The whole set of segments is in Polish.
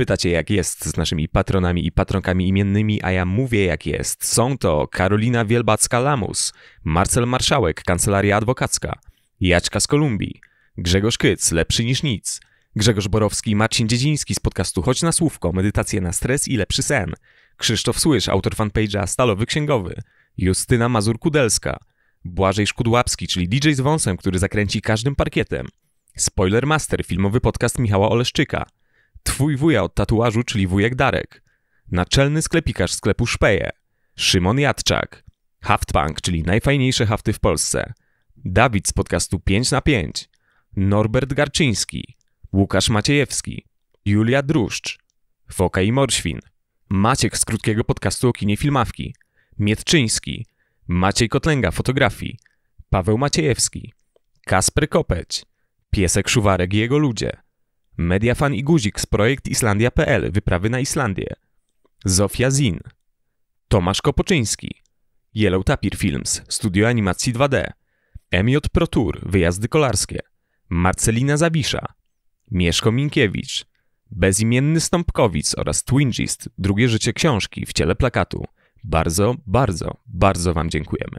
Pytacie, jak jest z naszymi patronami i patronkami imiennymi, a ja mówię, jak jest. Są to Karolina Wielbacka-Lamus, Marcel Marszałek, Kancelaria Adwokacka, Jaćka z Kolumbii, Grzegorz Kyc, Lepszy niż nic, Grzegorz Borowski i Marcin Dziedziński z podcastu Chodź na Słówko, Medytacje na stres i lepszy sen, Krzysztof Słysz, autor fanpage'a Stalowy Księgowy, Justyna Mazur-Kudelska, Błażej Szkudłapski, czyli DJ z wąsem, który zakręci każdym parkietem, Spoiler Master, filmowy podcast Michała Oleszczyka, Twój wuja od tatuażu, czyli wujek Darek. Naczelny sklepikarz sklepu Szpeje. Szymon Jadczak. Haftpunk, czyli najfajniejsze hafty w Polsce. Dawid z podcastu 5 na 5. Norbert Garczyński. Łukasz Maciejewski. Julia Druszcz. Foka i Morświn. Maciek z krótkiego podcastu o kinie filmawki. Mietczyński. Maciej Kotlęga, fotografii. Paweł Maciejewski. Kasper Kopeć. Piesek Szuwarek i jego ludzie. Mediafan i Guzik z projekt Islandia.pl Wyprawy na Islandię. Zofia Zin. Tomasz Kopoczyński. Yellow Tapir Films Studio Animacji 2D. MJ Pro Tour Wyjazdy kolarskie. Marcelina Zawisza. Mieszko Minkiewicz. Bezimienny Stąpkowic oraz Twingist Drugie życie książki w ciele plakatu. Bardzo, bardzo, bardzo Wam dziękujemy.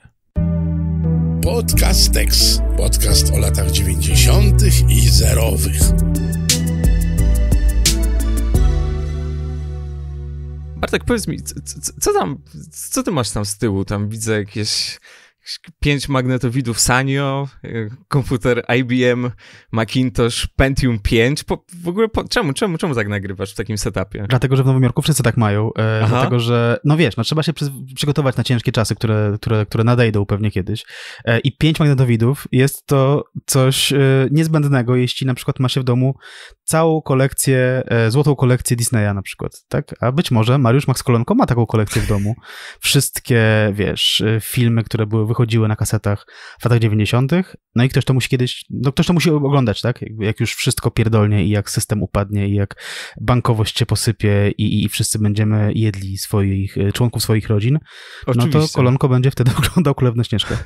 Podcast Tex. Podcast o latach 90. i zerowych. Artek, powiedz mi, co, co tam, co ty masz tam z tyłu? Tam widzę jakieś pięć magnetowidów Sanyo, y, komputer IBM, Macintosh, Pentium 5. Po, w ogóle po, czemu, czemu, czemu tak nagrywasz w takim setupie? Dlatego, że w Nowym Jorku wszyscy tak mają. E, dlatego, że no wiesz, no, trzeba się przy, przygotować na ciężkie czasy, które, które, które nadejdą pewnie kiedyś. E, I pięć magnetowidów jest to coś e, niezbędnego, jeśli na przykład ma się w domu całą kolekcję, e, złotą kolekcję Disneya na przykład, tak? A być może Mariusz Max Kolonko ma taką kolekcję w domu. Wszystkie, wiesz, e, filmy, które były wychodziły na kasetach w latach 90. No i ktoś to musi kiedyś, no ktoś to musi oglądać, tak? Jak już wszystko pierdolnie i jak system upadnie i jak bankowość się posypie i, i wszyscy będziemy jedli swoich, y, członków swoich rodzin, Oczywiście. no to Kolonko będzie wtedy oglądał Królewną Śnieżkę.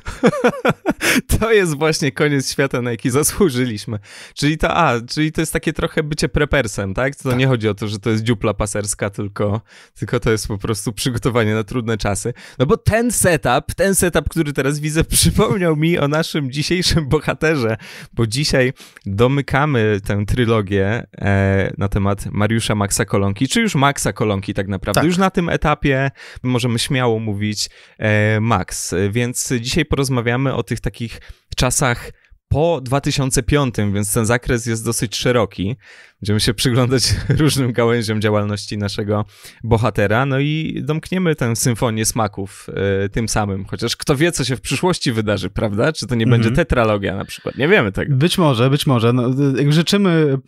to jest właśnie koniec świata, na jaki zasłużyliśmy. Czyli to, a, czyli to jest takie trochę bycie prepersem, tak? To tak. nie chodzi o to, że to jest dziupla paserska, tylko, tylko to jest po prostu przygotowanie na trudne czasy. No bo ten setup, ten setup, który teraz widzę, przypomniał mi o naszym dzisiejszym bohaterze, bo dzisiaj domykamy tę trylogię e, na temat Mariusza Maxa Kolonki, czy już Maxa Kolonki tak naprawdę. Tak. Już na tym etapie możemy śmiało mówić e, Max, więc dzisiaj porozmawiamy o tych takich czasach po 2005, więc ten zakres jest dosyć szeroki. Będziemy się przyglądać różnym gałęziom działalności naszego bohatera, no i domkniemy tę symfonię smaków y, tym samym. Chociaż kto wie, co się w przyszłości wydarzy, prawda? Czy to nie mhm. będzie tetralogia na przykład? Nie wiemy tego. Być może, być może. No, życzymy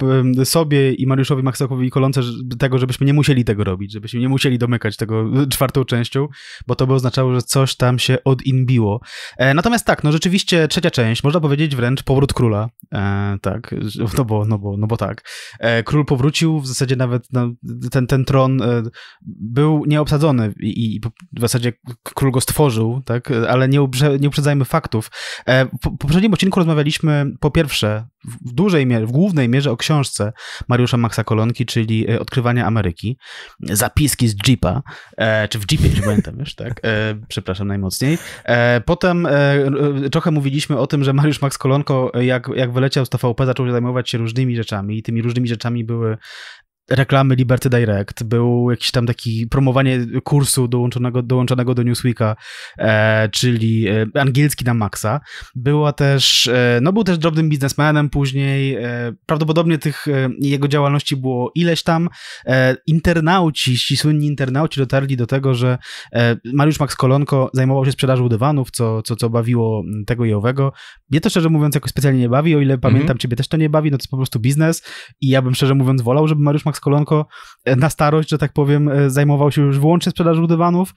e, sobie i Mariuszowi Maksakowi i Kolonce tego, żebyśmy nie musieli tego robić, żebyśmy nie musieli domykać tego e, czwartą częścią, bo to by oznaczało, że coś tam się odinbiło. E, natomiast tak, no rzeczywiście trzecia część, można powiedzieć wręcz powrót króla. E, tak, no bo, no bo, no bo tak. E, król powrócił, w zasadzie nawet no, ten, ten tron e, był nieobsadzony i, i w zasadzie król go stworzył, tak? E, ale nie, uprze, nie uprzedzajmy faktów. W poprzednim odcinku rozmawialiśmy po pierwsze w dużej mierze, w głównej mierze o książce Mariusza Maxa Kolonki, czyli e, odkrywania Ameryki, zapiski z Jeepa, e, czy w Jeepie, byłem pamiętam już, tak? E, przepraszam najmocniej. E, potem e, trochę mówiliśmy o tym, że Mariusz Max Kolonko, e, jak, jak wyleciał z TVP, zaczął zajmować się różnymi rzeczami i tymi różnymi rzeczami były reklamy Liberty Direct, był jakiś tam taki promowanie kursu dołączonego, dołączonego do Newsweeka, e, czyli e, angielski na maksa. Była też, e, no był też drobnym biznesmenem później, e, prawdopodobnie tych e, jego działalności było ileś tam. E, internauci, ci słynni internauci dotarli do tego, że Mariusz Max Kolonko zajmował się sprzedażą dywanów, co, co, co bawiło tego i owego. Mnie to szczerze mówiąc jakoś specjalnie nie bawi, o ile mhm. pamiętam, mm -hmm. ciebie też to nie bawi, no to jest po prostu biznes i ja bym szczerze mówiąc wolał, żeby Mariusz Max Kolonko e, na starość, że tak powiem, e, zajmował się już wyłącznie sprzedażą dywanów,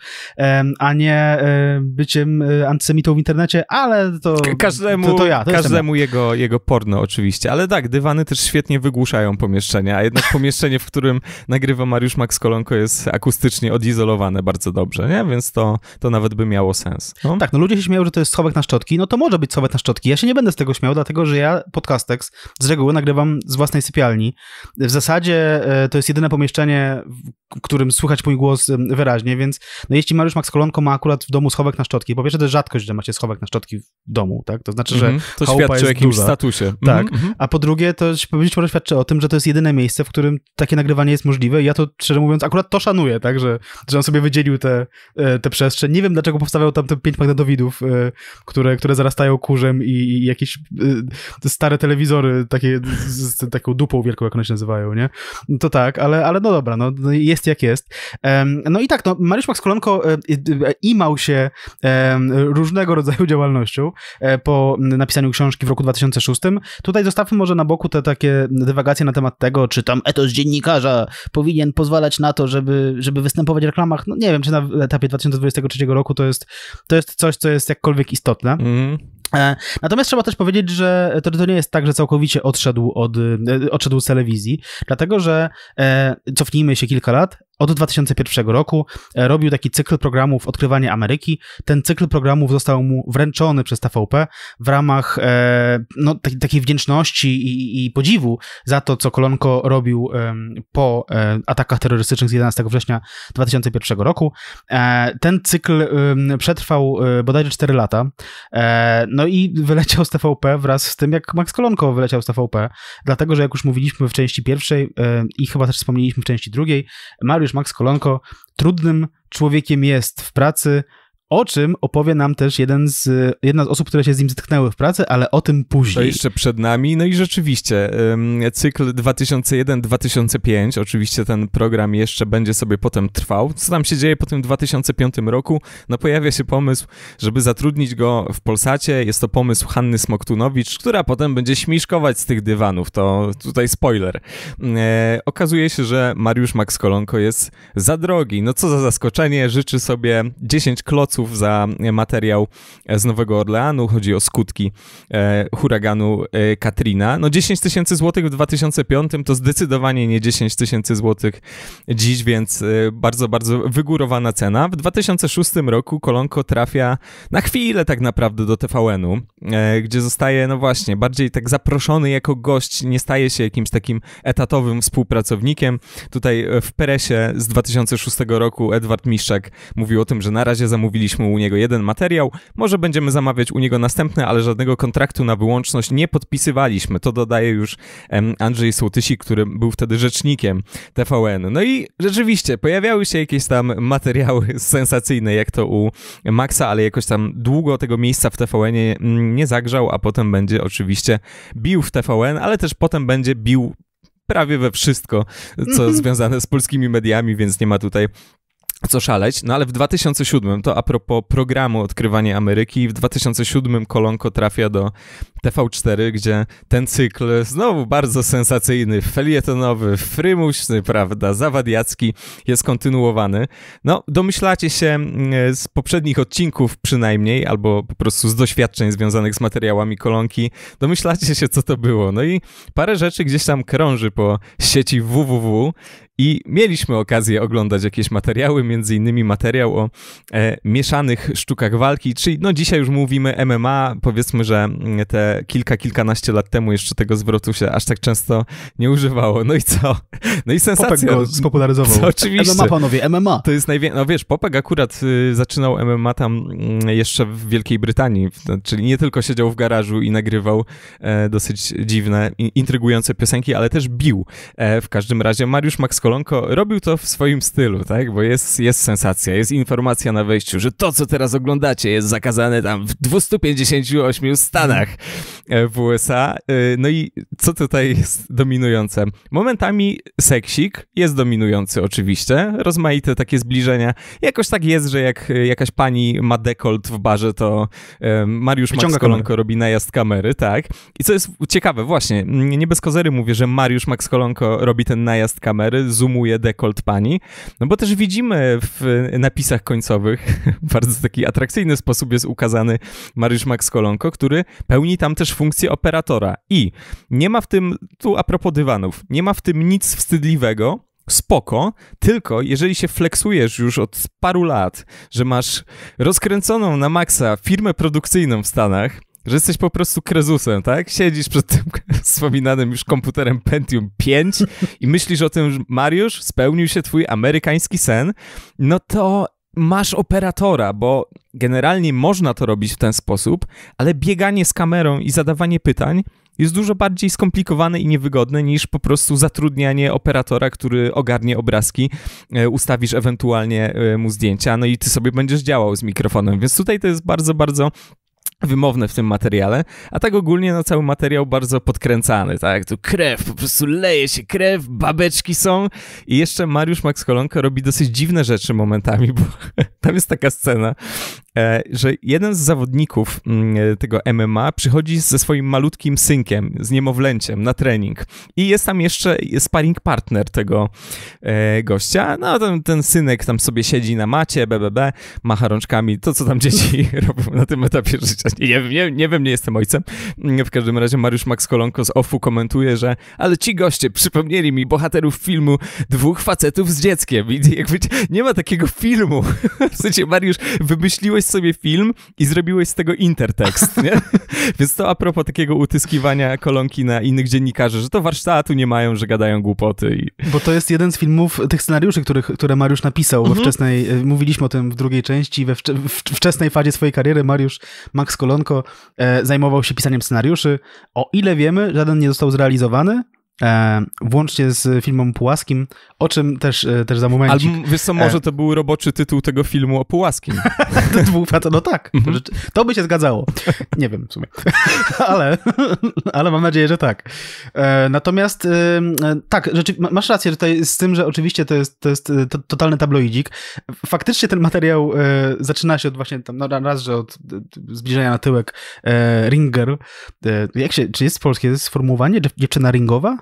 a nie e, byciem antysemitą w internecie, ale to każdemu, to, to ja. To każdemu jego, jego porno oczywiście, ale tak, dywany też świetnie wygłuszają pomieszczenia, a jednak pomieszczenie, w którym nagrywa Mariusz Max Kolonko jest akustycznie odizolowane bardzo dobrze, nie? więc to, to nawet by miało sens. No? Tak, no ludzie się śmieją, że to jest schowek na szczotki, no to może być schowek na szczotki. Ja się nie będę z tego śmiał, dlatego że ja podcastex z reguły nagrywam z własnej sypialni. W zasadzie E, to jest jedyne pomieszczenie, w którym słychać mój głos wyraźnie, więc no jeśli Mariusz Max Kolonko ma akurat w domu schowek na szczotki, po pierwsze to jest rzadkość, że macie schowek na szczotki w domu, tak? To znaczy, że mm-hmm. To świadczy o jakimś duża. statusie. Tak. Mm-hmm. A po drugie, to być może świadczy o tym, że to jest jedyne miejsce, w którym takie nagrywanie jest możliwe i ja to, szczerze mówiąc, akurat to szanuję, tak? Że, że on sobie wydzielił tę te, e, te przestrzeń. Nie wiem, dlaczego powstawał tam te pięć magnetowidów, e, które, które zarastają kurzem i, i jakieś stare telewizory takie z, z taką dupą wielką, jak one się nazywają, nie? to tak, ale, ale no dobra, no, no jest jak jest. No i tak, no, Mariusz Max Kolonko e, e, e, imał się różnego rodzaju działalnością po napisaniu książki w roku 2006. Tutaj zostawmy może na boku te takie dywagacje na temat tego, czy tam etos dziennikarza powinien pozwalać na to, żeby, żeby występować w reklamach. No nie wiem, czy na etapie 2023 roku to jest, to jest coś, co jest jakkolwiek istotne. Mm. E, natomiast trzeba też powiedzieć, że to, to nie jest tak, że całkowicie odszedł od, e, odszedł z telewizji, dlatego że e, cofnijmy się kilka lat, od 2001 roku e, robił taki cykl programów Odkrywanie Ameryki. Ten cykl programów został mu wręczony przez TVP w ramach e, no, takiej wdzięczności i, i podziwu za to, co Kolonko robił po e, atakach terrorystycznych z 11 września 2001 roku. Ten cykl przetrwał bodajże 4 lata. No i wyleciał z TVP wraz z tym, jak Max Kolonko wyleciał z TVP, dlatego że, jak już mówiliśmy w części pierwszej i chyba też wspomnieliśmy w części drugiej, Mariusz Max Kolonko, trudnym człowiekiem jest w pracy, o czym opowie nam też jeden z, jedna z osób, które się z nim zetknęły w pracy, ale o tym później. To jeszcze przed nami. No i rzeczywiście, cykl 2001-2005, oczywiście ten program jeszcze będzie sobie potem trwał. Co tam się dzieje po tym 2005 roku? No pojawia się pomysł, żeby zatrudnić go w Polsacie. Jest to pomysł Hanny Smoktunowicz, która potem będzie śmieszkować z tych dywanów. To tutaj spoiler. E, okazuje się, że Mariusz Max Kolonko jest za drogi. No co za zaskoczenie. Życzy sobie 10 kloców za materiał z Nowego Orleanu, chodzi o skutki e, huraganu e, Katrina. No 10 tysięcy złotych w 2005 to zdecydowanie nie 10 tysięcy złotych dziś, więc e, bardzo, bardzo wygórowana cena. W 2006 roku Kolonko trafia na chwilę tak naprawdę do TVN-u, gdzie zostaje, no właśnie, bardziej tak zaproszony jako gość, nie staje się jakimś takim etatowym współpracownikiem. Tutaj w Peresie z 2006 roku Edward Miszczak mówił o tym, że na razie zamówili zamówiliśmy u niego jeden materiał, może będziemy zamawiać u niego następny, ale żadnego kontraktu na wyłączność nie podpisywaliśmy. To dodaje już Andrzej Sołtysi, który był wtedy rzecznikiem TVN. No i rzeczywiście pojawiały się jakieś tam materiały sensacyjne, jak to u Maxa, ale jakoś tam długo tego miejsca w TVN nie, nie zagrzał, a potem będzie oczywiście bił w TVN, ale też potem będzie bił prawie we wszystko, co związane z polskimi mediami, więc nie ma tutaj co szaleć, no ale w 2007, to a propos programu Odkrywanie Ameryki, w 2007 Kolonko trafia do TV4, gdzie ten cykl, znowu bardzo sensacyjny, felietonowy, frymuśny, prawda, zawadiacki, jest kontynuowany. No, domyślacie się mm, z poprzednich odcinków przynajmniej, albo po prostu z doświadczeń związanych z materiałami Kolonki, domyślacie się, co to było. No i parę rzeczy gdzieś tam krąży po sieci www i mieliśmy okazję oglądać jakieś materiały, między innymi materiał o e, mieszanych sztukach walki, czyli no dzisiaj już mówimy MMA, powiedzmy, że mm, te kilka, kilkanaście lat temu jeszcze tego zwrotu się aż tak często nie używało. No i co? No i sensacja. Popek go spopularyzował. Co, oczywiście. MMA, panowie, MMA. To jest najwięcej. No wiesz, Popek akurat y, zaczynał MMA tam y, jeszcze w Wielkiej Brytanii, no, czyli nie tylko siedział w garażu i nagrywał e, dosyć dziwne, intrygujące piosenki, ale też bił. E, w każdym razie Mariusz Maxkol Kolonko robił to w swoim stylu, tak? Bo jest, jest sensacja, jest informacja na wejściu, że to, co teraz oglądacie, jest zakazane tam w 258 stanach e, w USA. E, no i co tutaj jest dominujące? Momentami seksik jest dominujący oczywiście, rozmaite takie zbliżenia. Jakoś tak jest, że jak e, jakaś pani ma dekolt w barze, to Mariusz Wyciąga Max Kolonko kamerę. robi najazd kamery, tak? I co jest ciekawe, właśnie, nie bez kozery mówię, że Mariusz Max Kolonko robi ten najazd kamery z zoomuje dekolt pani. No bo też widzimy w napisach końcowych, w bardzo taki atrakcyjny sposób jest ukazany Mariusz Max Kolonko, który pełni tam też funkcję operatora. I nie ma w tym, tu a propos dywanów, nie ma w tym nic wstydliwego, spoko, tylko jeżeli się flexujesz już od paru lat, że masz rozkręconą na maksa firmę produkcyjną w Stanach, że jesteś po prostu krezusem, tak? Siedzisz przed tym wspominanym już komputerem Pentium 5 i myślisz o tym, że Mariusz, spełnił się twój amerykański sen, no to masz operatora, bo generalnie można to robić w ten sposób, ale bieganie z kamerą i zadawanie pytań jest dużo bardziej skomplikowane i niewygodne niż po prostu zatrudnianie operatora, który ogarnie obrazki, e, ustawisz ewentualnie e, mu zdjęcia, no i ty sobie będziesz działał z mikrofonem. Więc tutaj to jest bardzo, bardzo wymowne w tym materiale, a tak ogólnie no cały materiał bardzo podkręcany, tak, tu krew, po prostu leje się krew, babeczki są i jeszcze Mariusz Max Kolonko robi dosyć dziwne rzeczy momentami, bo tam jest taka scena, e, że jeden z zawodników mm, e, tego MMA przychodzi ze swoim malutkim synkiem, z niemowlęciem na trening i jest tam jeszcze sparring partner tego e, gościa, no ten, ten synek tam sobie siedzi na macie, BBB, macha rączkami, to co tam dzieci robią na tym etapie życia nie, nie, nie wiem, nie jestem ojcem. W każdym razie Mariusz Max Kolonko z OFU komentuje, że ale ci goście przypomnieli mi bohaterów filmu dwóch facetów z dzieckiem. I jakby nie ma takiego filmu. W sensie, Mariusz, wymyśliłeś sobie film i zrobiłeś z tego intertekst, nie? Więc to a propos takiego utyskiwania kolonki na innych dziennikarzy, że to warsztatu nie mają, że gadają głupoty. I... Bo to jest jeden z filmów, tych scenariuszy, których, które Mariusz napisał mhm. we wczesnej, mówiliśmy o tym w drugiej części, we wczesnej fazie swojej kariery Mariusz Max kolonko, e, zajmował się pisaniem scenariuszy. O ile wiemy, żaden nie został zrealizowany, E, włącznie z filmem Pułaskim, o czym też, e, też za momencik. Albo, wiesz co, może e. to był roboczy tytuł tego filmu o Pułaskim. no tak, mhm. to by się zgadzało. Nie wiem w sumie, ale, ale mam nadzieję, że tak. Natomiast tak, masz rację tutaj z tym, że oczywiście to jest, to jest totalny tabloidzik. Faktycznie ten materiał zaczyna się od właśnie tam, no raz, że od zbliżenia na tyłek Ringer. Jak się, czy jest polskie sformułowanie dziewczyna ringowa?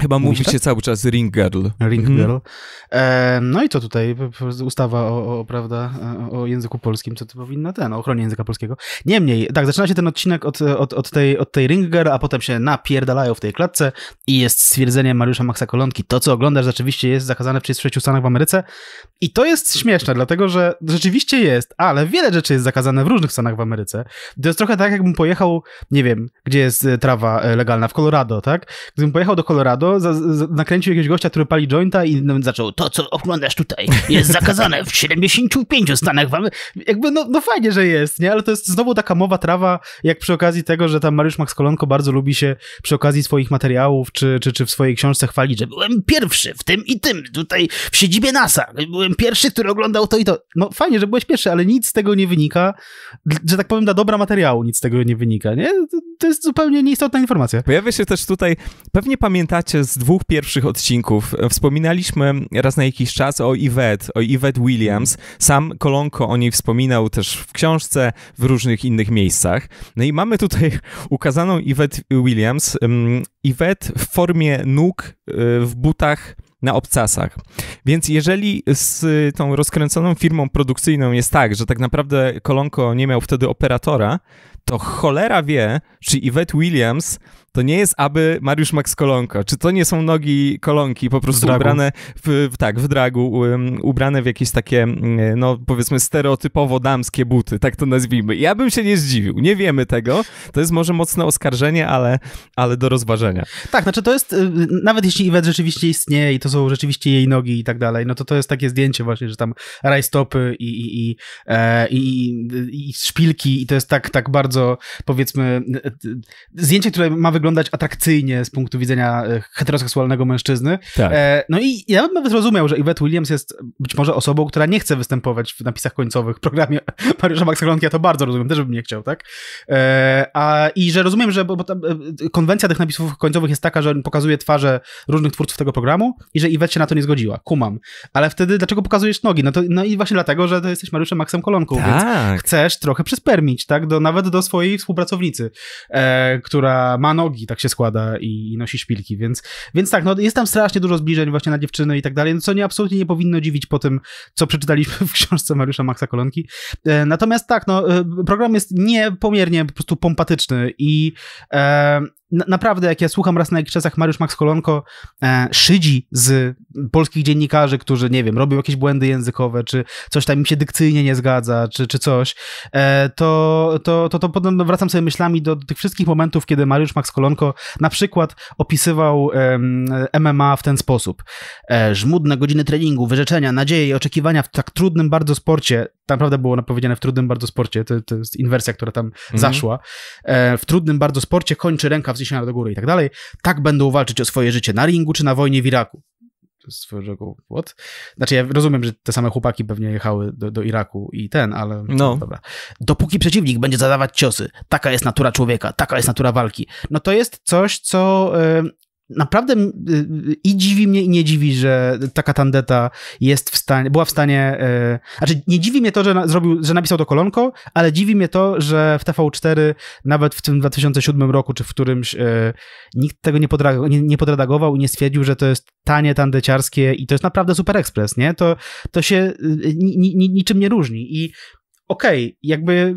Chyba mówi, mówi się tak? cały czas Ring Girl. Ring mhm. Girl. E, no i to tutaj ustawa o, o prawda, e, o języku polskim, co to powinna ten, o ochronie języka polskiego. Niemniej, tak, zaczyna się ten odcinek od, od, od, tej, od tej Ring Girl, a potem się napierdalają w tej klatce i jest stwierdzenie Mariusza Maxa Kolonki. To, co oglądasz, rzeczywiście jest zakazane w 36 Stanach w Ameryce. I to jest śmieszne, dlatego że rzeczywiście jest, ale wiele rzeczy jest zakazane w różnych Stanach w Ameryce. To jest trochę tak, jakbym pojechał, nie wiem, gdzie jest e, trawa e, legalna, w Colorado, tak? Gdybym pojechał do Colorado, za, za, nakręcił jakiegoś gościa, który pali jointa i zaczął, to co oglądasz tutaj jest zakazane w 75 Stanach wam. Jakby, no, no fajnie, że jest, nie? Ale to jest znowu taka mowa trawa, jak przy okazji tego, że tam Mariusz Max Kolonko bardzo lubi się przy okazji swoich materiałów, czy, czy, czy w swojej książce chwalić, że byłem pierwszy w tym i tym, tutaj w siedzibie NASA. Byłem pierwszy, który oglądał to i to. No fajnie, że byłeś pierwszy, ale nic z tego nie wynika, że tak powiem, dla dobra materiału nic z tego nie wynika, nie? To jest zupełnie nieistotna informacja. Pojawia się też tutaj, pewnie pamiętacie z dwóch pierwszych odcinków. E, wspominaliśmy raz na jakiś czas o Yvette, o Yvette Williams. Sam Kolonko o niej wspominał też w książce, w różnych innych miejscach. No i mamy tutaj ukazaną Yvette Williams. Yvette w formie nóg e, w butach na obcasach. Więc jeżeli z tą rozkręconą firmą produkcyjną jest tak, że tak naprawdę Kolonko nie miał wtedy operatora, to cholera wie, czy Yvette Williams to nie jest aby Mariusz Max Kolonko. Czy to nie są nogi Kolonki, po prostu w ubrane, w, tak, w dragu, um, ubrane w jakieś takie, mm, no powiedzmy stereotypowo damskie buty, tak to nazwijmy. Ja bym się nie zdziwił, nie wiemy tego. To jest może mocne oskarżenie, ale, ale do rozważenia. Tak, znaczy to jest, y, y, nawet jeśli Iwet rzeczywiście istnieje i to są rzeczywiście jej nogi i tak dalej, no to to jest takie zdjęcie właśnie, że tam rajstopy i, i, i, e, i, i szpilki i to jest tak, tak bardzo, powiedzmy, y, zdjęcie, które ma wyglądać wyglądać atrakcyjnie z punktu widzenia e, heteroseksualnego mężczyzny. Tak. E, no i ja bym zrozumiał, rozumiał, że Yvette Williams jest być może osobą, która nie chce występować w napisach końcowych w programie Mariusza Maxelonki, ja to bardzo rozumiem, też bym nie chciał, tak? E, a, I że rozumiem, że bo, bo e, konwencja tych napisów końcowych jest taka, że on pokazuje twarze różnych twórców tego programu i że Iwet się na to nie zgodziła. Kumam. Ale wtedy dlaczego pokazujesz nogi? No, to, no i właśnie dlatego, że to jesteś Mariuszem Maxem Kolonką, tak. więc chcesz trochę przyspermić, tak? Do, nawet do swojej współpracownicy, e, która ma nogi nogi, tak się składa i, i nosi szpilki, więc, więc tak, no jest tam strasznie dużo zbliżeń właśnie na dziewczyny i tak dalej, no co nie absolutnie nie powinno dziwić po tym, co przeczytaliśmy w książce Mariusza Maxa Kolonki. E, natomiast tak, no e, program jest niepomiernie po prostu pompatyczny i, e, naprawdę, jak ja słucham raz na jakiś czasach Mariusz Max Kolonko e, szydzi z polskich dziennikarzy, którzy, nie wiem, robią jakieś błędy językowe, czy coś tam im się dykcyjnie nie zgadza, czy, czy coś, e, to, to, to, to potem no, wracam sobie myślami do, do, tych wszystkich momentów, kiedy Mariusz Max Kolonko na przykład opisywał e, MMA w ten sposób. E, żmudne godziny treningu, wyrzeczenia, nadzieje i oczekiwania w tak trudnym bardzo sporcie, tam naprawdę było napowiedziane w trudnym bardzo sporcie, to, to jest inwersja, która tam mhm. zaszła, e, w trudnym bardzo sporcie kończy ręka w podniesienia do góry i tak dalej, tak będą walczyć o swoje życie na ringu czy na wojnie w Iraku. Swojego, what? Znaczy, ja rozumiem, że te same chłopaki pewnie jechały do, do Iraku i ten, ale. No. Dobra. Dopóki przeciwnik będzie zadawać ciosy, taka jest natura człowieka, taka jest natura walki. No to jest coś, co naprawdę y, y, i dziwi mnie, i nie dziwi, że taka tandeta jest w stanie, była w stanie. Yy, znaczy, nie dziwi mnie to, że na, zrobił, że napisał to kolonko, ale dziwi mnie to, że w TV4 nawet w tym 2007 roku, czy w którymś yy, nikt tego nie, podra- nie, nie podredagował i nie stwierdził, że to jest tanie tandeciarskie i to jest naprawdę super ekspres, nie? To, to się yy, ni, ni, niczym nie różni. I okej, okay, jakby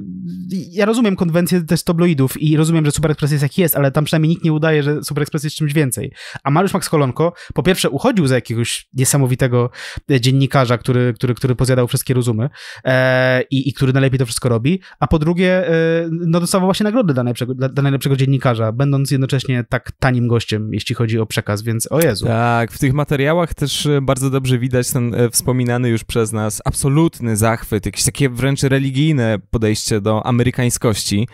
ja rozumiem konwencję też tabloidów i rozumiem, że Super Express jest jak jest, ale tam przynajmniej nikt nie udaje, że Super Express jest czymś więcej. A Mariusz Max Kolonko po pierwsze uchodził za jakiegoś niesamowitego e, dziennikarza, który, który, który pozjadał wszystkie rozumy e, i, i który najlepiej to wszystko robi, a po drugie e, no dostawał właśnie nagrody dla najlepszego, dla, dla najlepszego dziennikarza, będąc jednocześnie tak tanim gościem, jeśli chodzi o przekaz, więc o Jezu. Tak, w tych materiałach też e, bardzo dobrze widać ten e, wspominany już przez nas absolutny zachwyt, jakieś takie wręcz religijne religijne podejście do amerykańskości,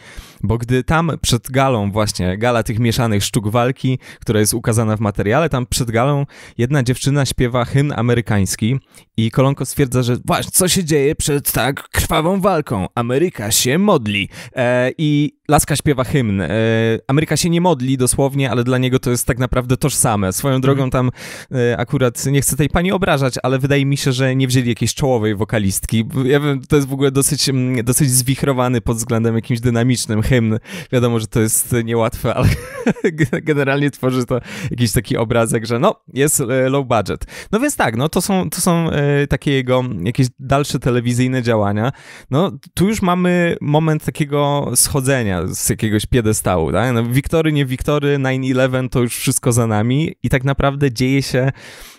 bo gdy tam przed galą właśnie, gala tych mieszanych sztuk walki, która jest ukazana w materiale, tam przed galą jedna dziewczyna śpiewa hymn amerykański i Kolonko stwierdza, że właśnie, co się dzieje przed tak krwawą walką? Ameryka się modli. E, I Laska śpiewa hymn. E, Ameryka się nie modli dosłownie, ale dla niego to jest tak naprawdę tożsame. Swoją mhm. drogą tam e, akurat nie chcę tej pani obrażać, ale wydaje mi się, że nie wzięli jakiejś czołowej wokalistki. Ja wiem, to jest w ogóle dosyć, mm, dosyć zwichrowany pod względem jakimś dynamicznym hymn. Wiadomo, że to jest niełatwe, ale generalnie tworzy to jakiś taki obrazek, że no, jest e, low budget. No więc tak, no to są, to są e, takie jego jakieś dalsze telewizyjne działania. No tu już mamy moment takiego schodzenia z jakiegoś piedestału. Tak? No, wiktory, nie wiktory, 9-11 to już wszystko za nami i tak naprawdę dzieje się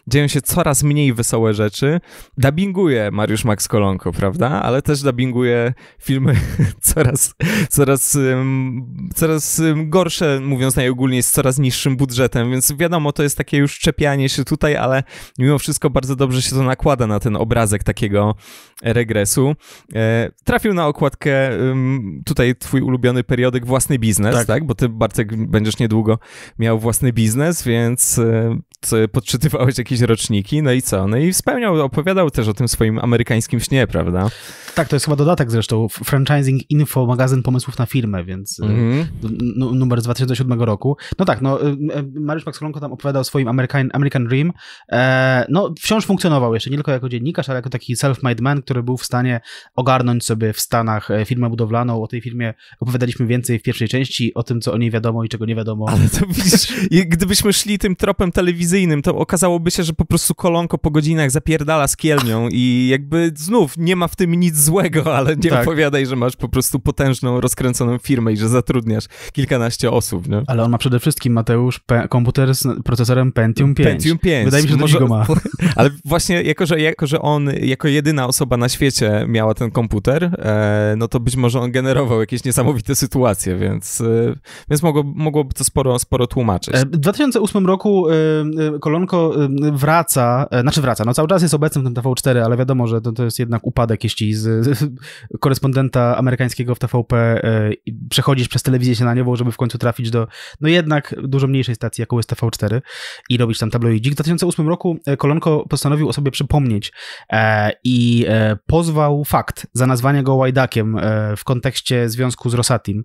dzieją się coraz mniej wesołe rzeczy. Dubbinguje Mariusz Max Kolonko, prawda? Ale też dubbinguje filmy coraz, coraz, coraz gorsze, mówiąc najogólniej, z coraz niższym budżetem, więc wiadomo, to jest takie już czepianie się tutaj, ale mimo wszystko bardzo dobrze się to nakłada na ten obrazek takiego regresu. E, trafił na okładkę tutaj twój ulubiony periodyk własny biznes, tak? tak? Bo ty, Bartek, będziesz niedługo miał własny biznes, więc e, Y, podczytywałeś jakieś roczniki, no i co? No i spełniał, opowiadał też o tym swoim amerykańskim śnie, prawda? Tak, to jest chyba dodatek zresztą, Franchising Info, magazyn pomysłów na firmę, więc mm -hmm. numer z 2007 roku. No tak, no y, Mariusz Maxolonko tam opowiadał o swoim American, American Dream. E, no wciąż funkcjonował jeszcze, nie tylko jako dziennikarz, ale jako taki self-made man, który był w stanie ogarnąć sobie w Stanach e, firmę budowlaną. O tej firmie opowiadaliśmy więcej w pierwszej części, o tym, co o niej wiadomo i czego nie wiadomo. Ale to widzisz, gdybyśmy szli tym tropem telewizji telewizyjnym, to okazałoby się, że po prostu kolonko po godzinach zapierdala z kielnią i jakby znów nie ma w tym nic złego, ale nie tak. opowiadaj, że masz po prostu potężną, rozkręconą firmę i że zatrudniasz kilkanaście osób, nie? Ale on ma przede wszystkim, Mateusz, komputer z procesorem Pentium 5. Pentium 5. Wydaje mi się, że Może, go ma. Ale właśnie jako że, jako, że on jako jedyna osoba na świecie miała ten komputer, e, no to być może on generował jakieś niesamowite sytuacje, więc, e, więc mogło, mogłoby to sporo, sporo tłumaczyć. E, w 2008 roku e, Y, kolonko y, wraca, e, znaczy wraca, no cały czas jest obecny w tym TV4, ale wiadomo, że to, to jest jednak upadek, jeśli z, z korespondenta amerykańskiego w TVP e, przechodzisz przez telewizję na nią, żeby w końcu trafić do, no jednak dużo mniejszej stacji, jaką jest TV4 i robić tam tabloidzik. W 2008 roku e, Kolonko postanowił o sobie przypomnieć i pozwał fakt za nazwanie go łajdakiem w kontekście związku z Rosatim.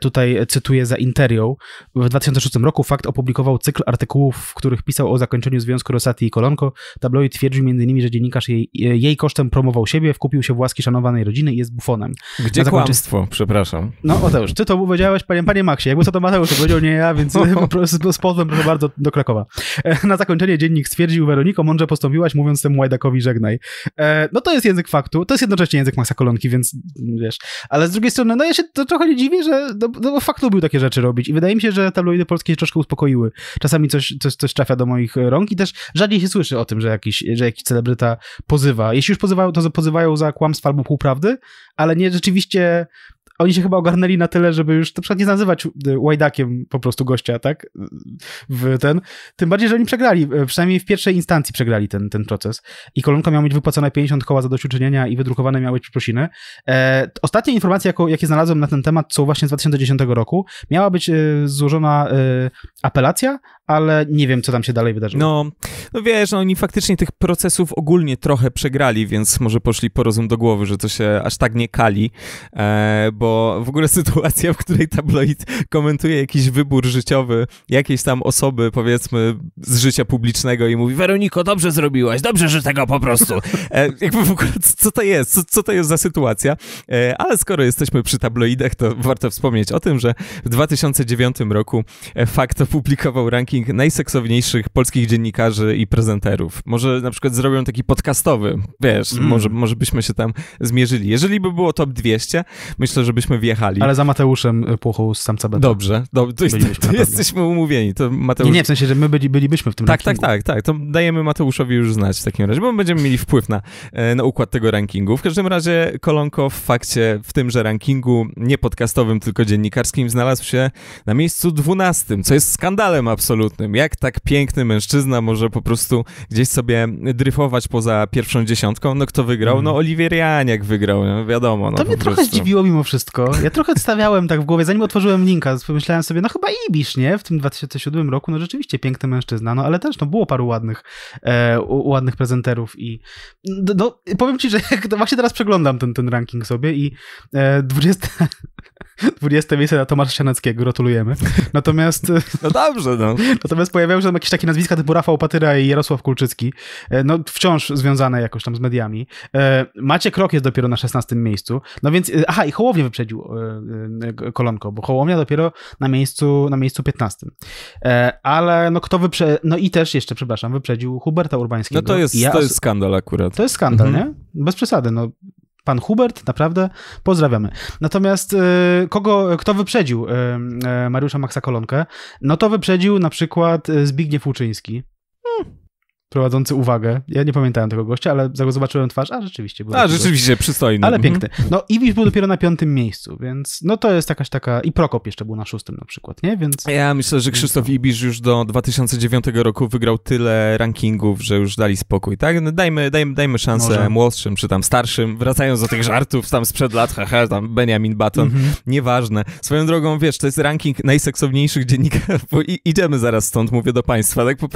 Tutaj cytuję za Interią. W 2006 roku fakt opublikował cykl artykułów, w których których pisał o zakończeniu związku Rosati i Kolonko. Tabloid twierdził m.in., że dziennikarz jej, e, jej kosztem promował siebie, wkupił się w łaski szanowanej rodziny i jest bufonem. Gdzie Na zakończy... kłamstwo? Przepraszam. No już. ty to powiedziałeś, panie, panie Maksie. Jakby co to Mateusz to powiedział, nie ja, więc z pozwem proszę bardzo do Krakowa. E, na zakończenie dziennik stwierdził, Weroniko, mądrze postąpiłaś, mówiąc temu Łajdakowi żegnaj. E, no to jest język faktu, to jest jednocześnie język Maxa Kolonki, więc mm, wiesz. Ale z drugiej strony, no ja się to trochę nie dziwię, że no, no, fakt lubił takie rzeczy robić i wydaje mi się, że tabloidy polskie się troszkę uspokoiły. Czasami coś, coś, coś trafia do moich rąk i też rzadziej się słyszy o tym, że jakiś, że jakiś celebryta pozywa. Jeśli już pozywają, to pozywają za kłamstwa albo półprawdy, ale nie rzeczywiście oni się chyba ogarnęli na tyle, żeby już na przykład nie nazywać y, łajdakiem po prostu gościa, tak? W ten. Tym bardziej, że oni przegrali, y, przynajmniej w pierwszej instancji przegrali ten, ten proces. I kolonka miała mieć wypłacone 50 koła za doświadczenia i wydrukowane miały być przeprosiny. E, ostatnia informacja, jaką, jakie znalazłem na ten temat, są właśnie z 2010 roku. Miała być e, złożona e, apelacja, ale nie wiem, co tam się dalej wydarzyło. No, no wiesz, no, oni faktycznie tych procesów ogólnie trochę przegrali, więc może poszli po rozum do głowy, że to się aż tak nie kali, e, bo w ogóle sytuacja, w której tabloid komentuje jakiś wybór życiowy jakiejś tam osoby, powiedzmy, z życia publicznego i mówi, Weroniko, dobrze zrobiłaś, dobrze, że tego po prostu. E, jakby w ogóle, co to jest? Co, co to jest za sytuacja? E, ale skoro jesteśmy przy tabloidach, to warto wspomnieć o tym, że w 2009 roku e, Fakt opublikował ranking ranking najseksowniejszych polskich dziennikarzy i prezenterów. Może na przykład zrobią taki podcastowy, wiesz, mm. może, może byśmy się tam zmierzyli. Jeżeli by było top 200, myślę, że byśmy wjechali. Ale za Mateuszem y, Płochą z Samca Beta. Dobrze, do, to, to jesteśmy umówieni. To Mateusz... Nie, nie, w sensie, że my byli, bylibyśmy w tym tak, tak rankingu. Tak, tak, tak. To dajemy Mateuszowi już znać w takim razie, bo będziemy mieli wpływ na, e, na układ tego rankingu. W każdym razie Kolonko w fakcie w tymże rankingu, nie podcastowym, tylko dziennikarskim, znalazł się na miejscu 12, co jest skandalem absolutnym absolutnym. Jak tak piękny mężczyzna może po prostu gdzieś sobie dryfować poza pierwszą dziesiątką? No kto wygrał? Mm. No mhm. Oliwier jak wygrał, no, wiadomo. No, to mnie trochę prostu. zdziwiło mimo wszystko. Ja trochę stawiałem tak w głowie, zanim otworzyłem linka, pomyślałem sobie, no chyba Ibisz, nie? W tym 2007 roku, no rzeczywiście piękny mężczyzna, no ale też, no było paru ładnych, e, ładnych prezenterów i no, no, powiem ci, że właśnie teraz przeglądam ten, ten ranking sobie i e, 20... 20 miejsce na Tomasza Sianackiego, gratulujemy. Natomiast... E, no dobrze, no. Natomiast pojawiają się tam jakieś takie nazwiska typu Rafał Patyra i Jarosław Kulczycki, e, no wciąż związane jakoś tam z mediami. E, Macie Krok jest dopiero na 16 miejscu, no więc, e, aha i Hołownia wyprzedził Kolonko, bo Hołownia dopiero na miejscu, na miejscu 15. Ale no kto wyprzedził, no i też jeszcze, przepraszam, wyprzedził Huberta Urbańskiego. No to jest, ja... to jest skandal akurat. To jest skandal, mhm. nie? Bez przesady, no Pan Hubert, naprawdę, pozdrawiamy. Natomiast y, kogo, kto wyprzedził y, y, Mariusza Maxa Kolonkę? No to wyprzedził na przykład Zbigniew Łuczyński, prowadzący uwagę. Ja nie pamiętałem tego gościa, ale zobaczyłem twarz, a rzeczywiście był. A rzeczywiście, przystojny. Ale mhm. piękny. No Iwisz był dopiero na piątym miejscu, więc no to jest jakaś taka... I Prokop jeszcze był na szóstym na przykład, nie? Więc... Ja myślę, że Krzysztof Ibisz już do 2009 roku wygrał tyle rankingów, że już dali spokój, tak? No dajmy, dajmy, dajmy szansę Może. młodszym czy tam starszym, wracając do tych żartów tam sprzed lat, haha, tam Benjamin Button, mm -hmm. nieważne. Swoją drogą, wiesz, to jest ranking najseksowniejszych dziennikarzy, bo i, idziemy zaraz stąd, mówię do państwa, tak po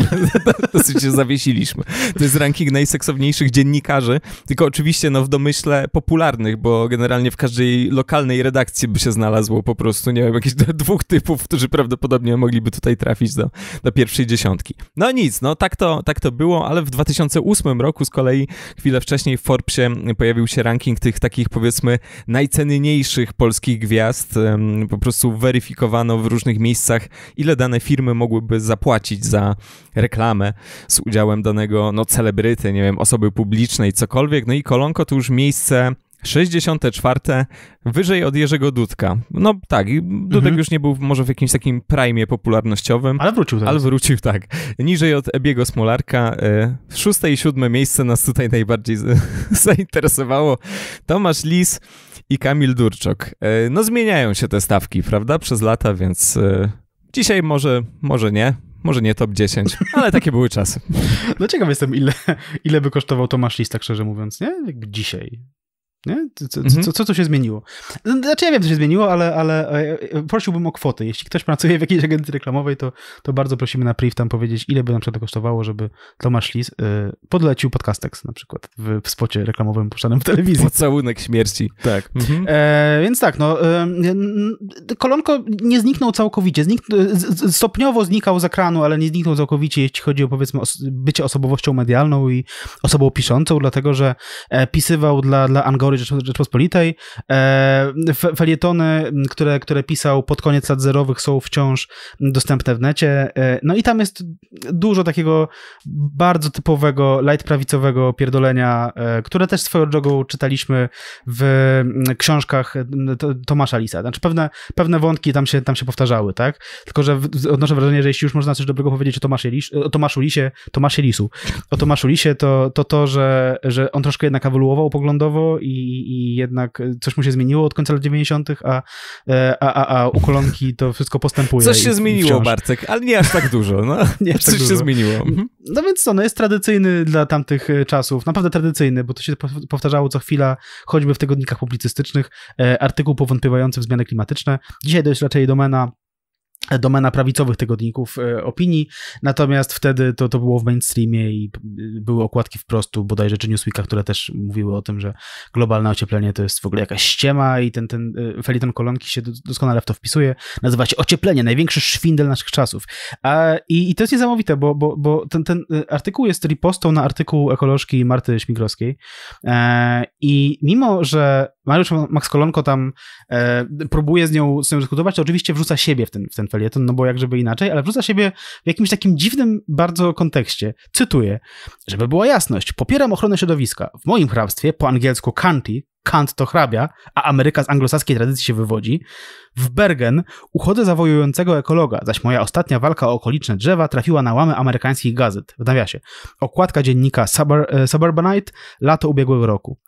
prostu się zawiesi wymyśliliśmy. To jest ranking najseksowniejszych dziennikarzy, tylko oczywiście no, w domyśle popularnych, bo generalnie w każdej lokalnej redakcji by się znalazło po prostu, nie wiem, jakichś dwóch typów, którzy prawdopodobnie mogliby tutaj trafić do, do pierwszej dziesiątki. No nic, no tak to, tak to było, ale w 2008 roku z kolei, chwilę wcześniej w Forbesie pojawił się ranking tych takich powiedzmy najcenniejszych polskich gwiazd. Po prostu weryfikowano w różnych miejscach, ile dane firmy mogłyby zapłacić za reklamę z udziałem danego, no, celebryty, nie wiem, osoby publicznej, cokolwiek. No i kolonko to już miejsce 64, wyżej od Jerzego Dudka. No tak, Dudek mhm. już nie był może w jakimś takim prime popularnościowym. Ale wrócił teraz. Ale wrócił, tak. Niżej od Ebiego Smolarka. E, szóste i siódme miejsce nas tutaj najbardziej zainteresowało. Tomasz Lis i Kamil Durczok. E, no zmieniają się te stawki, prawda, przez lata, więc e, dzisiaj może, może nie, może nie top 10, ale takie były czasy. No ciekaw jestem, ile, ile by kosztował Tomasz Listak, szczerze mówiąc, nie? Dzisiaj. Nie? Co, mhm. co, co, co się zmieniło? No, znaczy ja wiem, co się zmieniło, ale, ale e, e, prosiłbym o kwoty. Jeśli ktoś pracuje w jakiejś agencji reklamowej, to, to bardzo prosimy na priv tam powiedzieć, ile by nam to kosztowało, żeby Tomasz Lis y, podlecił podcastex na przykład w, w spocie reklamowym puszczanym w telewizji. Pocałunek śmierci. Tak. Mhm. E, więc tak, no e, kolonko nie zniknął całkowicie. Znik, z, stopniowo znikał z ekranu, ale nie zniknął całkowicie, jeśli chodzi o powiedzmy os bycie osobowością medialną i osobą piszącą, dlatego że pisywał dla, dla Angory Nowej Rzeczpospolitej. E, felietony, które, które pisał pod koniec lat zerowych są wciąż dostępne w necie. E, no i tam jest dużo takiego bardzo typowego, light prawicowego pierdolenia, e, które też swoją drogą czytaliśmy w książkach Tomasza Lisa. Znaczy pewne, pewne wątki tam się, tam się powtarzały, tak? Tylko, że odnoszę wrażenie, że jeśli już można coś dobrego powiedzieć o Tomasie, Lis, o Tomaszu Lisie, Tomasie Lisu, o Tomaszu Lisie, to to, to że, że on troszkę jednak ewoluował poglądowo i i, jednak coś mu się zmieniło od końca lat 90., a, e, a, a, a u kolonki to wszystko postępuje. Coś się i, zmieniło, i Bartek, ale nie aż tak dużo. No. nie aż tak coś dużo. się zmieniło. Mhm. Mhm. No więc co, no jest tradycyjny dla tamtych e, czasów, naprawdę tradycyjny, bo to się powtarzało co chwila, choćby w tygodnikach publicystycznych, e, artykuł powątpiewający w zmiany klimatyczne. Dzisiaj to jest raczej domena domena prawicowych tygodników e, opinii, natomiast wtedy to, to było w mainstreamie i e, były okładki wprost, bodajże czy Newsweeka, które też mówiły o tym, że globalne ocieplenie to jest w ogóle jakaś ściema i ten, ten e, feliton kolonki się doskonale w to wpisuje, nazywa się Ocieplenie, największy szwindel naszych czasów. A, i, i to jest niesamowite, bo, bo, bo ten, ten artykuł jest ripostą na artykuł ekolożki Marty Śmigrowskiej e, i mimo, że Mariusz Max Kolonko tam e, próbuje z nią z nią dyskutować, to oczywiście wrzuca siebie w ten, w ten feliton felieton, no bo jak żeby inaczej, ale wrzuca siebie w jakimś takim dziwnym bardzo kontekście. Cytuję, żeby była jasność, popieram ochronę środowiska. W moim hrabstwie, po angielsku county, Kant to hrabia, a Ameryka z anglosaskiej tradycji się wywodzi. W Bergen uchodzę za wojującego ekologa, zaś moja ostatnia walka o okoliczne drzewa trafiła na łamy amerykańskich gazet. W nawiasie. Okładka dziennika e, Suburbanite, lato ubiegłego roku.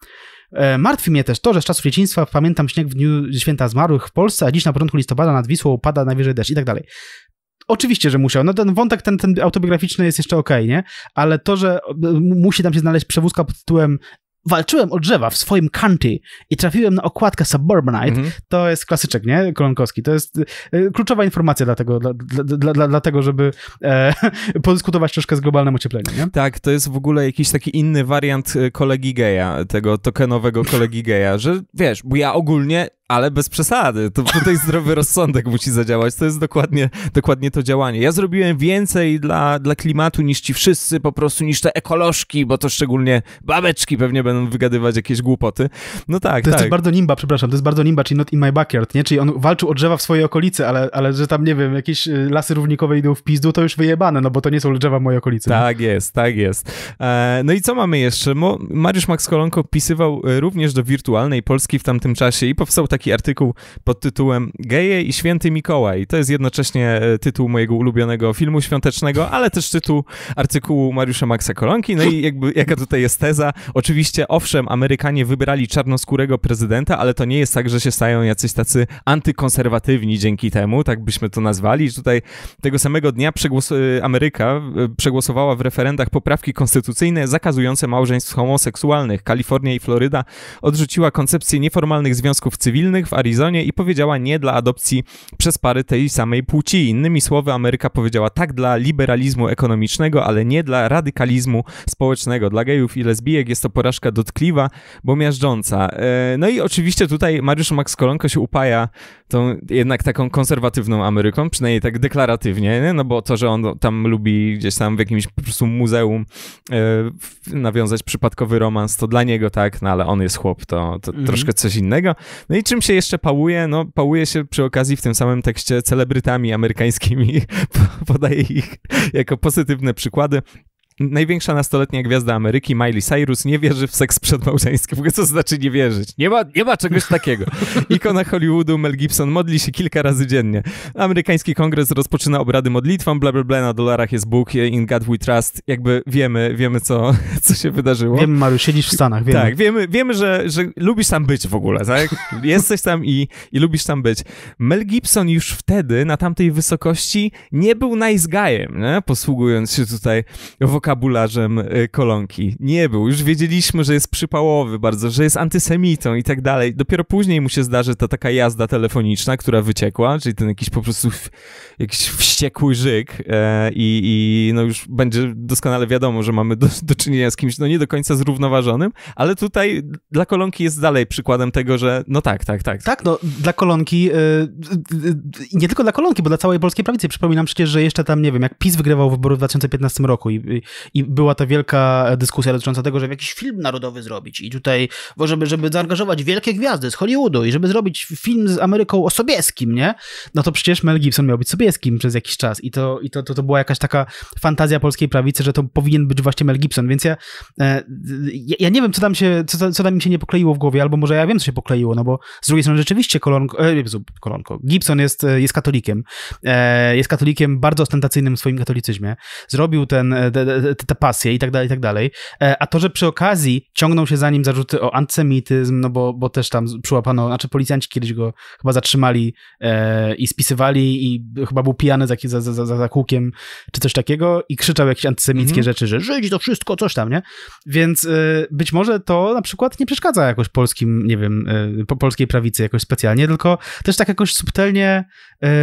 E, martwi mnie też to, że z czasów dzieciństwa pamiętam śnieg w dniu święta zmarłych w Polsce, a dziś na początku listopada nad Wisłą pada najwyżej deszcz i tak dalej. Oczywiście, że musiał. No ten wątek ten, ten autobiograficzny jest jeszcze okej, okay, nie? Ale to, że musi tam się znaleźć przewózka pod tytułem walczyłem o drzewa w swoim country i trafiłem na okładkę Suburbanite, mhm. to jest klasyczek, nie? Kolonkowski. To jest y, y, kluczowa informacja dla tego, dla, dla, dla, dla tego żeby e, podyskutować troszkę z globalnym ociepleniem, nie? Tak, to jest w ogóle jakiś taki inny wariant y, kolegi geja, tego tokenowego kolegi geja, że wiesz, bo ja ogólnie ale bez przesady. To tutaj zdrowy rozsądek musi zadziałać. To jest dokładnie, dokładnie to działanie. Ja zrobiłem więcej dla, dla klimatu niż ci wszyscy, po prostu niż te ekolożki, bo to szczególnie babeczki pewnie będą wygadywać jakieś głupoty. No tak, To jest tak. bardzo nimba, przepraszam, to jest bardzo nimba, czyli not in my backyard, nie? Czyli on walczył o drzewa w swojej okolicy, ale, ale że tam, nie wiem, jakieś y, lasy równikowe idą w pizdu, to już wyjebane, no bo to nie są drzewa w mojej okolicy. Tak nie? jest, tak jest. E, no i co mamy jeszcze? Mo Mariusz Max Kolonko pisywał e, również do wirtualnej Polski w tamtym czasie i powstał taki taki artykuł pod tytułem Geje i Święty Mikołaj. To jest jednocześnie e, tytuł mojego ulubionego filmu świątecznego, ale też tytuł artykułu Mariusza Maxa Kolonki. No i jakby, jaka tutaj jest teza? Oczywiście, owszem, Amerykanie wybrali czarnoskórego prezydenta, ale to nie jest tak, że się stają jacyś tacy antykonserwatywni dzięki temu, tak byśmy to nazwali. Tutaj tego samego dnia przegłos e, Ameryka e, przegłosowała w referendach poprawki konstytucyjne zakazujące małżeństw homoseksualnych. Kalifornia i Floryda odrzuciła koncepcję nieformalnych związków cywilnych, cywilnych w Arizonie i powiedziała nie dla adopcji przez pary tej samej płci. Innymi słowy, Ameryka powiedziała tak dla liberalizmu ekonomicznego, ale nie dla radykalizmu społecznego. Dla gejów i lesbijek jest to porażka dotkliwa, bo miażdżąca. E, no i oczywiście tutaj Mariusz Max Kolonko się upaja tą jednak taką konserwatywną Ameryką, przynajmniej tak deklaratywnie, nie? no bo to, że on tam lubi gdzieś tam w jakimś po prostu muzeum e, nawiązać przypadkowy romans, to dla niego tak, no ale on jest chłop, to, to mm -hmm. troszkę coś innego. No i czym się jeszcze pałuje? No, pałuje się przy okazji w tym samym tekście celebrytami amerykańskimi, podaje ich jako pozytywne przykłady największa nastoletnia gwiazda Ameryki, Miley Cyrus, nie wierzy w seks przedmałżeński. W ogóle co znaczy nie wierzyć? Nie ma, nie ma czegoś takiego. Ikona Hollywoodu Mel Gibson modli się kilka razy dziennie. Amerykański kongres rozpoczyna obrady modlitwą, bla bla bla, na dolarach jest Bóg, in God we trust. Jakby wiemy, wiemy co, co się wydarzyło. Wiemy Mariusz, siedzisz w Stanach, wiemy. Tak, wiemy, wiemy że, że lubisz tam być w ogóle, tak? Jesteś tam i, i lubisz tam być. Mel Gibson już wtedy, na tamtej wysokości, nie był nice guyem, nie? posługując się tutaj wokalem wokabularzem e, kolonki. Nie był. Już wiedzieliśmy, że jest przypałowy bardzo, że jest antysemitą i tak dalej. Dopiero później mu się zdarzy ta taka jazda telefoniczna, która wyciekła, czyli ten jakiś po prostu jakiś wściekły żyk e, i, i no już będzie doskonale wiadomo, że mamy do, do czynienia z kimś no nie do końca zrównoważonym, ale tutaj dla kolonki jest dalej przykładem tego, że no tak, tak, tak. Tak, no dla kolonki, e, e, nie tylko dla kolonki, bo dla całej polskiej prawicy. Przypominam przecież, że jeszcze tam, nie wiem, jak PiS wygrywał wybory w 2015 roku i, i była ta wielka dyskusja dotycząca tego, żeby jakiś film narodowy zrobić i tutaj, żeby, żeby zaangażować wielkie gwiazdy z Hollywoodu i żeby zrobić film z Ameryką o Sobieskim, nie? No to przecież Mel Gibson miał być Sobieskim przez jakiś czas i to, i to, to, to była jakaś taka fantazja polskiej prawicy, że to powinien być właśnie Mel Gibson, więc ja, e, ja, ja nie wiem, co tam się, co, co tam mi się nie pokleiło w głowie, albo może ja wiem, co się pokleiło, no bo z drugiej strony rzeczywiście Kolonko, e, Kolonko Gibson jest, e, jest katolikiem, e, jest katolikiem bardzo ostentacyjnym w swoim katolicyzmie, zrobił ten, te pasje i tak dalej, i tak dalej. E, a to, że przy okazji ciągną się za nim zarzuty o antysemityzm, no bo, bo też tam przyłapano, znaczy policjanci kiedyś go chyba zatrzymali e, i spisywali i chyba był pijany za, za, za, za, za kółkiem czy coś takiego i krzyczał jakieś antysemickie mhm. rzeczy, że żyć to wszystko, coś tam, nie? Więc e, być może to na przykład nie przeszkadza jakoś polskim, nie wiem, e, po polskiej prawicy jakoś specjalnie, tylko też tak jakoś subtelnie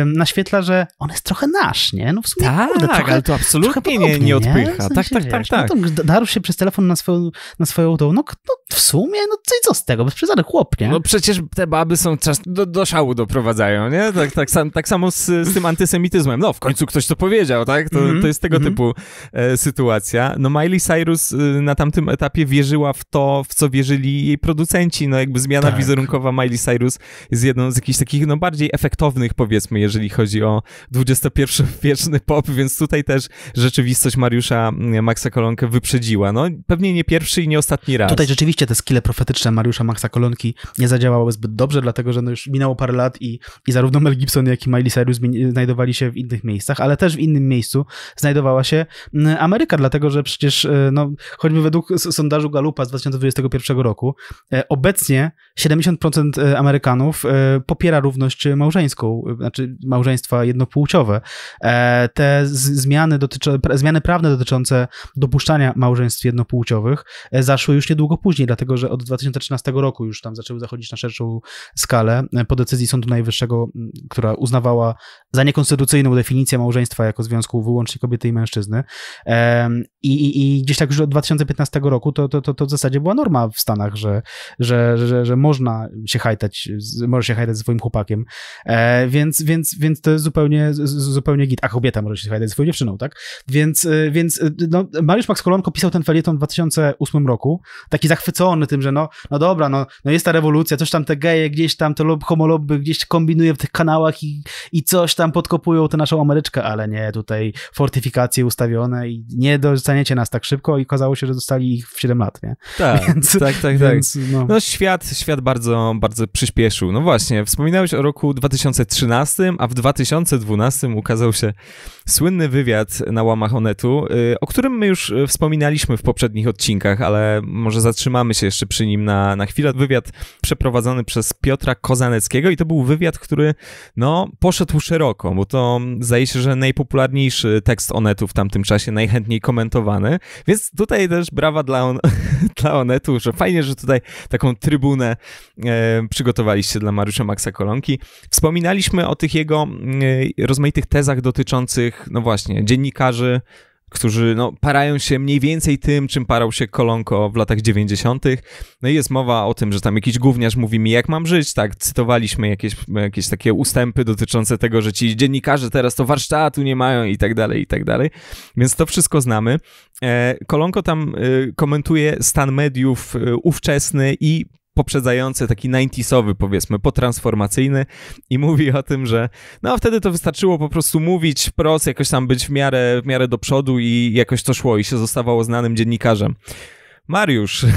naświetla, że on jest trochę nasz, nie? No w sumie tak, kurde, trochę, ale to absolutnie nie, nie odpycha sensie, tak, tak, tak, wiesz, no tak, tak. No darł się przez telefon na swoją, na swoją tą, no, no w sumie, no co i co z tego, bez przesady, chłop, nie? No przecież te baby są czas do, do szału doprowadzają, nie? Tak, tak, sam, tak samo z, z tym antysemityzmem. No, w końcu ktoś to powiedział, tak? To, mm -hmm. to jest tego mm -hmm. typu e, sytuacja. No Miley Cyrus y, na tamtym etapie wierzyła w to, w co wierzyli jej producenci, no jakby zmiana tak. wizerunkowa Miley Cyrus jest jedną z jakichś takich, no bardziej efektownych, powiedzmy, jeżeli chodzi o XXI-wieczny pop, więc tutaj też rzeczywistość Mariusza Maxa Kolonkę wyprzedziła. No, pewnie nie pierwszy i nie ostatni raz. Tutaj rzeczywiście te skille profetyczne Mariusza Maxa Kolonki nie zadziałały zbyt dobrze, dlatego że no już minęło parę lat i, i zarówno Mel Gibson, jak i Miley Cyrus znajdowali się w innych miejscach, ale też w innym miejscu znajdowała się Ameryka, dlatego że przecież, e, no, choćby według sondażu Galupa z 2021 roku, e, obecnie 70% e, Amerykanów popiera równość małżeńską, znaczy małżeństwa jednopłciowe. Te zmiany, dotyczy, zmiany prawne dotyczące dotyczące dopuszczania małżeństw jednopłciowych e, zaszły już niedługo później, dlatego że od 2013 roku już tam zaczęły zachodzić na szerszą skalę e, po decyzji Sądu Najwyższego, która uznawała za niekonstytucyjną definicję małżeństwa jako związku wyłącznie kobiety i mężczyzny. I, i, i gdzieś tak już od 2015 roku to, to, to, to w zasadzie była norma w Stanach, że, że, że, że można się hajtać, może się hajtać ze swoim chłopakiem, e, więc, więc, więc to jest zupełnie, zupełnie git. A kobieta może się hajtać ze swoją dziewczyną, tak? Więc, więc no, Mariusz Max Kolonko pisał ten felieton w 2008 roku, taki zachwycony tym, że no, no dobra, no, no jest ta rewolucja, coś tam te geje gdzieś tam, te homolobby homoloby gdzieś kombinuje w tych kanałach i, i coś tam podkopują tę naszą Ameryczkę, ale nie, tutaj fortyfikacje ustawione i nie dostaniecie nas tak szybko i okazało się, że dostali ich w 7 lat, nie? Tak, więc, tak, tak. tak. Więc, tak. No. no świat, świat bardzo, bardzo przyspieszył. No właśnie, wspominałeś o roku 2013, a w 2012 ukazał się słynny wywiad na łamach Onetu, y, o którym my już e, wspominaliśmy w poprzednich odcinkach, ale może zatrzymamy się jeszcze przy nim na, na chwilę. Wywiad przeprowadzony przez Piotra Kozaneckiego i to był wywiad, który no, poszedł szeroko, bo to mm, zdaje się, że najpopularniejszy tekst Onetu w tamtym czasie, najchętniej komentowany, więc tutaj też brawa dla, on, dla Onetu, że fajnie, że tutaj taką trybunę e, przygotowaliście dla Mariusza Maxa Kolonki. Wspominaliśmy o tych jego mm, e, rozmaitych tezach dotyczących, no właśnie, dziennikarzy, którzy no, parają się mniej więcej tym, czym parał się Kolonko w latach 90. No i jest mowa o tym, że tam jakiś gówniarz mówi mi, jak mam żyć, tak, cytowaliśmy jakieś, jakieś takie ustępy dotyczące tego, że ci dziennikarze teraz to warsztatu nie mają i tak dalej, i tak dalej, więc to wszystko znamy. E, Kolonko tam y, komentuje stan mediów y, ówczesny i poprzedzający, taki 90sowy powiedzmy, potransformacyjny i mówi o tym, że no wtedy to wystarczyło po prostu mówić wprost, jakoś tam być w miarę, w miarę do przodu i jakoś to szło i się zostawało znanym dziennikarzem. Mariusz,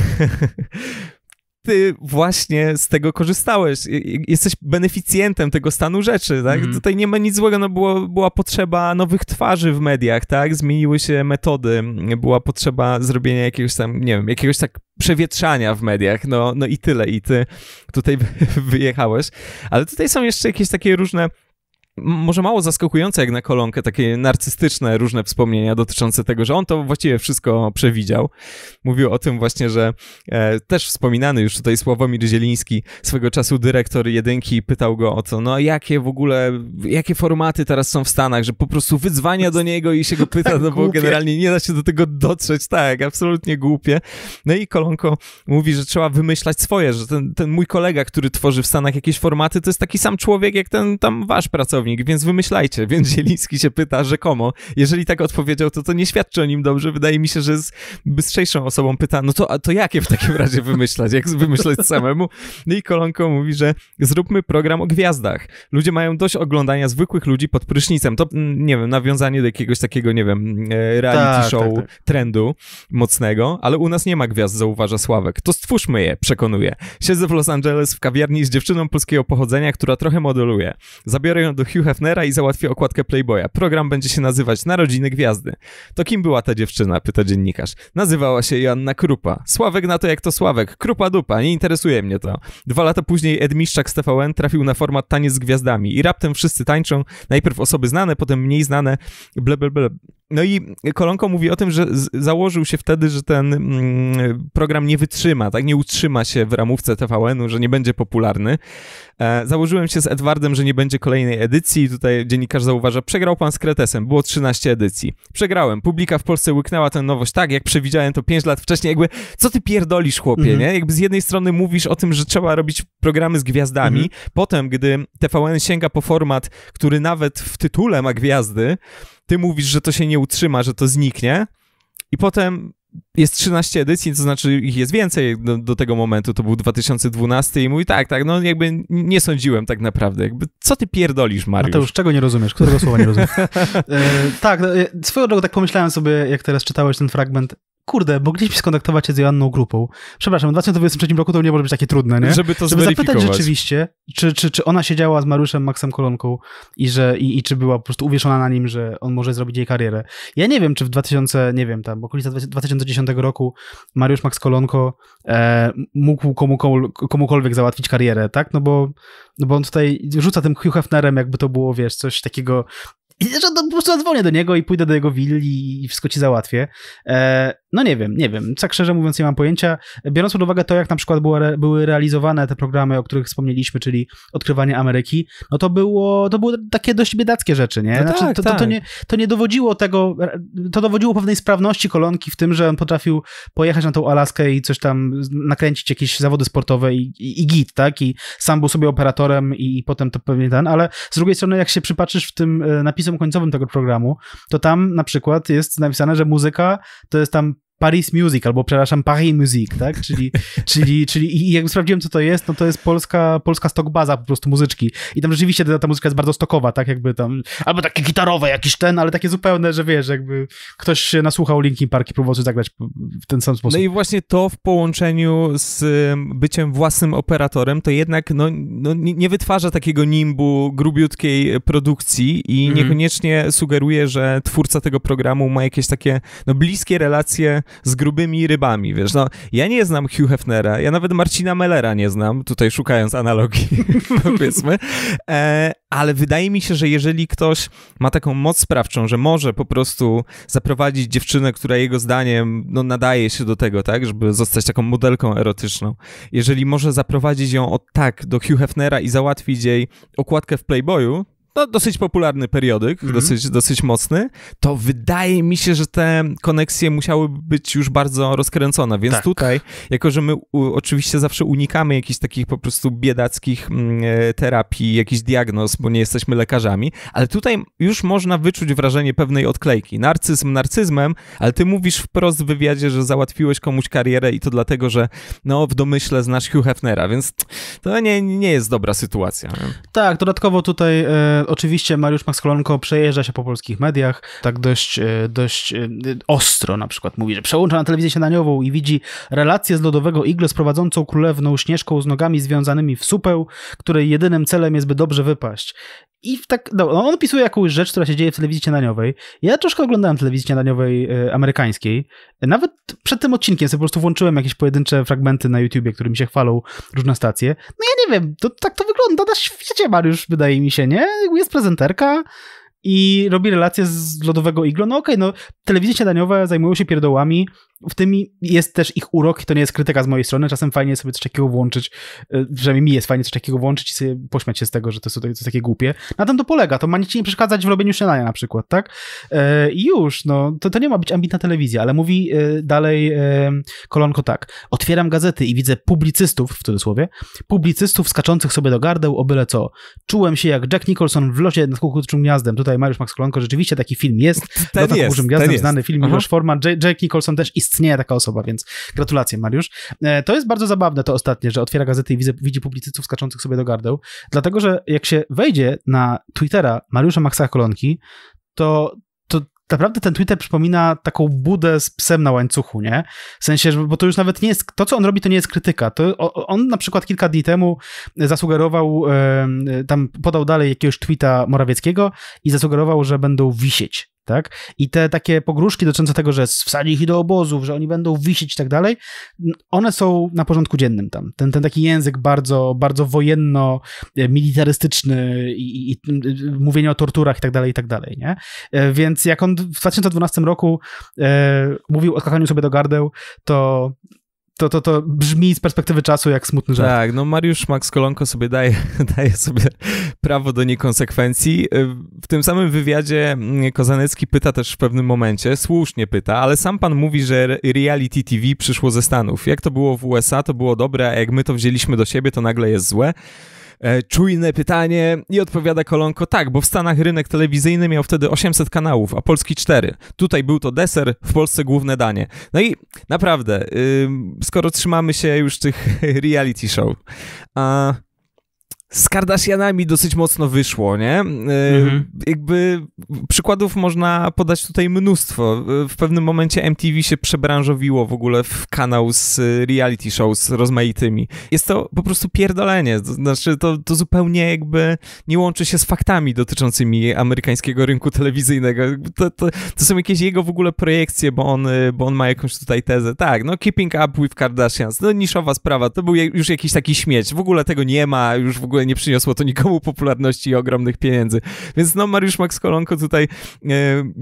ty właśnie z tego korzystałeś. Jesteś beneficjentem tego stanu rzeczy, tak? Mm. Tutaj nie ma nic złego, no było, była potrzeba nowych twarzy w mediach, tak? Zmieniły się metody, była potrzeba zrobienia jakiegoś tam, nie wiem, jakiegoś tak przewietrzania w mediach, no, no i tyle. I ty tutaj wyjechałeś. Ale tutaj są jeszcze jakieś takie różne może mało zaskakujące jak na kolonkę, takie narcystyczne różne wspomnienia dotyczące tego, że on to właściwie wszystko przewidział. Mówił o tym właśnie, że e, też wspominany już tutaj Sławomir Zieliński, swego czasu dyrektor jedynki, pytał go o to, no jakie w ogóle, jakie formaty teraz są w Stanach, że po prostu wyzwania do niego i się go pyta, tak no bo głupie. generalnie nie da się do tego dotrzeć, tak, absolutnie głupie. No i Kolonko mówi, że trzeba wymyślać swoje, że ten, ten mój kolega, który tworzy w Stanach jakieś formaty, to jest taki sam człowiek jak ten tam wasz pracownik, więc wymyślajcie. Więc Zieliński się pyta rzekomo. Jeżeli tak odpowiedział, to to nie świadczy o nim dobrze. Wydaje mi się, że z bystrzejszą osobą pyta, no to, a to jakie w takim razie wymyślać? Jak wymyślać samemu? No i Kolonko mówi, że zróbmy program o gwiazdach. Ludzie mają dość oglądania zwykłych ludzi pod prysznicem. To, mm, nie wiem, nawiązanie do jakiegoś takiego, nie wiem, e, reality tak, show tak, tak. trendu mocnego, ale u nas nie ma gwiazd, zauważa Sławek. To stwórzmy je, przekonuje. Siedzę w Los Angeles w kawiarni z dziewczyną polskiego pochodzenia, która trochę modeluje. Zabiorę ją do Houston Hugh Hefnera i załatwi okładkę Playboya. Program będzie się nazywać Narodziny Gwiazdy. To kim była ta dziewczyna? Pyta dziennikarz. Nazywała się Joanna Krupa. Sławek na to jak to Sławek. Krupa dupa, nie interesuje mnie to. Dwa lata później Ed z TVN trafił na format Taniec z Gwiazdami i raptem wszyscy tańczą. Najpierw osoby znane, potem mniej znane. Ble, ble, ble. No i Kolonko mówi o tym, że założył się wtedy, że ten mm, program nie wytrzyma, tak nie utrzyma się w ramówce TVN-u, że nie będzie popularny. E, założyłem się z Edwardem, że nie będzie kolejnej edycji. Tutaj dziennikarz zauważa, przegrał pan z Kretesem, było 13 edycji. Przegrałem. Publika w Polsce łyknęła tę nowość tak, jak przewidziałem to 5 lat wcześniej. Jakby, co ty pierdolisz, chłopie, mm -hmm. nie? Jakby z jednej strony mówisz o tym, że trzeba robić programy z gwiazdami, mm -hmm. potem, gdy TVN sięga po format, który nawet w tytule ma gwiazdy, ty mówisz, że to się nie utrzyma, że to zniknie. I potem jest 13 edycji, to znaczy ich jest więcej do, do, tego momentu, to był 2012 i mówi tak, tak, no jakby nie sądziłem tak naprawdę, jakby co ty pierdolisz, Mariusz? A to już czego nie rozumiesz, którego słowa nie rozumiesz? e, tak, no, e, swoją drogą tak pomyślałem sobie, jak teraz czytałeś ten fragment, kurde, mogliśmy skontaktować się z Joanną grupą. Przepraszam, w 2023 roku to nie może być takie trudne, nie? Żeby to Żeby zapytać rzeczywiście, czy, czy, czy ona siedziała z Mariuszem Maxem Kolonką i, że, i, i czy była po prostu uwieszona na nim, że on może zrobić jej karierę. Ja nie wiem, czy w 2000, nie wiem, tam okolica 2010 roku Mariusz Max Kolonko e, mógł komu, komukolwiek załatwić karierę, tak? No bo, no bo on tutaj rzuca tym Hugh Hefnerem, jakby to było, wiesz, coś takiego i że to po prostu zadzwonię do niego i pójdę do jego willi i wszystko ci załatwię. E, no nie wiem, nie wiem. Tak szczerze mówiąc, nie mam pojęcia. Biorąc pod uwagę to, jak na przykład były, były realizowane te programy, o których wspomnieliśmy, czyli odkrywanie Ameryki, no to było, to były takie dość biedackie rzeczy, nie? No znaczy, tak, to, tak. To, to, tak. nie? To nie dowodziło tego, to dowodziło pewnej sprawności kolonki w tym, że on potrafił pojechać na tą Alaskę i coś tam nakręcić, jakieś zawody sportowe i, i, i git, tak? I sam był sobie operatorem i, i, potem to pewnie ten, ale z drugiej strony, jak się przypatrzysz w tym e, napisom końcowym tego programu, to tam na przykład jest napisane, że muzyka to jest tam Paris Music, albo przepraszam, Paris Music, tak? Czyli, czyli, czyli i jak sprawdziłem, co to jest, no to jest polska, polska stokbaza po prostu muzyczki. I tam rzeczywiście ta, ta muzyka jest bardzo stokowa, tak? Jakby tam, albo takie gitarowe jakiś ten, ale takie zupełne, że wiesz, jakby ktoś się nasłuchał Linkin Park i próbował coś zagrać w ten sam sposób. No i właśnie to w połączeniu z byciem własnym operatorem, to jednak no, no nie wytwarza takiego nimbu grubiutkiej produkcji i mm. niekoniecznie sugeruje, że twórca tego programu ma jakieś takie no, bliskie relacje z grubymi rybami, wiesz, no, ja nie znam Hugh Hefnera, ja nawet Marcina Mellera nie znam, tutaj szukając analogii, powiedzmy, e, ale wydaje mi się, że jeżeli ktoś ma taką moc sprawczą, że może po prostu zaprowadzić dziewczynę, która jego zdaniem, no, nadaje się do tego, tak, żeby zostać taką modelką erotyczną, jeżeli może zaprowadzić ją od tak do Hugh Hefnera i załatwić jej okładkę w Playboyu, no, dosyć popularny periodyk, mm -hmm. dosyć, dosyć mocny, to wydaje mi się, że te koneksje musiały być już bardzo rozkręcone, więc tak. tutaj, jako że my u, oczywiście zawsze unikamy jakichś takich po prostu biedackich m, mm, e, terapii, jakichś diagnoz, bo nie jesteśmy lekarzami, ale tutaj już można wyczuć wrażenie pewnej odklejki. Narcyzm narcyzmem, ale ty mówisz wprost w wywiadzie, że załatwiłeś komuś karierę i to dlatego, że no, w domyśle znasz Hugh Hefnera, więc to nie, nie jest dobra sytuacja. Tak, dodatkowo tutaj e, oczywiście Mariusz Max Kolonko przejeżdża się po polskich mediach, tak dość, e, dość e, ostro na przykład mówi, że przełącza na telewizję śniadaniową i widzi relację z lodowego igle z prowadzącą królewną Śnieżką z nogami związanymi w supeł, której jedynym celem jest, by dobrze wypaść. I tak, no, on pisuje jakąś rzecz, która się dzieje w telewizji śniadaniowej. Ja troszkę oglądałem telewizję śniadaniowej e, amerykańskiej. Nawet przed tym odcinkiem sobie po prostu włączyłem jakieś pojedyncze fragmenty na YouTubie, którymi się chwalą różne stacje. No wiem, to, tak to wygląda na świecie, Mariusz, wydaje mi się, nie? Jest prezenterka i robi relacje z lodowego iglo. No okej, okay, no telewizje śniadaniowe zajmują się pierdołami, w tym jest też ich urok to nie jest krytyka z mojej strony. Czasem fajnie jest sobie coś takiego włączyć, e, przynajmniej mi jest fajnie coś takiego włączyć i sobie pośmiać się z tego, że to jest, to jest takie głupie. Na tym to polega, to ma nic nie przeszkadzać w robieniu śniadania na przykład, tak? E, I już, no, to, to nie ma być ambitna telewizja, ale mówi e, dalej kolonko tak. Otwieram gazety i widzę publicystów, w cudzysłowie, publicystów skaczących sobie do gardeł o byle co. Czułem się jak Jack Nicholson w losie nad kukułczym gniazdem. Tutaj Mariusz Max Kolonko, rzeczywiście taki film jest. Ten jest, gniazdem, ten jest. znany film Aha. Miłosz Jack Nicholson też istnieje istnieje taka osoba, więc gratulacje, Mariusz. E, to jest bardzo zabawne to ostatnie, że otwiera gazetę i widzi publicyców skaczących sobie do gardeł, dlatego że jak się wejdzie na Twittera Mariusza Maxa Kolonki, to naprawdę ten Twitter przypomina taką budę z psem na łańcuchu, nie? W sensie, bo to już nawet nie jest, to co on robi, to nie jest krytyka. To, on na przykład kilka dni temu e, zasugerował, e, tam podał dalej jakiegoś tweeta Morawieckiego i zasugerował, że będą wisieć tak? I te takie pogróżki dotyczące tego, że wsadzi ich do obozów, że oni będą wisieć i tak dalej, one są na porządku dziennym tam. Ten, ten taki język bardzo, bardzo wojenno-militarystyczny e, i, i, i e, mówienie o torturach i tak dalej, i tak dalej, nie? E, więc jak on w 2012 roku e, mówił o skakaniu sobie do gardeł, to to, to, to brzmi z perspektywy czasu jak smutny żart. Tak, no Mariusz Max Kolonko sobie daje, daje sobie prawo do niekonsekwencji. Y, w tym samym wywiadzie Kozanecki pyta też w pewnym momencie, słusznie pyta, ale sam pan mówi, że reality TV przyszło ze Stanów. Jak to było w USA, to było dobre, a jak my to wzięliśmy do siebie, to nagle jest złe. E, czujne pytanie i odpowiada Kolonko, tak, bo w Stanach rynek telewizyjny miał wtedy 800 kanałów, a Polski 4. Tutaj był to deser, w Polsce główne danie. No i naprawdę, skoro trzymamy się już tych reality show, a z Kardashianami dosyć mocno wyszło, nie? E, mhm. Jakby przykładów można podać tutaj mnóstwo. E, w pewnym momencie MTV się przebranżowiło w ogóle w kanał z e, reality show z rozmaitymi. Jest to po prostu pierdolenie, to znaczy to, to zupełnie jakby nie łączy się z faktami dotyczącymi amerykańskiego rynku telewizyjnego. To, to, to są jakieś jego w ogóle projekcje, bo on, bo on ma jakąś tutaj tezę. Tak, no Keeping Up with Kardashians, no niszowa sprawa, to był już jakiś taki śmieć. W ogóle tego nie ma, już w ogóle ogóle nie przyniosło to nikomu popularności i ogromnych pieniędzy. Więc no, Mariusz Max Kolonko tutaj e,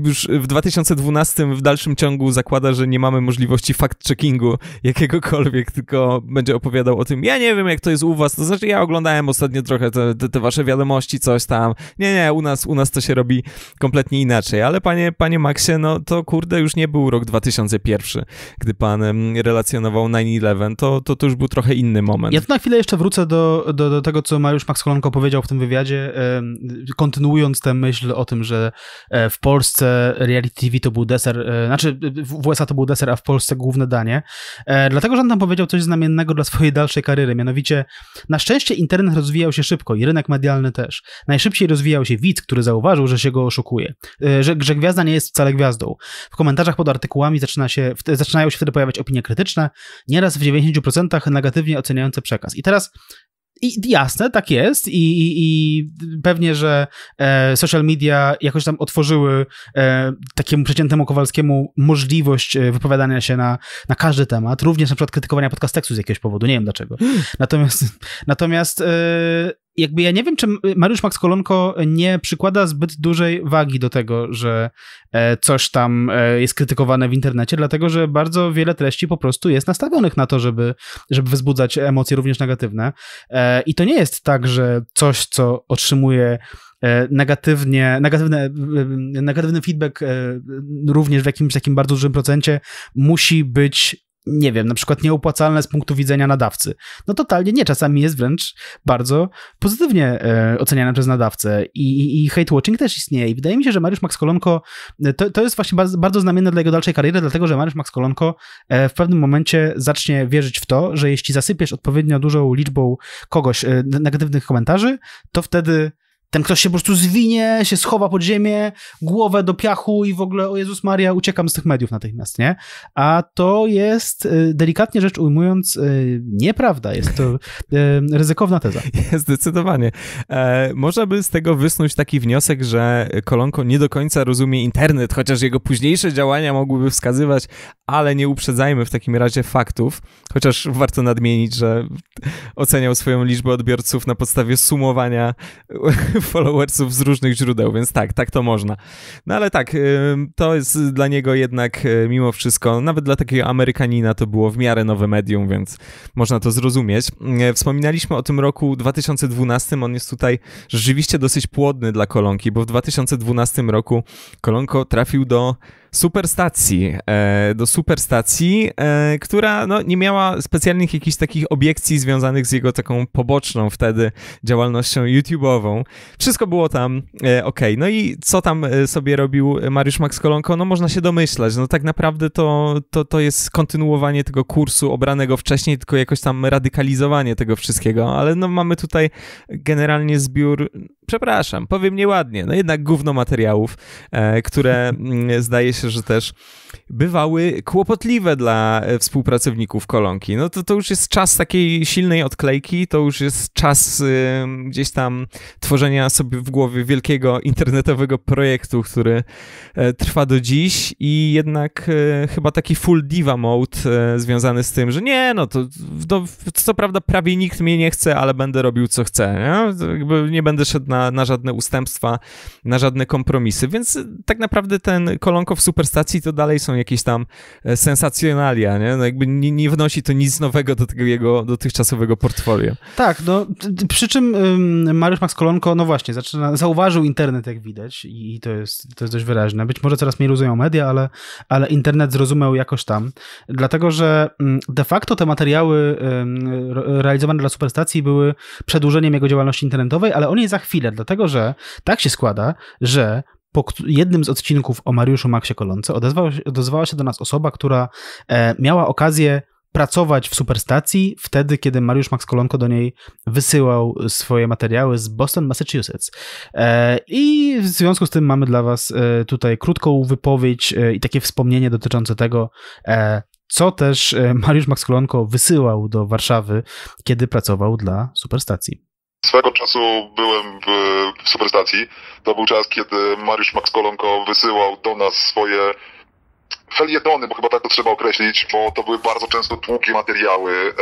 już w 2012 w dalszym ciągu zakłada, że nie mamy możliwości fact-checkingu jakiegokolwiek, tylko będzie opowiadał o tym, ja nie wiem jak to jest u was, to znaczy ja oglądałem ostatnio trochę te, te, te wasze wiadomości, coś tam. Nie, nie, u nas, u nas to się robi kompletnie inaczej, ale panie, panie Maxie, no to kurde, już nie był rok 2001, gdy pan relacjonował 9-11, to, to, to już był trochę inny moment. Ja tu na chwilę jeszcze wrócę do, do, do tego, co Mariusz Max Kolonko powiedział w tym wywiadzie, kontynuując tę myśl o tym, że e, w Polsce reality TV to był deser, e, znaczy w USA to był deser, a w Polsce główne danie, e, dlatego, że on tam powiedział coś znamiennego dla swojej dalszej kariery, mianowicie na szczęście internet rozwijał się szybko i rynek medialny też. Najszybciej rozwijał się widz, który zauważył, że się go oszukuje, że, że gwiazda nie jest wcale gwiazdą. W komentarzach pod artykułami zaczyna się, zaczynają się wtedy pojawiać opinie krytyczne, nieraz w 90% negatywnie oceniające przekaz. I teraz i jasne, tak jest, i, i, i pewnie, że e, social media jakoś tam otworzyły e, takiemu przeciętnemu Kowalskiemu możliwość e, wypowiadania się na, na każdy temat, również na przykład krytykowania podcast tekstu z jakiegoś powodu, nie wiem dlaczego. Hmm. Natomiast, natomiast e, jakby ja nie wiem, czy Mariusz Max Kolonko nie przykłada zbyt dużej wagi do tego, że e, coś tam e, jest krytykowane w internecie, dlatego że bardzo wiele treści po prostu jest nastawionych na to, żeby, żeby wzbudzać emocje również negatywne. E, I to nie jest tak, że coś, co otrzymuje negatywnie, negatywne, negatywny feedback również w jakimś takim bardzo dużym procencie musi być nie wiem, na przykład nieopłacalne z punktu widzenia nadawcy. No totalnie nie, czasami jest wręcz bardzo pozytywnie e, oceniane przez nadawcę I, i, hate watching też istnieje i wydaje mi się, że Mariusz Max Kolonko, e, to, to jest właśnie bardzo, bardzo znamienne dla jego dalszej kariery, dlatego, że Mariusz Max Kolonko e, w pewnym momencie zacznie wierzyć w to, że jeśli zasypiesz odpowiednio dużą liczbą kogoś e, negatywnych komentarzy, to wtedy ten ktoś się po prostu zwinie, się schowa pod ziemię, głowę do piachu i w ogóle, o Jezus Maria, uciekam z tych mediów natychmiast, nie? A to jest, y, delikatnie rzecz ujmując, y, nieprawda. Jest to y, ryzykowna teza. Zdecydowanie. E, można by z tego wysnuć taki wniosek, że Kolonko nie do końca rozumie internet, chociaż jego późniejsze działania mogłyby wskazywać, ale nie uprzedzajmy w takim razie faktów, chociaż warto nadmienić, że oceniał swoją liczbę odbiorców na podstawie sumowania followersów z różnych źródeł, więc tak, tak to można. No ale tak, y, to jest dla niego jednak y, mimo wszystko, nawet dla takiego Amerykanina to było w miarę nowe medium, więc można to zrozumieć. Y, wspominaliśmy o tym roku 2012, on jest tutaj rzeczywiście dosyć płodny dla Kolonki, bo w 2012 roku Kolonko trafił do superstacji, e, do superstacji, e, która no, nie miała specjalnych jakichś takich obiekcji związanych z jego taką poboczną wtedy działalnością YouTube'ową. Wszystko było tam e, ok. No i co tam sobie robił Mariusz Max Kolonko? No można się domyślać. No tak naprawdę to, to, to jest kontynuowanie tego kursu obranego wcześniej, tylko jakoś tam radykalizowanie tego wszystkiego, ale no mamy tutaj generalnie zbiór, przepraszam, powiem nieładnie, no jednak gówno materiałów, które mm, zdaje się się, że też bywały kłopotliwe dla e, współpracowników kolonki. No to, to już jest czas takiej silnej odklejki, to już jest czas y, gdzieś tam tworzenia sobie w głowie wielkiego internetowego projektu, który y, trwa do dziś i jednak y, chyba taki full diva mode związany z tym, że nie, no to, to, co prawda prawie nikt mnie nie chce, ale będę robił co chcę. Nie, nie będę szedł na, na żadne ustępstwa, na żadne kompromisy, więc tak naprawdę ten kolonko superstacji to dalej są jakieś tam e, sensacjonalia, nie? No jakby nie, nie wnosi to nic nowego do tego jego dotychczasowego portfolio. Tak, no przy czym um, Mariusz Max Kolonko, no właśnie, zaczyna, zauważył internet, jak widać i, i to, jest, to jest dość wyraźne. Być może coraz mniej rozumieją media, ale, ale internet zrozumiał jakoś tam, dlatego że de facto te materiały realizowane dla superstacji były przedłużeniem jego działalności internetowej, ale o niej za chwilę, dlatego że tak się składa, że po jednym z odcinków o Mariuszu Maksie Kolonce odezwała, odezwała się do nas osoba, która e, miała okazję pracować w superstacji wtedy, kiedy Mariusz Max Kolonko do niej wysyłał swoje materiały z Boston, Massachusetts. E, I w związku z tym mamy dla Was e, tutaj krótką wypowiedź i takie wspomnienie dotyczące tego, co też Mariusz Max Kolonko wysyłał do Warszawy, kiedy pracował dla superstacji. Swego czasu byłem w, w Superstacji. To był czas, kiedy Mariusz Max Kolonko wysyłał do nas swoje felietony, bo chyba tak to trzeba określić, bo to były bardzo często długie materiały e,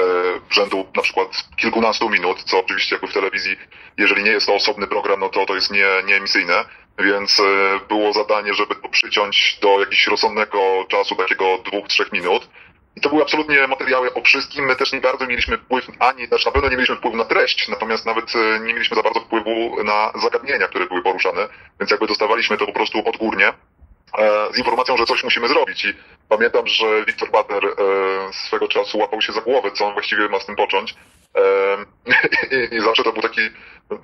rzędu na przykład kilkunastu minut, co oczywiście jakby w telewizji, jeżeli nie jest to osobny program, no to to jest nie, nieemisyjne, więc e, było zadanie, żeby to przyciąć do jakiegoś rozsądnego czasu, takiego dwóch, trzech minut. I to były absolutnie materiały o wszystkim. My też nie bardzo mieliśmy wpływ, ani też znaczy na pewno nie mieliśmy wpływu na treść, natomiast nawet e, nie mieliśmy za bardzo wpływu na zagadnienia, które były poruszane, więc jakby dostawaliśmy to po prostu odgórnie e, z informacją, że coś musimy zrobić. I pamiętam, że Wiktor Bader e, swego czasu łapał się za głowę, co on właściwie ma z tym począć. I zawsze to był taki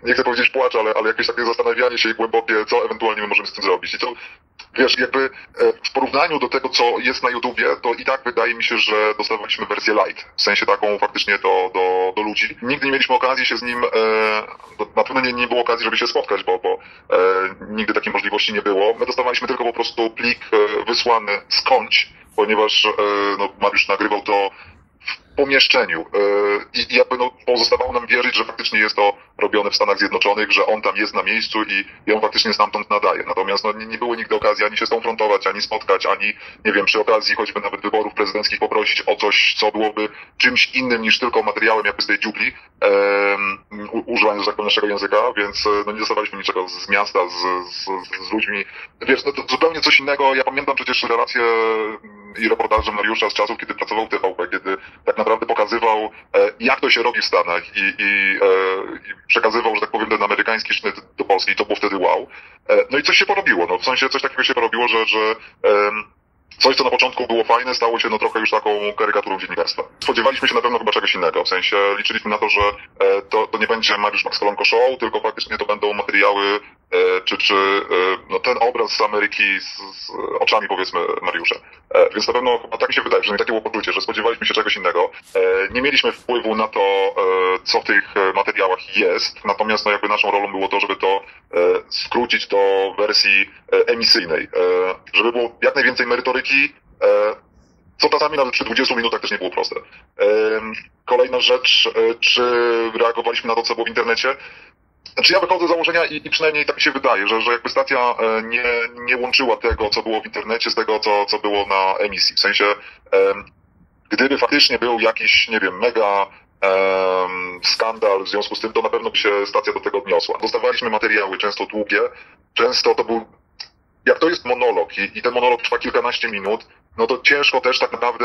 nie chcę powiedzieć płacz, ale, ale jakieś takie zastanawianie się głębokie, co ewentualnie my możemy z tym zrobić. I to, wiesz, jakby e, w porównaniu do tego, co jest na YouTubie, to i tak wydaje mi się, że dostawaliśmy wersję light, w sensie taką faktycznie do, do, do ludzi. Nigdy nie mieliśmy okazji się z nim, e, na pewno nie, nie było okazji, żeby się spotkać, bo, bo e, nigdy takiej możliwości nie było. My dostawaliśmy tylko po prostu plik e, wysłany skądś, ponieważ e, no, Mariusz nagrywał to w pomieszczeniu. E, I jakby no, pozostawało nam wierzyć, że faktycznie jest to robione w Stanach Zjednoczonych, że on tam jest na miejscu i ją faktycznie stamtąd nadaje. Natomiast no, nie, nie było nigdy okazji ani się skonfrontować, ani spotkać, ani, nie wiem, przy okazji choćby nawet wyborów prezydenckich poprosić o coś, co byłoby czymś innym niż tylko materiałem jakby z tej dziubli, um, używając, że tak powiem, naszego języka, więc e, no, nie dostawaliśmy niczego z miasta, z, z, z ludźmi. Wiesz, no, to zupełnie coś innego. Ja pamiętam przecież relacje mm, i reportaże Mariusza z czasów, kiedy pracował w TVP, kiedy tak naprawdę pokazywał, e, jak to się robi w Stanach i, i, e, i przekazywał, że tak powiem, ten amerykański sznyt do Polski to było wtedy wow. E, no i coś się porobiło, no w sensie coś takiego się porobiło, że, że um, coś, co na początku było fajne, stało się no trochę już taką karykaturą dziennikarstwa. Spodziewaliśmy się na pewno chyba czegoś innego, w sensie liczyliśmy na to, że e, to, to nie będzie Mariusz Max Kolonko Show, tylko faktycznie to będą materiały E, czy, czy e, no ten obraz z Ameryki z, z oczami powiedzmy Mariusza. E, więc na pewno chyba tak mi się wydaje, że takie było poczucie, że spodziewaliśmy się czegoś innego. Nie mieliśmy wpływu na to, co w tych materiałach jest, natomiast no jakby naszą rolą było to, żeby to skrócić do wersji emisyjnej, żeby było jak najwięcej merytoryki, co czasami nawet przy 20 minutach też nie było proste. Kolejna rzecz, czy reagowaliśmy na to, co było w internecie? Znaczy ja wychodzę z założenia i, i, przynajmniej tak mi się wydaje, że, że jakby stacja e, nie, nie łączyła tego, co było w internecie z tego, co, co było na emisji. W sensie, gdyby faktycznie był jakiś, nie wiem, mega skandal w związku z tym, to na pewno by się stacja do tego odniosła. Dostawaliśmy materiały, często długie, często to był jak to jest monolog i, i, ten monolog trwa kilkanaście minut, no to ciężko też tak naprawdę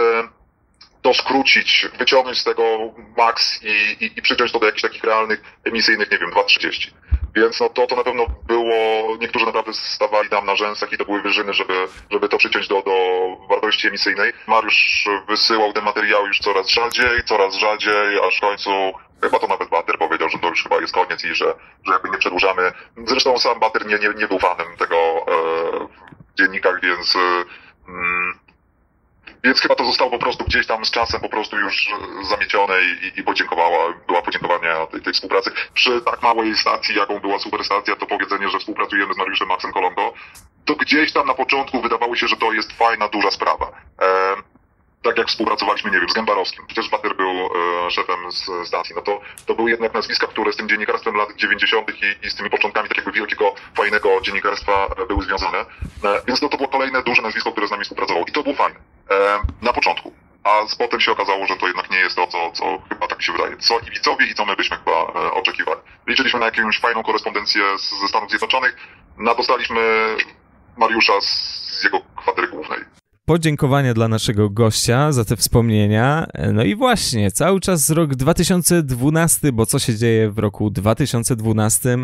to skrócić, wyciągnąć z tego maks i, i, i przyciąć to do jakichś takich realnych emisyjnych, nie wiem, 2,30. Więc no to, to na pewno było, niektórzy naprawdę stawali tam na rzęsach i to były wyżyny, żeby, żeby to przyciąć do, do wartości emisyjnej. Mariusz wysyłał te materiały już coraz rzadziej, coraz rzadziej, aż w końcu chyba to nawet Bater powiedział, że to już chyba jest koniec i że, że jakby nie przedłużamy. Zresztą sam Bater nie, nie, nie był fanem tego e, w dziennikach, więc... Mm, więc chyba to zostało po prostu gdzieś tam z czasem po prostu już e, zamiecione i, i podziękowała, była podziękowania tej, tej współpracy. Przy tak małej stacji, jaką była Superstacja, to powiedzenie, że współpracujemy z Mariuszem Maxem Kolombo, to gdzieś tam na początku wydawało się, że to jest fajna, duża sprawa. E, tak jak współpracowaliśmy, nie wiem, z Gębarowskim. Przecież Bater był e, szefem z stacji, no to, to były jednak nazwiska, które z tym dziennikarstwem lat 90. I, i z tymi początkami takiego wielkiego, fajnego dziennikarstwa były związane. E, więc no, to było kolejne duże nazwisko, które z nami współpracowało i to było fajne. E, na początku. A potem się okazało, że to jednak nie jest to, co, co chyba tak się wydaje. Co i widzowie i co my byśmy chyba e, oczekiwali. Liczyliśmy na jakąś fajną korespondencję z, ze Stanów Zjednoczonych. Na dostaliśmy Mariusza z, z jego kwatery głównej podziękowania dla naszego gościa za te wspomnienia. No i właśnie, cały czas rok 2012, bo co się dzieje w roku 2012?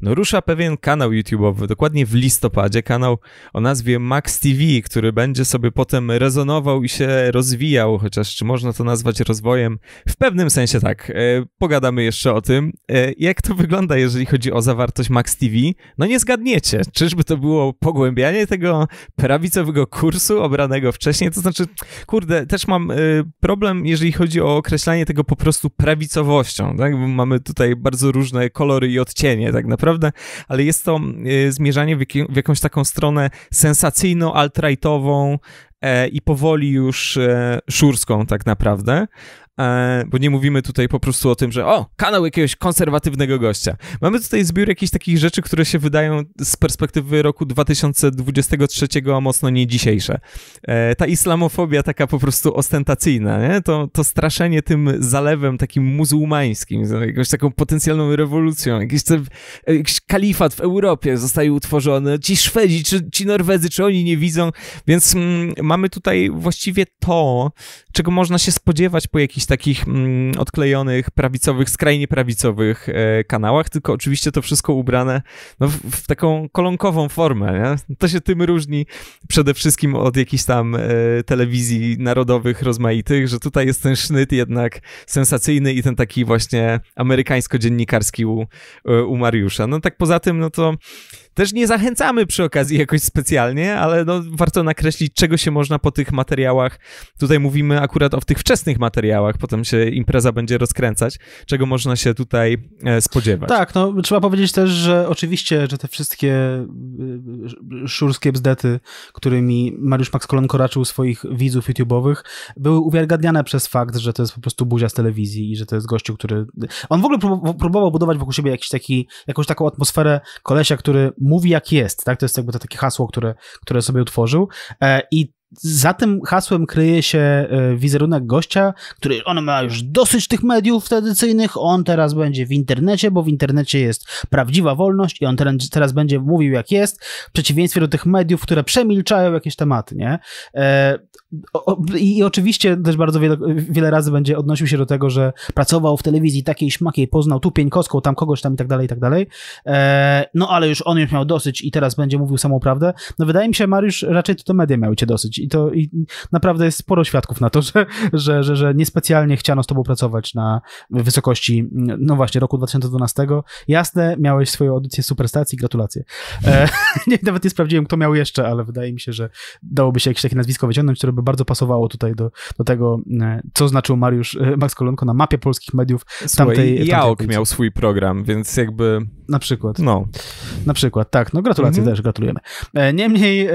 No rusza pewien kanał YouTube'owy, dokładnie w listopadzie, kanał o nazwie Max TV, który będzie sobie potem rezonował i się rozwijał, chociaż czy można to nazwać rozwojem? W pewnym sensie tak. E, pogadamy jeszcze o tym. E, jak to wygląda, jeżeli chodzi o zawartość Max TV? No nie zgadniecie. Czyżby to było pogłębianie tego prawicowego kursu obraz wcześniej. To znaczy, kurde, też mam y, problem, jeżeli chodzi o określanie tego po prostu prawicowością, tak? Bo mamy tutaj bardzo różne kolory i odcienie tak naprawdę, ale jest to y, zmierzanie w, jakąś taką stronę sensacyjną, alt rightową e, i powoli już e, szurską tak naprawdę. E, bo nie mówimy tutaj po prostu o tym, że o, kanał jakiegoś konserwatywnego gościa. Mamy tutaj zbiór jakichś takich rzeczy, które się wydają z perspektywy roku 2023 mocno nie dzisiejsze. E, ta islamofobia taka po prostu ostentacyjna, nie? To, to straszenie tym zalewem takim muzułmańskim, jakąś taką potencjalną rewolucją, jakiś, e, jakiś kalifat w Europie zostaje utworzony, ci Szwedzi, czy ci Norwezy, czy oni nie widzą, więc mm, mamy tutaj właściwie to, czego można się spodziewać po jakiejś jakichś takich mm, odklejonych, prawicowych, skrajnie prawicowych e, kanałach, tylko oczywiście to wszystko ubrane no, w, w, taką kolonkową formę. Nie? To się tym różni przede wszystkim od jakichś tam e, telewizji narodowych, rozmaitych, że tutaj jest ten sznyt jednak sensacyjny i ten taki właśnie amerykańsko-dziennikarski u, e, u Mariusza. No tak poza tym, no to też nie zachęcamy przy okazji jakoś specjalnie, ale no, warto nakreślić, czego się można po tych materiałach, tutaj mówimy akurat o tych wczesnych materiałach, potem się impreza będzie rozkręcać, czego można się tutaj e, spodziewać. Tak, no trzeba powiedzieć też, że oczywiście, że te wszystkie e, szurskie bzdety, którymi Mariusz Max Kolonko raczył swoich widzów YouTube'owych, były uwiergadniane przez fakt, że to jest po prostu buzia z telewizji i że to jest gościu, który... On w ogóle próbował budować wokół siebie jakiś taki, jakąś taką atmosferę kolesia, który mówi jak jest, tak? To jest jakby to takie hasło, które, które sobie utworzył e, i za tym hasłem kryje się e, wizerunek gościa, który on ma już dosyć tych mediów tradycyjnych, on teraz będzie w internecie, bo w internecie jest prawdziwa wolność i on teraz będzie mówił jak jest, w przeciwieństwie do tych mediów, które przemilczają jakieś tematy, nie? E, i oczywiście też bardzo wiele, wiele razy będzie odnosił się do tego, że pracował w telewizji takiej śmakiej, poznał tu pieńkowską, tam kogoś tam i tak dalej, i tak dalej. E, no ale już on już miał dosyć i teraz będzie mówił samą prawdę. No wydaje mi się, Mariusz, raczej to, to media miały cię dosyć i to i naprawdę jest sporo świadków na to, że, że, że, że niespecjalnie chciano z tobą pracować na wysokości, no właśnie, roku 2012. Jasne, miałeś swoją audycję Superstacji, gratulacje. E, nawet nie sprawdziłem, kto miał jeszcze, ale wydaje mi się, że dałoby się jakieś takie nazwisko wyciągnąć, które by bardzo pasowało tutaj do, do tego, e, co znaczył Mariusz e, Max Kolonko na mapie polskich mediów Słuchaj, tamtej. Jaok miał swój program, więc jakby. Na przykład. No. Na przykład, tak. No gratulacje mhm. też, gratulujemy. E, niemniej,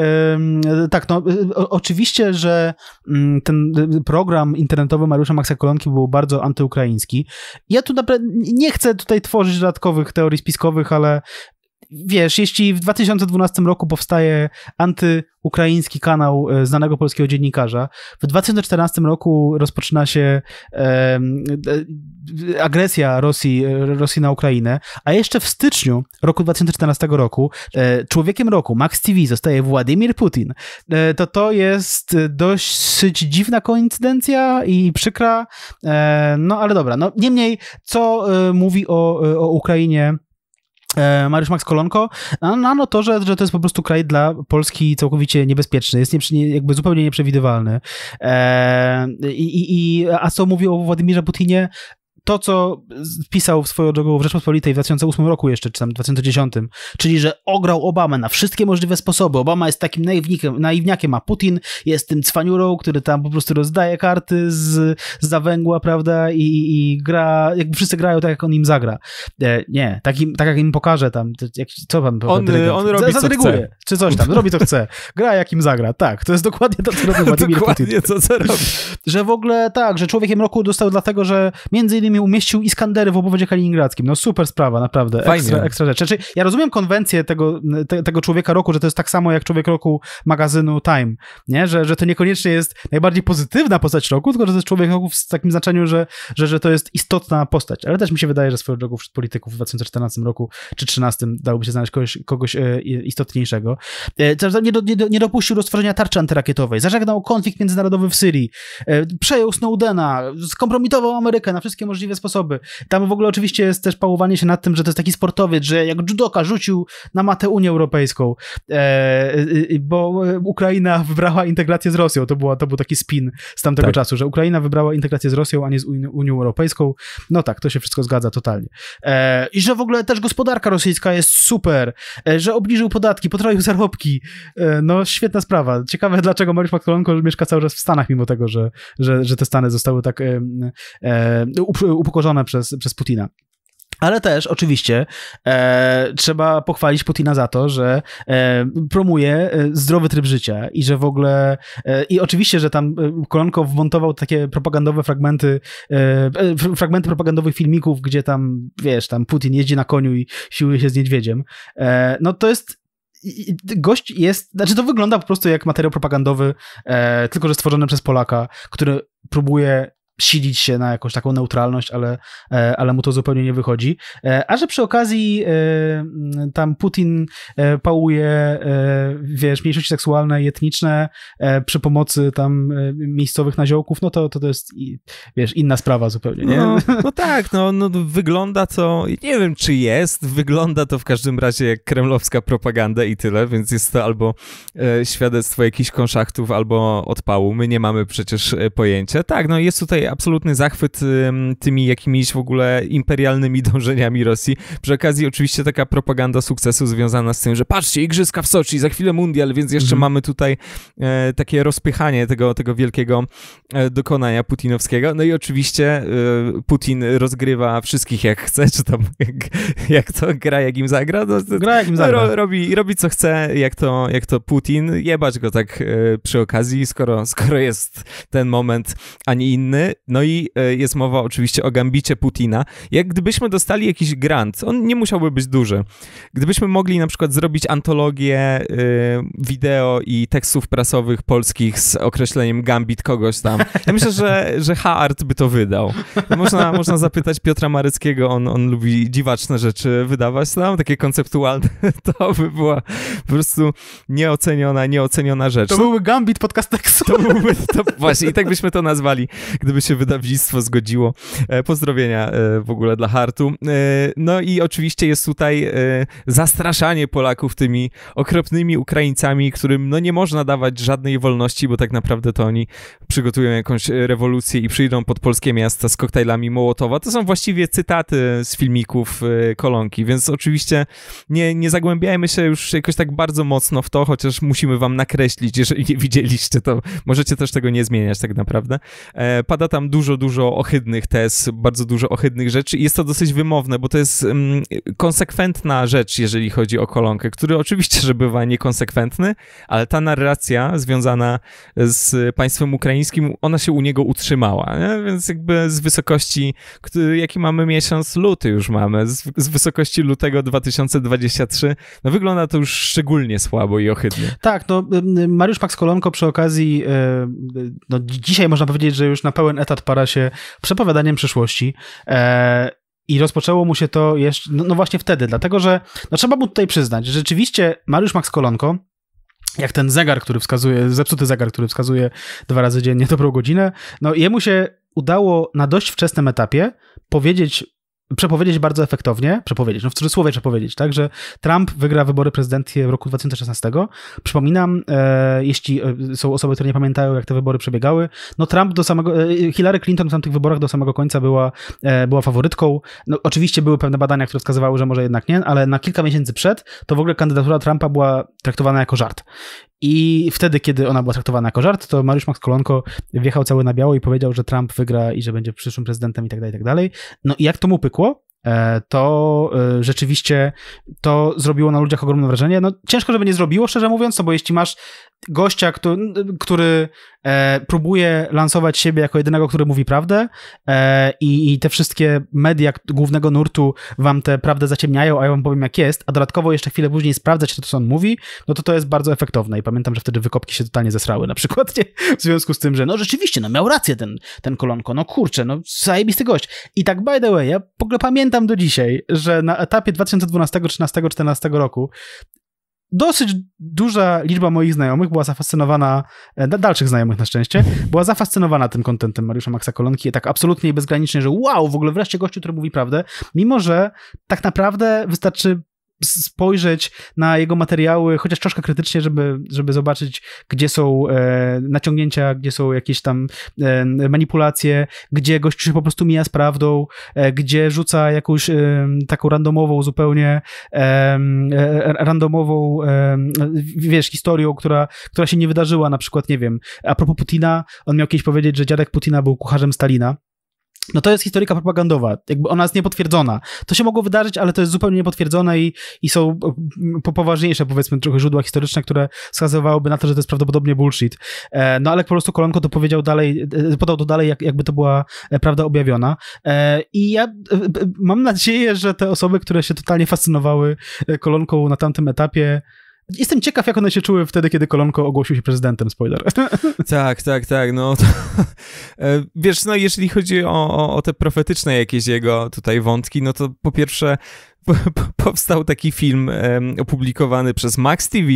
tak, no oczywiście, że mm, ten program internetowy Mariusza Maxa Kolonki był bardzo antyukraiński. Ja tu naprawdę nie chcę tutaj tworzyć dodatkowych teorii spiskowych, ale wiesz, jeśli w 2012 roku powstaje antyukraiński kanał e, znanego polskiego dziennikarza, w 2014 roku rozpoczyna się e, e, agresja Rosji, e, Rosji na Ukrainę, a jeszcze w styczniu roku 2014 roku e, człowiekiem roku Max TV zostaje Władimir Putin. E, to to jest dosyć dziwna koincydencja i przykra, no ale dobra. No, niemniej, co mówi o, o Ukrainie E, Mariusz Max Kolonko, na, no to, że, że to jest po prostu kraj dla Polski całkowicie niebezpieczny, jest nie, jakby zupełnie nieprzewidywalny. E, i, i, a co mówi o Władimirze Putinie? to, co pisał swoją drogą w Rzeczpospolitej w 2008 roku jeszcze, czy tam 2010, czyli, że ograł Obamę na wszystkie możliwe sposoby. Obama jest takim naiwnikiem, naiwniakiem, a Putin jest tym cwaniurą, który tam po prostu rozdaje karty z, z zawęgła, prawda, i, i gra, jakby wszyscy grają tak, jak on im zagra. E, nie, tak, im, tak jak im pokaże tam, jak, co pan on, y, on robi, za, co chce. czy coś tam, robi, co chce. Gra, jak im zagra, tak. To jest dokładnie to, co robi Władimir Dokładnie, Putin. co robi. Że w ogóle tak, że Człowiekiem Roku dostał dlatego, że między innymi umieścił Iskandery w obwodzie kaliningradzkim. No super sprawa, naprawdę. Fajnie. Ekstra, ekstra rzecz. Znaczy, ja rozumiem konwencję tego, te, tego człowieka roku, że to jest tak samo jak człowiek roku magazynu Time, nie? Że, że to niekoniecznie jest najbardziej pozytywna postać roku, tylko że to jest człowiek roku w takim znaczeniu, że, że, że to jest istotna postać. Ale też mi się wydaje, że swoją drogą wśród polityków w 2014 roku czy 2013 dałoby się znaleźć kogoś, kogoś e, istotniejszego. E, nie, do, nie, nie dopuścił do stworzenia tarczy antyrakietowej, zażegnał konflikt międzynarodowy w Syrii, e, przejął Snowdena, skompromitował Amerykę na wszystkie możliwe możliwe sposoby. Tam w ogóle oczywiście jest też pałowanie się nad tym, że to jest taki sportowiec, że jak judoka rzucił na matę Unię Europejską, e, e, e, bo Ukraina wybrała integrację z Rosją. To, była, to był taki spin z tamtego tak. czasu, że Ukraina wybrała integrację z Rosją, a nie z Unią Europejską. No tak, to się wszystko zgadza totalnie. I że w ogóle też gospodarka rosyjska jest super, że obniżył podatki, potroił zarobki. no świetna sprawa. Ciekawe, dlaczego Mariusz Maktolonko mieszka cały czas w Stanach, mimo tego, że, że, że te Stany zostały tak e, e, upokorzone przez, przez Putina. Ale też oczywiście e, trzeba pochwalić Putina za to, że e, promuje e, zdrowy tryb życia i że w ogóle. E, I oczywiście, że tam e, Kolonko wmontował takie propagandowe fragmenty, e, fragmenty propagandowych filmików, gdzie tam, wiesz, tam Putin jeździ na koniu i siłuje się z niedźwiedziem. no to jest gość jest, znaczy to wygląda po prostu jak materiał propagandowy, e, tylko że stworzony przez Polaka, który próbuje silić się na jakąś taką neutralność, ale, e, ale mu to zupełnie nie wychodzi. E, a że przy okazji e, tam Putin pałuje, wiesz, mniejszości seksualne i etniczne przy pomocy tam miejscowych naziołków, no to, to, to jest, wiesz, inna sprawa zupełnie, nie? No, no tak, no, no wygląda to, nie wiem czy jest, wygląda to w każdym razie jak kremlowska propaganda i tyle, więc jest to albo świadectwo jakichś konszachtów, albo odpału. My nie mamy przecież pojęcia. Tak, no jest tutaj absolutny zachwyt tymi jakimiś w ogóle imperialnymi dążeniami Rosji. Przy okazji oczywiście taka propaganda sukcesu związana z tym, że patrzcie, igrzyska w Soczi, za chwilę mundial, więc jeszcze mhm. mamy tutaj e, takie rozpychanie tego, tego wielkiego e, dokonania putinowskiego. No i oczywiście e, Putin rozgrywa wszystkich jak chce, czy tam jak, jak to gra, jak im zagra. No, gra, jak im zagra. Ro, robi, robi co chce, jak to, jak to Putin. Jebać go tak e, przy okazji, skoro, skoro jest ten moment, a nie inny. No i e, jest mowa oczywiście o gambicie Putina. Jak gdybyśmy dostali jakiś grant, on nie musiałby być duży, gdybyśmy mogli na przykład zrobić antologię e, wideo i tekstów prasowych polskich z określeniem gambit kogoś tam. Ja myślę, że, że Haart by to wydał. Można, można zapytać Piotra Maryckiego, on, on lubi dziwaczne rzeczy wydawać tam, takie konceptualne. To by była po prostu nieoceniona, nieoceniona rzecz. To byłby gambit podcast tekstu. To byłby, to właśnie, i tak byśmy to nazwali, gdyby się wydawnictwo zgodziło. E, pozdrowienia e, w ogóle dla Hartu. E, no i oczywiście jest tutaj zastraszanie Polaków tymi okropnymi Ukraińcami, którym no nie można dawać żadnej wolności, bo tak naprawdę to oni przygotują jakąś rewolucję i przyjdą pod polskie miasta z koktajlami Mołotowa. To są właściwie cytaty z filmików Kolonki, więc oczywiście nie, nie zagłębiajmy się już jakoś tak bardzo mocno w to, chociaż musimy wam nakreślić, jeżeli nie widzieliście, to możecie też tego nie zmieniać tak naprawdę. Pada ta tam dużo, dużo ohydnych tez, bardzo dużo ohydnych rzeczy i jest to dosyć wymowne, bo to jest mm, konsekwentna rzecz, jeżeli chodzi o kolonkę, który oczywiście, że bywa niekonsekwentny, ale ta narracja związana z państwem ukraińskim, ona się u niego utrzymała, nie? więc jakby z wysokości, który, jaki mamy miesiąc, luty już mamy, z, z wysokości lutego 2023, no wygląda to już szczególnie słabo i ohydnie. Tak, no Mariusz Pax Kolonko przy okazji, e, no dzisiaj można powiedzieć, że już na pełen etat para się przepowiadaniem przyszłości. E, i rozpoczęło mu się to jeszcze, no, no, właśnie wtedy, dlatego że, no trzeba mu tutaj przyznać, że rzeczywiście Mariusz Max Kolonko, jak ten zegar, który wskazuje, zepsuty zegar, który wskazuje dwa razy dziennie dobrą godzinę, no jemu się udało na dość wczesnym etapie powiedzieć przepowiedzieć bardzo efektownie, przepowiedzieć, no w cudzysłowie przepowiedzieć, tak, że Trump wygra wybory prezydenckie w roku 2016. Przypominam, e, jeśli e, są osoby, które nie pamiętają, jak te wybory przebiegały, no Trump do samego, e, Hillary Clinton w tamtych wyborach do samego końca była, e, była faworytką. No, oczywiście były pewne badania, które wskazywały, że może jednak nie, ale na kilka miesięcy przed, to w ogóle kandydatura Trumpa była traktowana jako żart. I wtedy, kiedy ona była traktowana jako żart, to Mariusz Max Kolonko wjechał cały na biało i powiedział, że Trump wygra i że będzie przyszłym prezydentem i tak dalej, i tak dalej. No i jak to mu pykło, e, to e, rzeczywiście to zrobiło na ludziach ogromne wrażenie. No ciężko, żeby nie zrobiło, szczerze mówiąc, no bo jeśli masz gościa, który, który e, próbuje lansować siebie jako jedynego, który mówi prawdę e, i, i, te wszystkie media głównego nurtu wam tę prawdę zaciemniają, a ja wam powiem jak jest, a dodatkowo jeszcze chwilę później sprawdzać to, co on mówi, no to to jest bardzo efektowne i pamiętam, że wtedy wykopki się totalnie zesrały na przykład, nie? w związku z tym, że no rzeczywiście, no miał rację ten, ten kolonko, no kurczę, no zajebisty gość. I tak by the way, ja w ogóle pamiętam do dzisiaj, że na etapie 2012, 13, 14 roku dosyć duża liczba moich znajomych była zafascynowana, e, dalszych znajomych na szczęście, była zafascynowana tym kontentem Mariusza Maxa Kolonki, tak absolutnie i bezgranicznie, że wow, w ogóle wreszcie gościu, który mówi prawdę, mimo że tak naprawdę wystarczy spojrzeć na jego materiały, chociaż troszkę krytycznie, żeby, żeby zobaczyć, gdzie są e, naciągnięcia, gdzie są jakieś tam e, manipulacje, gdzie gość się po prostu mija z prawdą, e, gdzie rzuca jakąś e, taką randomową zupełnie e, e, randomową wiesz, historią, która, która się nie wydarzyła, na przykład, nie wiem, a propos Putina, on miał kiedyś powiedzieć, że dziadek Putina był kucharzem Stalina, no to jest historyka propagandowa, jakby ona jest niepotwierdzona. To się mogło wydarzyć, ale to jest zupełnie niepotwierdzone i, i są poważniejsze, powiedzmy, trochę źródła historyczne, które wskazywałyby na to, że to jest prawdopodobnie bullshit. E, no ale po prostu Kolonko to powiedział dalej, e, podał to dalej, jak, jakby to była e, prawda objawiona. I ja mam nadzieję, że te osoby, które się totalnie fascynowały Kolonką na tamtym etapie, Jestem ciekaw, jak one się czuły wtedy, kiedy Kolonko ogłosił się prezydentem, spoiler. Tak, tak, tak, no to, e, wiesz, no jeżeli chodzi o, o, o te profetyczne jakieś jego tutaj wątki, no to po pierwsze powstał taki film opublikowany przez Max TV